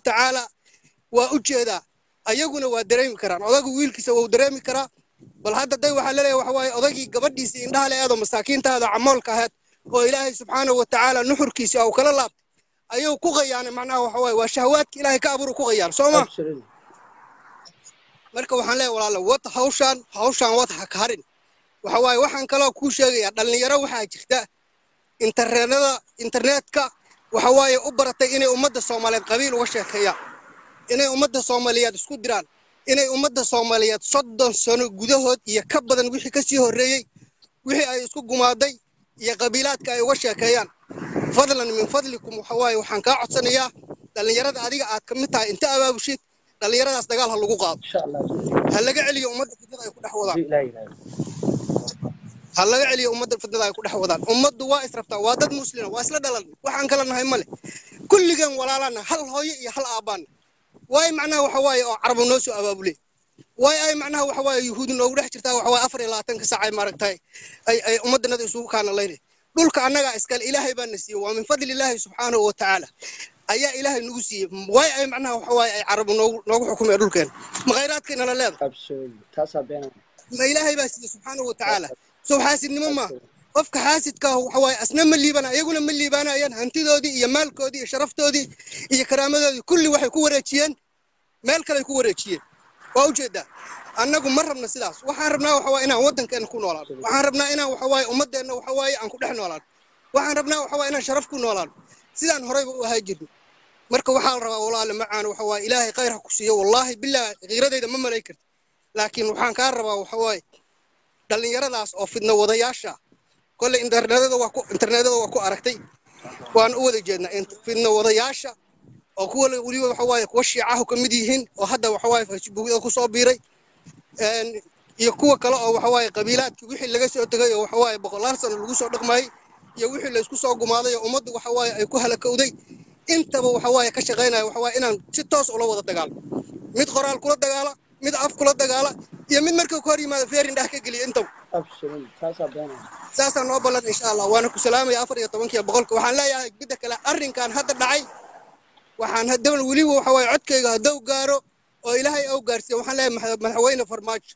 waa u jeedaa ayaguna waa dareemi karaan odagu wiilkiisa wau dareemi karaa bal hadda day waxaa laleeyahay waxa waaye odagii gabadhiisii indhaha le eedoo masaakiintaada camoolka aheed oo ilaahay subxaanahu watacaala nuxurkiisi nuxurkiisii kala laabtay ayuu ku qayaanay macnaha waxa waa shahawaadka ilahay ka abuuru ku qayaan sooma marka waxaan leeya walaala wad hawshaan hawshaan wad hakarin waxa waaye waxaan kaloo kuu sheegayaa dhallinyaro waxaa jirta internetada internetka waxa waaye u baratay inay ummadda soomaaliyeed qabiil uga sheekeeyaan inay ummadda soomaaliyeed isku diraan inay ummadda soomaaliyeed soddon sano gudahood iyo ka badan wixii kasii sii horreeyey wixii ay isku gumaaday iyo qabiilaadka ay uga sheekeeyaan fadlan min fadlikum waxawaaye waxaan kaa codsanayaa dhallinyarada adiga aad ka mid tahay inta abaabushid dhallinyaradaas dagaal ha lagu qaado ha laga celiyo ummadda fidnada ay ku dhex wadaan ha laga celiyo ummadda fidnada ay ku dhex wadaan ummaddu waa israbtaa waa dad muslima waa isla dhalan waxaan kala nahay male kulligeen walaalaana hal hooyo iyo hal aabbaana waayo macnaha waxa waaye oo carabu noo soo abaabuley way ay macnaha waxawaaye waaye yuhuudi noogu dhex jirtaa waxa afar iyo labaatanka saacay maaragtay ay ay ummaddanada isugu kaanalayna dhulka annagaa iskale ilaahay baa na siiyey waa min fadli illaahi subxaanahu wa tacaala ayaa ilaahay nagu siiyey way ay macnaha waxa waaye ay carabu noogu noogu xukumeen dhulkeena ma khayraadkaynala leedahay ma ilaahay baa siiyey subxaanahu wa tacaala sow xaasidnimo maaha qofka xaasidkaah waxa asna ma liibana iyaguna ma liibaanayaan hantidoodii iyo maalkoodii iyo sharaftoodii iyo karaamadoodii kulli waxay ku wareejiyeen meel kaley ku wareejiyeen waa ujeedaa annagu ma rabna sidaas waxaan rabnaa waxawaa inaan waddankeena ku noolaado waxaan rabnaa inaan waxawaaye ummaddeenna waxawaaye aan ku dhex noolaado waxaan rabnaa waxawaa inaan sharaf ku noolaado sidaan horeyba u ahaa jirno marka waxaa la rabaa walaale macaan waxawaaye ilaahay khayr ha ku siiyo wallaahi bilaahi kiiradayda ma malay karti laakiin waxaan kaa rabaa waxawaaye dhallinyaradaas oo fidno wadayaasha kolley internetyada waa ku aragtay waan u wada jeednaa fidno wadayaasha oo kuwa weliba waxawaaye kuwa shiicahu ka mid yihiin oo hadda waxawaaye facebookyada kusoo biiray iyo kuwa kale oo waxawaaye qabiilaadkii wixii laga soo tegay oo waxawaaye boqolaal sano lagu soo dhaqmayey iyo wixii laysku soo gumaaday oo ummaddu waxawaaye ay ku halakowday intaba waxawaaye ka shaqaynaya waxawaaye inaan si toos ula wada dagaalo mid qoraal kula dagaala mid af kula dagaala iyo mid markii ka hor yimaada feerin dhah ka geliya intaba saasaa noo ballan insha allah waana ku salaamaya afar iyo tobankiiyo boqolka waxaan leeyahay midda kale arrinkan hadda dhacay waxaan haddaba weliba waxa waaye codkayga haddau gaaro oo ilaahay au gaarsiiya waxaan leeyahay madaxweyne farmaajo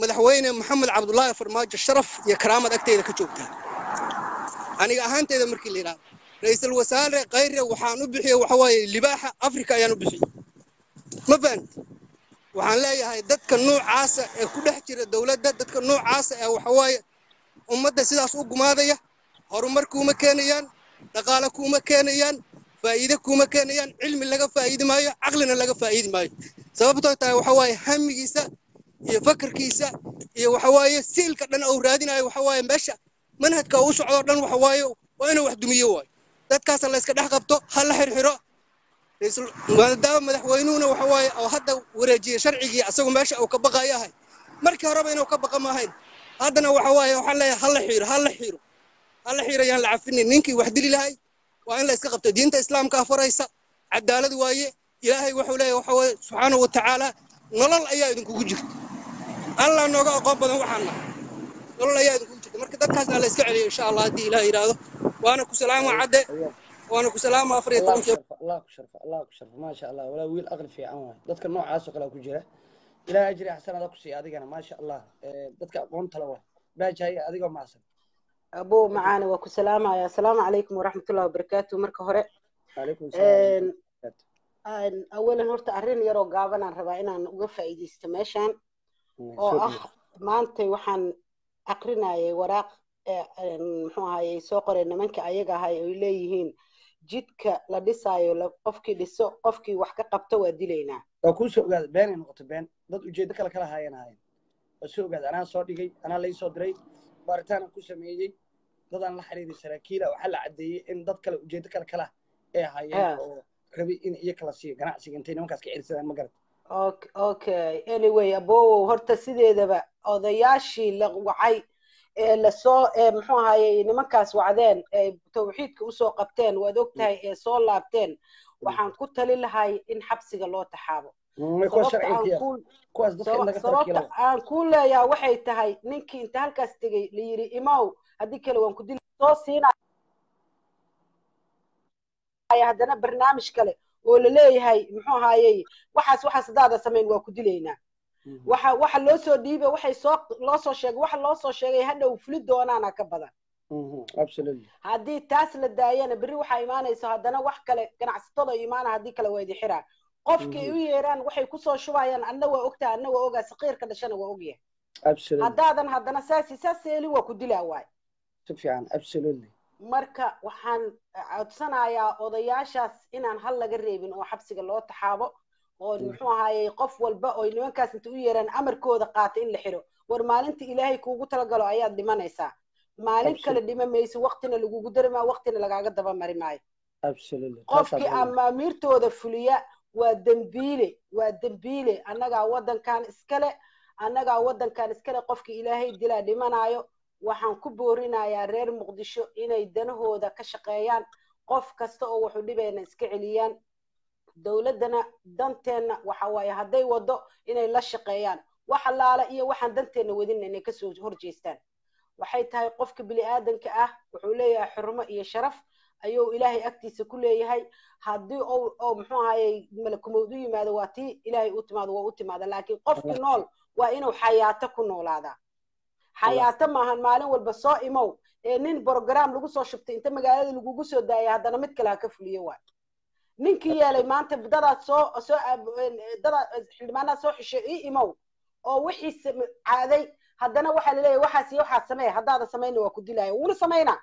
madaxweyne maxamed cabdullaahi farmaajo sharaf iyo karaamad agteyda ka joogtaa aniga ahaanteeda markii la yidhahdo ra-iisul wasaare khayre waxaan u bixiyey waxa waaye libaaxa africa ayaan u bixiyay ma fahamti waxaan leeyahay dadka nuucaasa ee ku dhex jira dowladda dadka nuucaasa ee waxa waaye ummadda sidaas u gumaadaya horumar kuuma keenayaan dhaqaale kuuma keenayaan faa'iide kuma keenayaan cilmi laga faa'iidi maayo caqlina laga faa'iidi maayo sababtoo ah tahay waxawaaye hamigiisa iyo fakarkiisa iyo waxawaaye siilka dhan ou raadinayo waxawaaye meesha manhajka uu socdoo dhan waxawaaye waa inuu wax dumiyo waayo dadkaasa la dhex qabto ha la xirxiro maadaama madaxweynuhuna waxawaaye oo hadda wareejiyey sharcigii asagu meesha uu ka baqaayo ahay markii horeba inuu ka baqa maahayn haddana waxawaaye waxaan leeyahay ha xiiro ha xiiro ha la la cafinin ninkii wax dili lahay waa in la iska qabto diinta islaamka afaraysa cadaalad waaye ilaahay wuxuu leeyahy waxa weye subxaanahu wa tacaalaa nolol ayaa idinkugu jirta allaa nooga aqoon badan waxaana nolol ayaa idinkugu jirta marka dadkaasna la celiyo insha allah haddii ilaah yidhaahdo waana ku salaamo cadde waana abo macaane waa ku salaamaya asalaamu calaykum waraxmatullahi wabarakaatu marka hore awalan horta arrin yaroo gaabanaan rabaa inaan uga faa'iideysto meeshan mm, oo ah maanta waxaan aqrinayay waraaq e, muxuu ahaye soo qoreen nimanka ayaga ahay oy leeyihiin jidka la dhisaayo qofkii dhiso qofkii wax ka qabto waa dilaynaa waa kuusoo ogaada beenay noqoto been dad ujeeddo kale kala haayeen ahaayeen waa soo ogaada anaa soo dhigay anaa laysoo diray baaritaan aan ku sameeyey dadaan la xiriiray saraakiila waxaa la caddeeyey in dad kale ujeedo kale kalaha ay ahaayeen oo rabi in iyo kala siiyo ganacsiga intay nimankaas ka cirsadaan ma garata okay anyway abowow horta sideedaba odayaashii la wacay ee lasoo muxuu ahaye nimankaas wacdeen ee tawxiidka usoo qabteen waad og tahay ee mm. soo laabteen mm. waxaan ku tali lahay in xabsiga loo taxaabo sababta aan kuu leeyaha waxay tahay ninkii inta halkaas tegey la yidhi imaw haddii kale waan ku dili soo siinaya haddana barnaamij kale oo la leeyahay muxuu ahaayey waxaas waxaas hadaada samayn waa ku dilaynaa mhm. waxa waxa loo soo dhiiba waxay soo loo soo sheegay waxa loo soo sheegay hadhow fuli doonaana ka badan mhm, haddii taas la daayana berri waxaa imaanaysa haddana wax kale ganacsatada imaana haddii kale waa idi xiraa qofkay mhm. u yeeraan waxay kusoo shubayaan adna waa ogtaha adna waa ogaa sakiirka dhashana waa ogya haddaadan haddana saasi saas seelin waa ku dilaa waay marka waxaan eh, codsanayaa odayaashaas inaan hal laga reebin oo xabsiga loo taxaabo oo mm. muxuu ahaaye qof walba oy nimankaas inta u yeeraan amarkooda qaata in la xiro war maalinta ilaahay kuugu talagalo ayaad dhimanaysaa maalin kale dhima mayso waktina lagugu darimaa waktina lagaaga daba mari maayo qofkii amaamiirtooda fuliya waa dembiile waa dembiile annagaa waddankan iskale annagaa waddankan iskale qofka ilaahay dilaa dhimanayo waxaan ku boorinayaa reer muqdisho inay danahooda ka shaqeeyaan qof kasta oo wuxuu dhibeena iska celiyaan dowladdana danteenna waxa waaye hadday waddo inay la shaqeeyaan wax allaala iyo waxaan danteenna wadinna inay kasoo horjeestaan waxay tahay qofka bini aadanka ah wuxuu leeyahay xurumo iyo sharaf ayuu ilaahay agtiisa ku leeyahay haddii oo muxuu ahaye malakumowd u yimaado waa tii ilaahay u timaado waa u timaada laakiin qofkii nool waa inuu xayaato ku noolaadaa xayaato maahan maalin walba soo imow ee nin brogram lagu soo shubtay inta magaalada lagugu soo daaya haddana mid kale ha ka fuliyo waay ninkii yeelay maanta dadaad soo soo e, dadaad e, xildhibaanaad soo xishay ii imow oo wixii caaday haddana waxaa laleeyahay waxaas iyo waxaad sameeya haddaada samayna waa ku dilaya wuuna samaynaa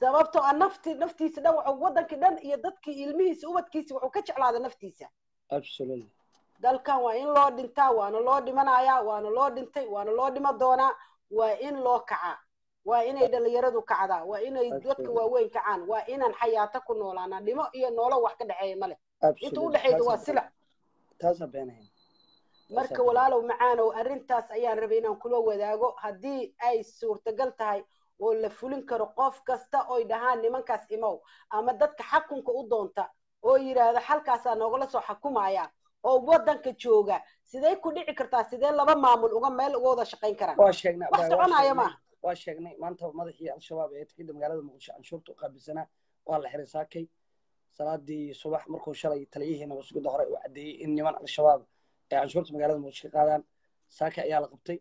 sababtoo a nafti naftiisa dhan wuxuu wadankii dhan iyo dadkii ilmihiisa ubadkiisa wuxuu ka jeclaada naftiisa dalkan waa in loo dhintaa waana loo dhimanayaa waana loo dhintay waana loo dhima doonaa waa in loo kacaa waa inay dhallinyaradu kacdaa waa inay dadka waaweyn kacaan waa inaan xayaata ku noolaanaa dhimo iyo noolo wax ka dhexeeya male inta u dhexeyda waa sila marka walaalow macaanow arrintaas ayaan rabay inaan kula wadaago haddii ay suurtagal tahay oo la fulin karo qof kasta oy dhahaan nimankaas imow ama dadka xakunka u doonta oo yidhaahdo xalkaasaa noogala soo xakumaya oo waddanka jooga sidee ku dhici kartaa sidee laba maamul uga meel uga wada shaqayn karaan wax soconaya maaha waa sheegnay maanta madaxii al-shabaab ee tagida magaalada muqdisho canshuurta u qaabilsanaa waa la xiray xirisaakay salaadii subax markuu shalay taliyihiina wasugida hore uu caddeeyey in niman al-shabaab ay canshuurta magaalada muqdisho ka qaadaan saaka ayaa la qabtay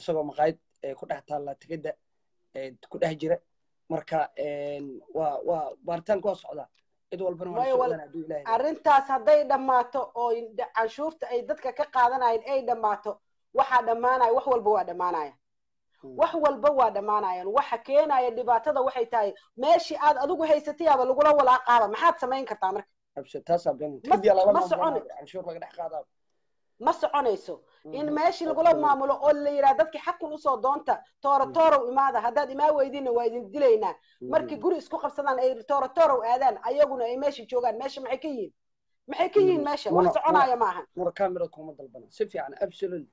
isagoo maqaayad ku dhex taalla tigada ku dhex jira marka waa waa baaritaanku waa socdaa cid walbana arrintaas hadday dhammaato oo canshuurta ay dadka ka qaadanayeen ay dhammaato waxaa dhammaanaya wax walba waa dhammaanaya hmm. wax walba waa dhammaanayan waxa keenaya dhibaatada waxay tahay meeshii aad adigu haysatayaaba lagula walaaqaaba maxaad samayn kartaa marka ma soconayso in mm-hmm. meeshii lagula maamulo oo la yidhaha dadkii xakun usoo doonta tooratoorow mm-hmm. imaada haddaad imaa weydiinna waa idin dilaynaa mm-hmm. markii guri isku qabsadaan ay tooratoorow aadaan ayaguna ay meesha joogaan meesha maxay ka yihiin maxay ka yihiin meesha wax soconaaya maahan war kaamira kuma dalbana si fiican absolutely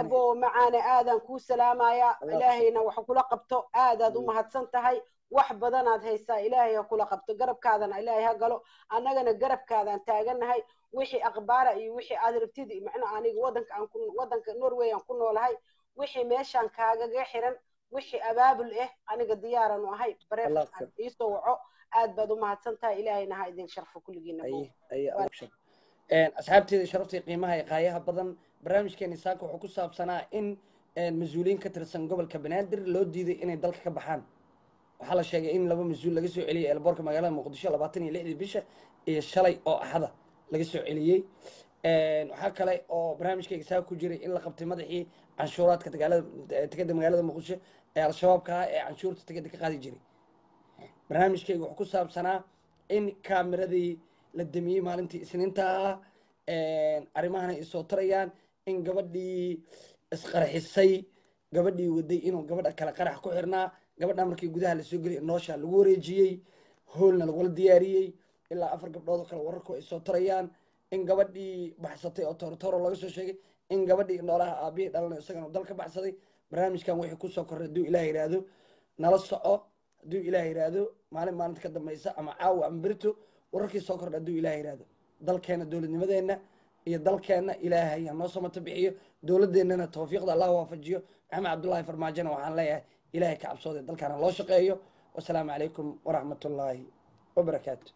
abo macaane aadaan kuu salaamaya ilaahayna wax kula qabto aadaad u mahadsan tahay wax badanaad haysaa ilaahay ha kula qabto garabkaadana ilaahay ha galo annagana garabkaadaan taagannahay wixii akhbaara iyo wixii aad rabtid macnaa aniga wadanka aan ku wadanka norway aan ku noolahay wixii meeshaan kaagaga xiran wixii abaabul eh aniga diyaaranu ahay bareef aad iisoo waco aad baad u mahadsan tahay ilaahayna ha idin sharfo kulligiina asxaabteeda sharafta qiimaha ee qaayaha badan barnaamijkeeni saaka wuxuu ku saabsanaa in mas-uuliyiin ka tirsan gobolka banaadir loo diiday inay dalka ka baxaan waxaa la sheegay in laba mas-uul laga soo celiyay elboorka magaalada muqdisho labaatan iyo lixdii bisha iyo shalay oo axada laga soo celiyey waxaa kale oo barnaamijkayga saa ku jiray in la qabtay madaxii canshuuraadka dagaalada magaalada muqdisho ee al-shabaabka ah ee canshuurta tegada ka qaadi jiray barnaamijkayga wuxuu ku saabsanaa in kaameradii la damiyey maalintii isniinta ahaa arrimahana ay soo tarayaan in gabadhii isqarxisay gabadhii waday inuu gabadha kale qarax ku xirnaa gabadha markii gudaha lasoo geliyay noosha lagu wareejiyey hoolna lagula diyaariyey ilaa afar gabdhood oo kale wararku ay soo tarayaan in gabadhii baxsatay oo toortooro laga soo sheegay in gabadhii noolaha aabihii dhalana isagana dalka baxsaday barnaamijkan wixii kusoo korray hadduu ilaah yidhaahdo nala soco hadduu ilaah yidhaahdo maalin maalinta ka dambaysa ama caawa ama berito wararkii soo kordha hadduu ilaah yidhaahdo dalkeena dowladnimadeenna iyo dalkeenna ilaahay ha noo samato bixiyo dowladeennana tawfiiqda allah waafajiyo maxamed cabdullaahi farmaajona waxaan leeyahay ilaahay ka cabsooda dalkaana loo shaqeeyo wasalaamu calaykum waraxmatullaahi wabarakaatu